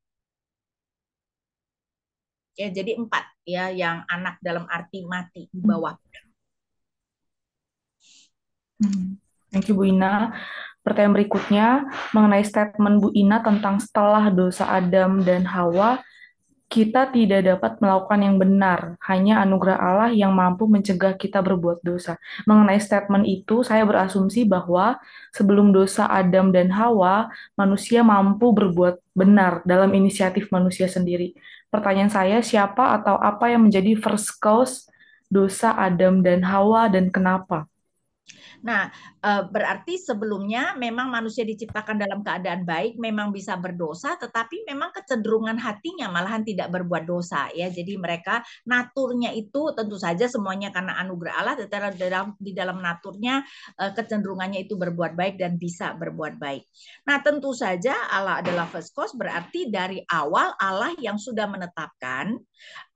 Ya, jadi empat ya yang anak dalam arti mati di bawah.
Hmm. Thank you Bu Ina. Pertanyaan berikutnya mengenai statement Bu Ina tentang setelah dosa Adam dan Hawa, kita tidak dapat melakukan yang benar, hanya anugerah Allah yang mampu mencegah kita berbuat dosa. Mengenai statement itu, saya berasumsi bahwa sebelum dosa Adam dan Hawa, manusia mampu berbuat benar dalam inisiatif manusia sendiri. Pertanyaan saya, siapa atau apa yang menjadi first cause dosa Adam dan Hawa dan kenapa?
Nah, eh, berarti sebelumnya memang manusia diciptakan dalam keadaan baik, memang bisa berdosa, tetapi memang kecenderungan hatinya malahan tidak berbuat dosa ya. Jadi mereka naturnya itu tentu saja semuanya karena anugerah Allah, tetapi dalam di dalam naturnya eh, kecenderungannya itu berbuat baik dan bisa berbuat baik. Nah, tentu saja Allah adalah first cause berarti dari awal Allah yang sudah menetapkan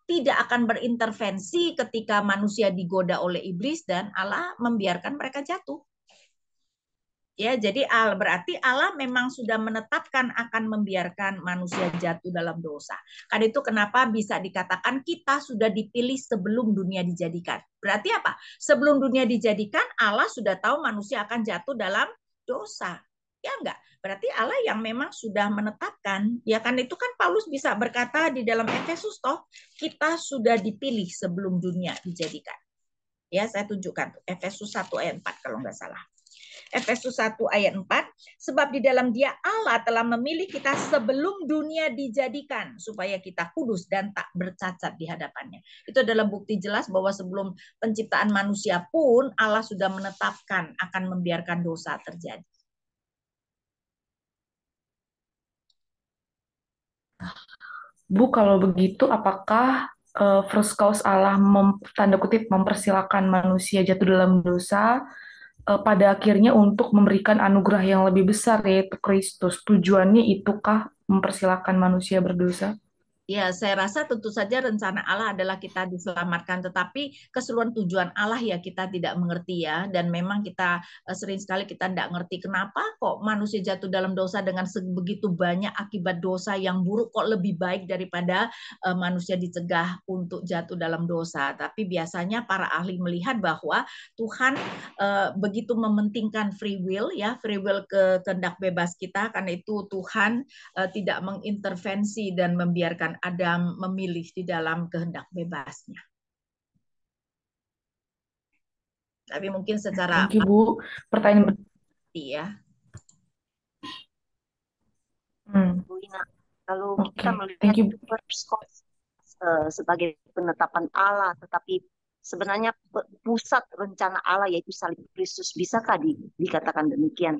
tidak akan berintervensi ketika manusia digoda oleh iblis dan Allah membiarkan mereka jatuh. Ya, jadi Allah berarti Allah memang sudah menetapkan akan membiarkan manusia jatuh dalam dosa. Karena itu kenapa bisa dikatakan kita sudah dipilih sebelum dunia dijadikan. Berarti apa? Sebelum dunia dijadikan Allah sudah tahu manusia akan jatuh dalam dosa. Ya enggak? Berarti Allah yang memang sudah menetapkan, ya kan itu kan Paulus bisa berkata di dalam Efesus toh kita sudah dipilih sebelum dunia dijadikan. Ya, saya tunjukkan Efesus 1 ayat 4 kalau nggak salah. Efesus 1 ayat 4, sebab di dalam dia Allah telah memilih kita sebelum dunia dijadikan supaya kita kudus dan tak bercacat di hadapannya. Itu adalah bukti jelas bahwa sebelum penciptaan manusia pun Allah sudah menetapkan akan membiarkan dosa terjadi
Bu, kalau begitu apakah uh, first cause Allah mem, tanda kutip mempersilahkan manusia jatuh dalam dosa uh, pada akhirnya untuk memberikan anugerah yang lebih besar yaitu Kristus. Tujuannya itukah mempersilahkan manusia berdosa?
Ya, saya rasa tentu saja rencana Allah adalah kita diselamatkan, tetapi keseluruhan tujuan Allah ya kita tidak mengerti ya, dan memang kita eh, sering sekali kita tidak ngerti kenapa kok manusia jatuh dalam dosa dengan sebegitu banyak akibat dosa yang buruk kok lebih baik daripada eh, manusia dicegah untuk jatuh dalam dosa. Tapi biasanya para ahli melihat bahwa Tuhan eh, begitu mementingkan free will ya, free will ke kehendak bebas kita, karena itu Tuhan tidak mengintervensi dan membiarkan Adam memilih di dalam kehendak bebasnya. Tapi mungkin
secara Thank you, Bu. Pertanyaan
ya. Hmm. Bu Ina, kalau kita melihat Thank eh, sebagai penetapan Allah, tetapi sebenarnya pusat rencana Allah yaitu salib Kristus. Bisakah di, dikatakan demikian?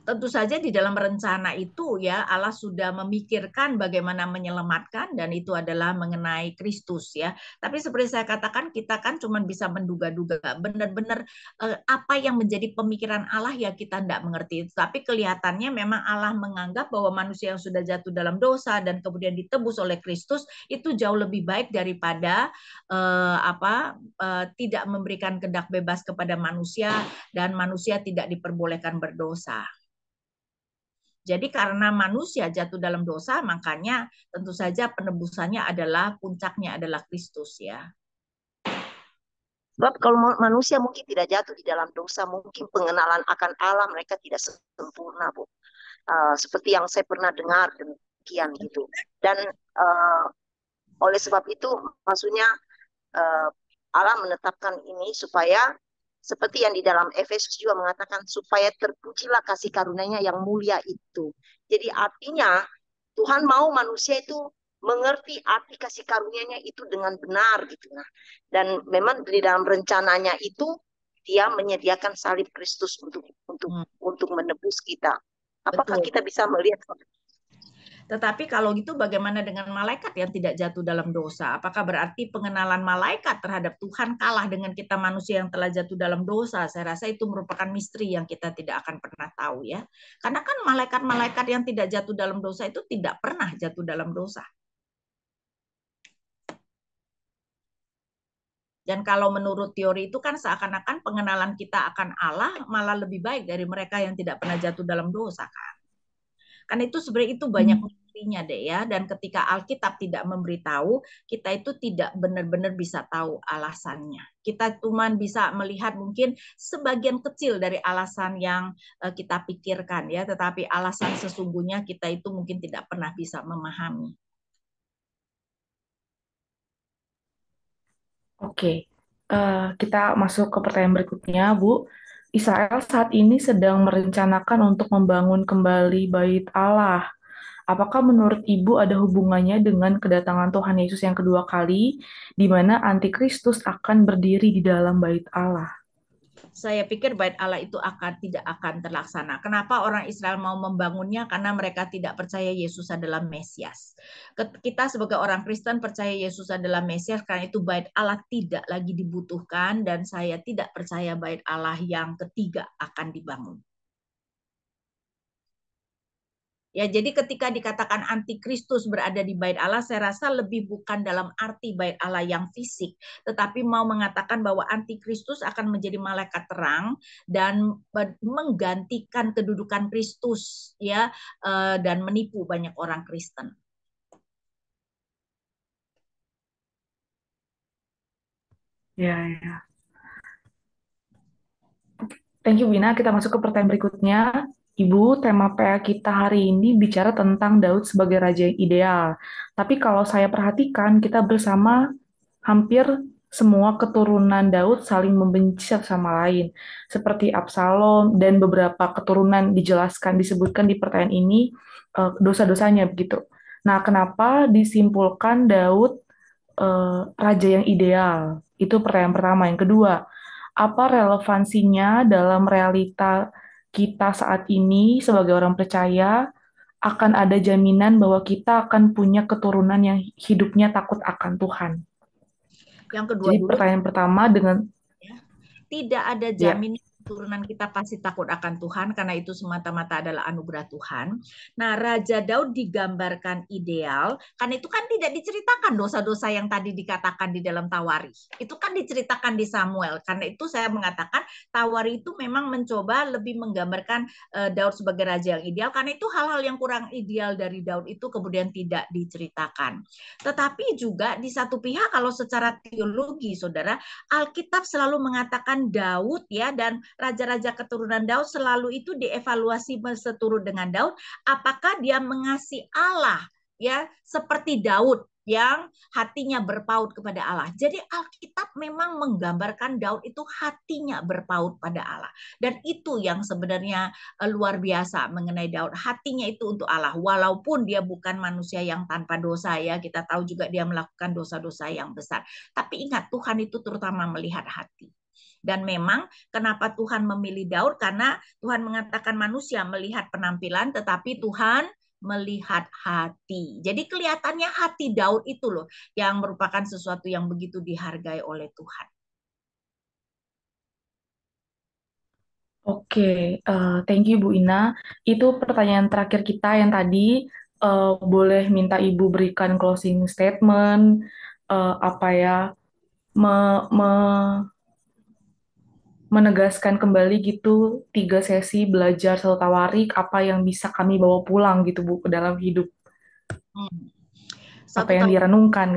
Tentu saja di dalam rencana
itu ya Allah sudah memikirkan bagaimana menyelamatkan dan itu adalah mengenai Kristus ya. Tapi seperti saya katakan kita kan cuma bisa menduga-duga. Benar-benar eh, apa yang menjadi pemikiran Allah ya kita tidak mengerti. Tapi kelihatannya memang Allah menganggap bahwa manusia yang sudah jatuh dalam dosa dan kemudian ditebus oleh Kristus itu jauh lebih baik daripada eh, apa eh, tidak memberikan kedak bebas kepada manusia dan manusia tidak diperbolehkan berdosa. Jadi karena manusia jatuh dalam dosa, makanya tentu saja penebusannya adalah
puncaknya adalah Kristus ya. Sebab kalau manusia mungkin tidak jatuh di dalam dosa, mungkin pengenalan akan Allah mereka tidak sempurna, Bu. Uh, seperti yang saya pernah dengar demikian gitu. Dan uh, oleh sebab itu, maksudnya uh, Allah menetapkan ini supaya seperti yang di dalam Efesus juga mengatakan supaya terpujilah kasih karunia yang mulia itu. Jadi artinya Tuhan mau manusia itu mengerti arti kasih karunia-Nya itu dengan benar gitu nah. Dan memang di dalam rencananya itu dia menyediakan salib Kristus untuk untuk hmm. untuk menebus kita. Apakah Betul. kita bisa melihat
tetapi kalau gitu bagaimana dengan malaikat yang tidak jatuh dalam dosa? Apakah berarti pengenalan malaikat terhadap Tuhan kalah dengan kita manusia yang telah jatuh dalam dosa? Saya rasa itu merupakan misteri yang kita tidak akan pernah tahu ya. Karena kan malaikat-malaikat yang tidak jatuh dalam dosa itu tidak pernah jatuh dalam dosa. Dan kalau menurut teori itu kan seakan-akan pengenalan kita akan Allah malah lebih baik dari mereka yang tidak pernah jatuh dalam dosa kan. Kan itu sebenarnya itu banyak hmm aslinya deh ya dan ketika Alkitab tidak memberitahu kita itu tidak benar-benar bisa tahu alasannya kita cuma bisa melihat mungkin sebagian kecil dari alasan yang eh, kita pikirkan ya tetapi alasan sesungguhnya kita itu mungkin tidak pernah bisa memahami
Oke, uh, kita masuk ke pertanyaan berikutnya, Bu. Israel saat ini sedang merencanakan untuk membangun kembali Bait Allah. Apakah menurut Ibu ada hubungannya dengan kedatangan Tuhan Yesus yang kedua kali, di mana antikristus akan berdiri di dalam bait Allah?
Saya pikir bait Allah itu akan tidak akan terlaksana. Kenapa orang Israel mau membangunnya? Karena mereka tidak percaya Yesus adalah Mesias. Kita sebagai orang Kristen percaya Yesus adalah Mesias karena itu bait Allah tidak lagi dibutuhkan dan saya tidak percaya bait Allah yang ketiga akan dibangun. Ya, jadi ketika dikatakan antikristus berada di bait Allah, saya rasa lebih bukan dalam arti bait Allah yang fisik, tetapi mau mengatakan bahwa antikristus akan menjadi malaikat terang dan menggantikan kedudukan Kristus ya eh, dan menipu banyak orang Kristen.
Ya, ya. Thank you Bina. kita masuk ke pertanyaan berikutnya. Ibu, tema PA kita hari ini bicara tentang Daud sebagai raja yang ideal. Tapi kalau saya perhatikan, kita bersama hampir semua keturunan Daud saling membenci satu sama lain. Seperti Absalom dan beberapa keturunan dijelaskan, disebutkan di pertanyaan ini eh, dosa-dosanya begitu. Nah, kenapa disimpulkan Daud eh, raja yang ideal? Itu pertanyaan pertama. Yang kedua, apa relevansinya dalam realita kita saat ini sebagai orang percaya akan ada jaminan bahwa kita akan punya keturunan yang hidupnya takut akan Tuhan.
Yang kedua, Jadi dulu, pertanyaan
pertama dengan ya.
tidak ada ya. jaminan ya keturunan kita pasti takut akan Tuhan karena itu semata-mata adalah anugerah Tuhan. Nah, Raja Daud digambarkan ideal karena itu kan tidak diceritakan dosa-dosa yang tadi dikatakan di dalam Tawari. Itu kan diceritakan di Samuel. Karena itu saya mengatakan Tawari itu memang mencoba lebih menggambarkan eh, Daud sebagai raja yang ideal karena itu hal-hal yang kurang ideal dari Daud itu kemudian tidak diceritakan. Tetapi juga di satu pihak kalau secara teologi Saudara, Alkitab selalu mengatakan Daud ya dan raja-raja keturunan Daud selalu itu dievaluasi seturut dengan Daud apakah dia mengasihi Allah ya seperti Daud yang hatinya berpaut kepada Allah. Jadi Alkitab memang menggambarkan Daud itu hatinya berpaut pada Allah. Dan itu yang sebenarnya eh, luar biasa mengenai Daud. Hatinya itu untuk Allah. Walaupun dia bukan manusia yang tanpa dosa ya. Kita tahu juga dia melakukan dosa-dosa yang besar. Tapi ingat Tuhan itu terutama melihat hati. Dan memang kenapa Tuhan memilih Daud? Karena Tuhan mengatakan manusia melihat penampilan, tetapi Tuhan melihat hati. Jadi kelihatannya hati Daud itu loh yang merupakan sesuatu yang begitu dihargai oleh Tuhan.
Oke, uh, thank you Bu Ina. Itu pertanyaan terakhir kita yang tadi uh, boleh minta Ibu berikan closing statement uh, apa ya me, me menegaskan kembali gitu tiga sesi belajar serta warik apa yang bisa kami bawa pulang gitu Bu ke dalam hidup. Hmm. apa yang direnungkan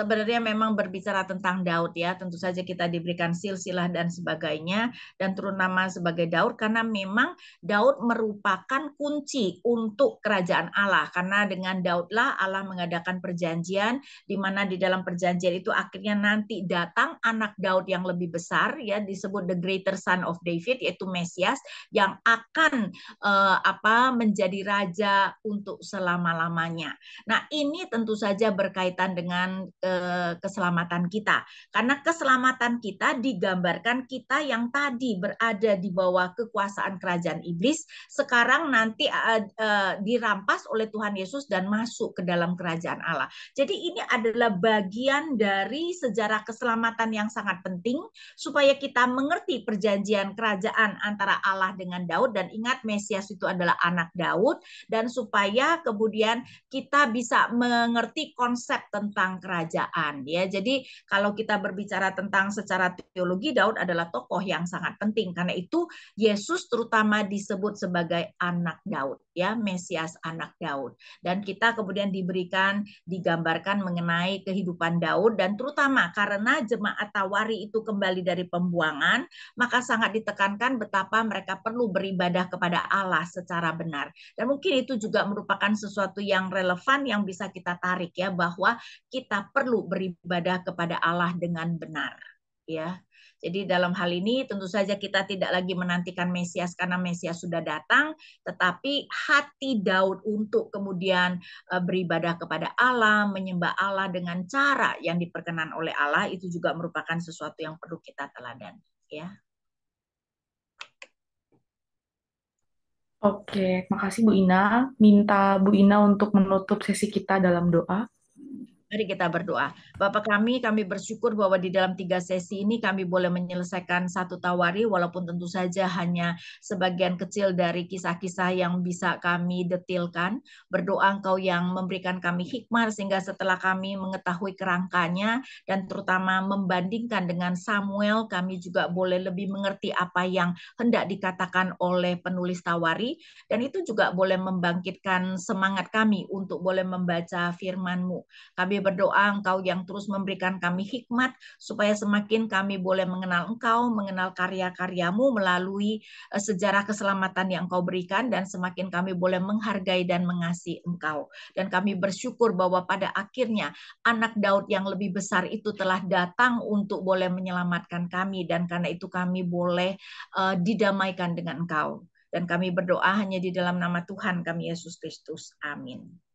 sebenarnya memang berbicara tentang Daud ya, tentu saja kita diberikan silsilah dan sebagainya dan turun nama sebagai Daud karena memang Daud merupakan kunci untuk kerajaan Allah karena dengan Daudlah Allah mengadakan perjanjian di mana di dalam perjanjian itu akhirnya nanti datang anak Daud yang lebih besar ya disebut the greater son of David yaitu Mesias yang akan eh, apa menjadi raja untuk selama-lamanya. Nah, ini tentu saja berkaitan dengan eh, Eh, keselamatan kita. Karena keselamatan kita digambarkan kita yang tadi berada di bawah kekuasaan kerajaan iblis, sekarang nanti eh, eh, dirampas oleh Tuhan Yesus dan masuk ke dalam kerajaan Allah. Jadi ini adalah bagian dari sejarah keselamatan yang sangat penting supaya kita mengerti perjanjian kerajaan antara Allah dengan Daud dan ingat Mesias itu adalah anak Daud dan supaya kemudian kita bisa mengerti konsep tentang kerajaan kerajaan ya. Jadi kalau kita berbicara tentang secara teologi Daud adalah tokoh yang sangat penting karena itu Yesus terutama disebut sebagai anak Daud ya Mesias anak Daud dan kita kemudian diberikan digambarkan mengenai kehidupan Daud dan terutama karena jemaat Tawari itu kembali dari pembuangan maka sangat ditekankan betapa mereka perlu beribadah kepada Allah secara benar dan mungkin itu juga merupakan sesuatu yang relevan yang bisa kita tarik ya bahwa kita perlu beribadah kepada Allah dengan benar ya jadi dalam hal ini tentu saja kita tidak lagi menantikan Mesias karena Mesias sudah datang, tetapi hati Daud untuk kemudian e, beribadah kepada Allah, menyembah Allah dengan cara yang diperkenan oleh Allah itu juga merupakan sesuatu yang perlu kita teladani,
ya.
Oke, makasih Bu Ina. Minta Bu Ina untuk menutup sesi kita dalam doa.
Mari kita berdoa. Bapak kami, kami bersyukur bahwa di dalam tiga sesi ini kami boleh menyelesaikan satu tawari, walaupun tentu saja hanya sebagian kecil dari kisah-kisah yang bisa kami detilkan. Berdoa engkau yang memberikan kami hikmah, sehingga setelah kami mengetahui kerangkanya, dan terutama membandingkan dengan Samuel, kami juga boleh lebih mengerti apa yang hendak dikatakan oleh penulis tawari, dan itu juga boleh membangkitkan semangat kami untuk boleh membaca firman-Mu. Kami berdoa Engkau yang terus memberikan kami hikmat supaya semakin kami boleh mengenal Engkau, mengenal karya-karyamu melalui eh, sejarah keselamatan yang Engkau berikan dan semakin kami boleh menghargai dan mengasihi Engkau. Dan kami bersyukur bahwa pada akhirnya anak Daud yang lebih besar itu telah datang untuk boleh menyelamatkan kami dan karena itu kami boleh eh, didamaikan dengan Engkau dan kami berdoa hanya di dalam nama Tuhan kami Yesus Kristus. Amin.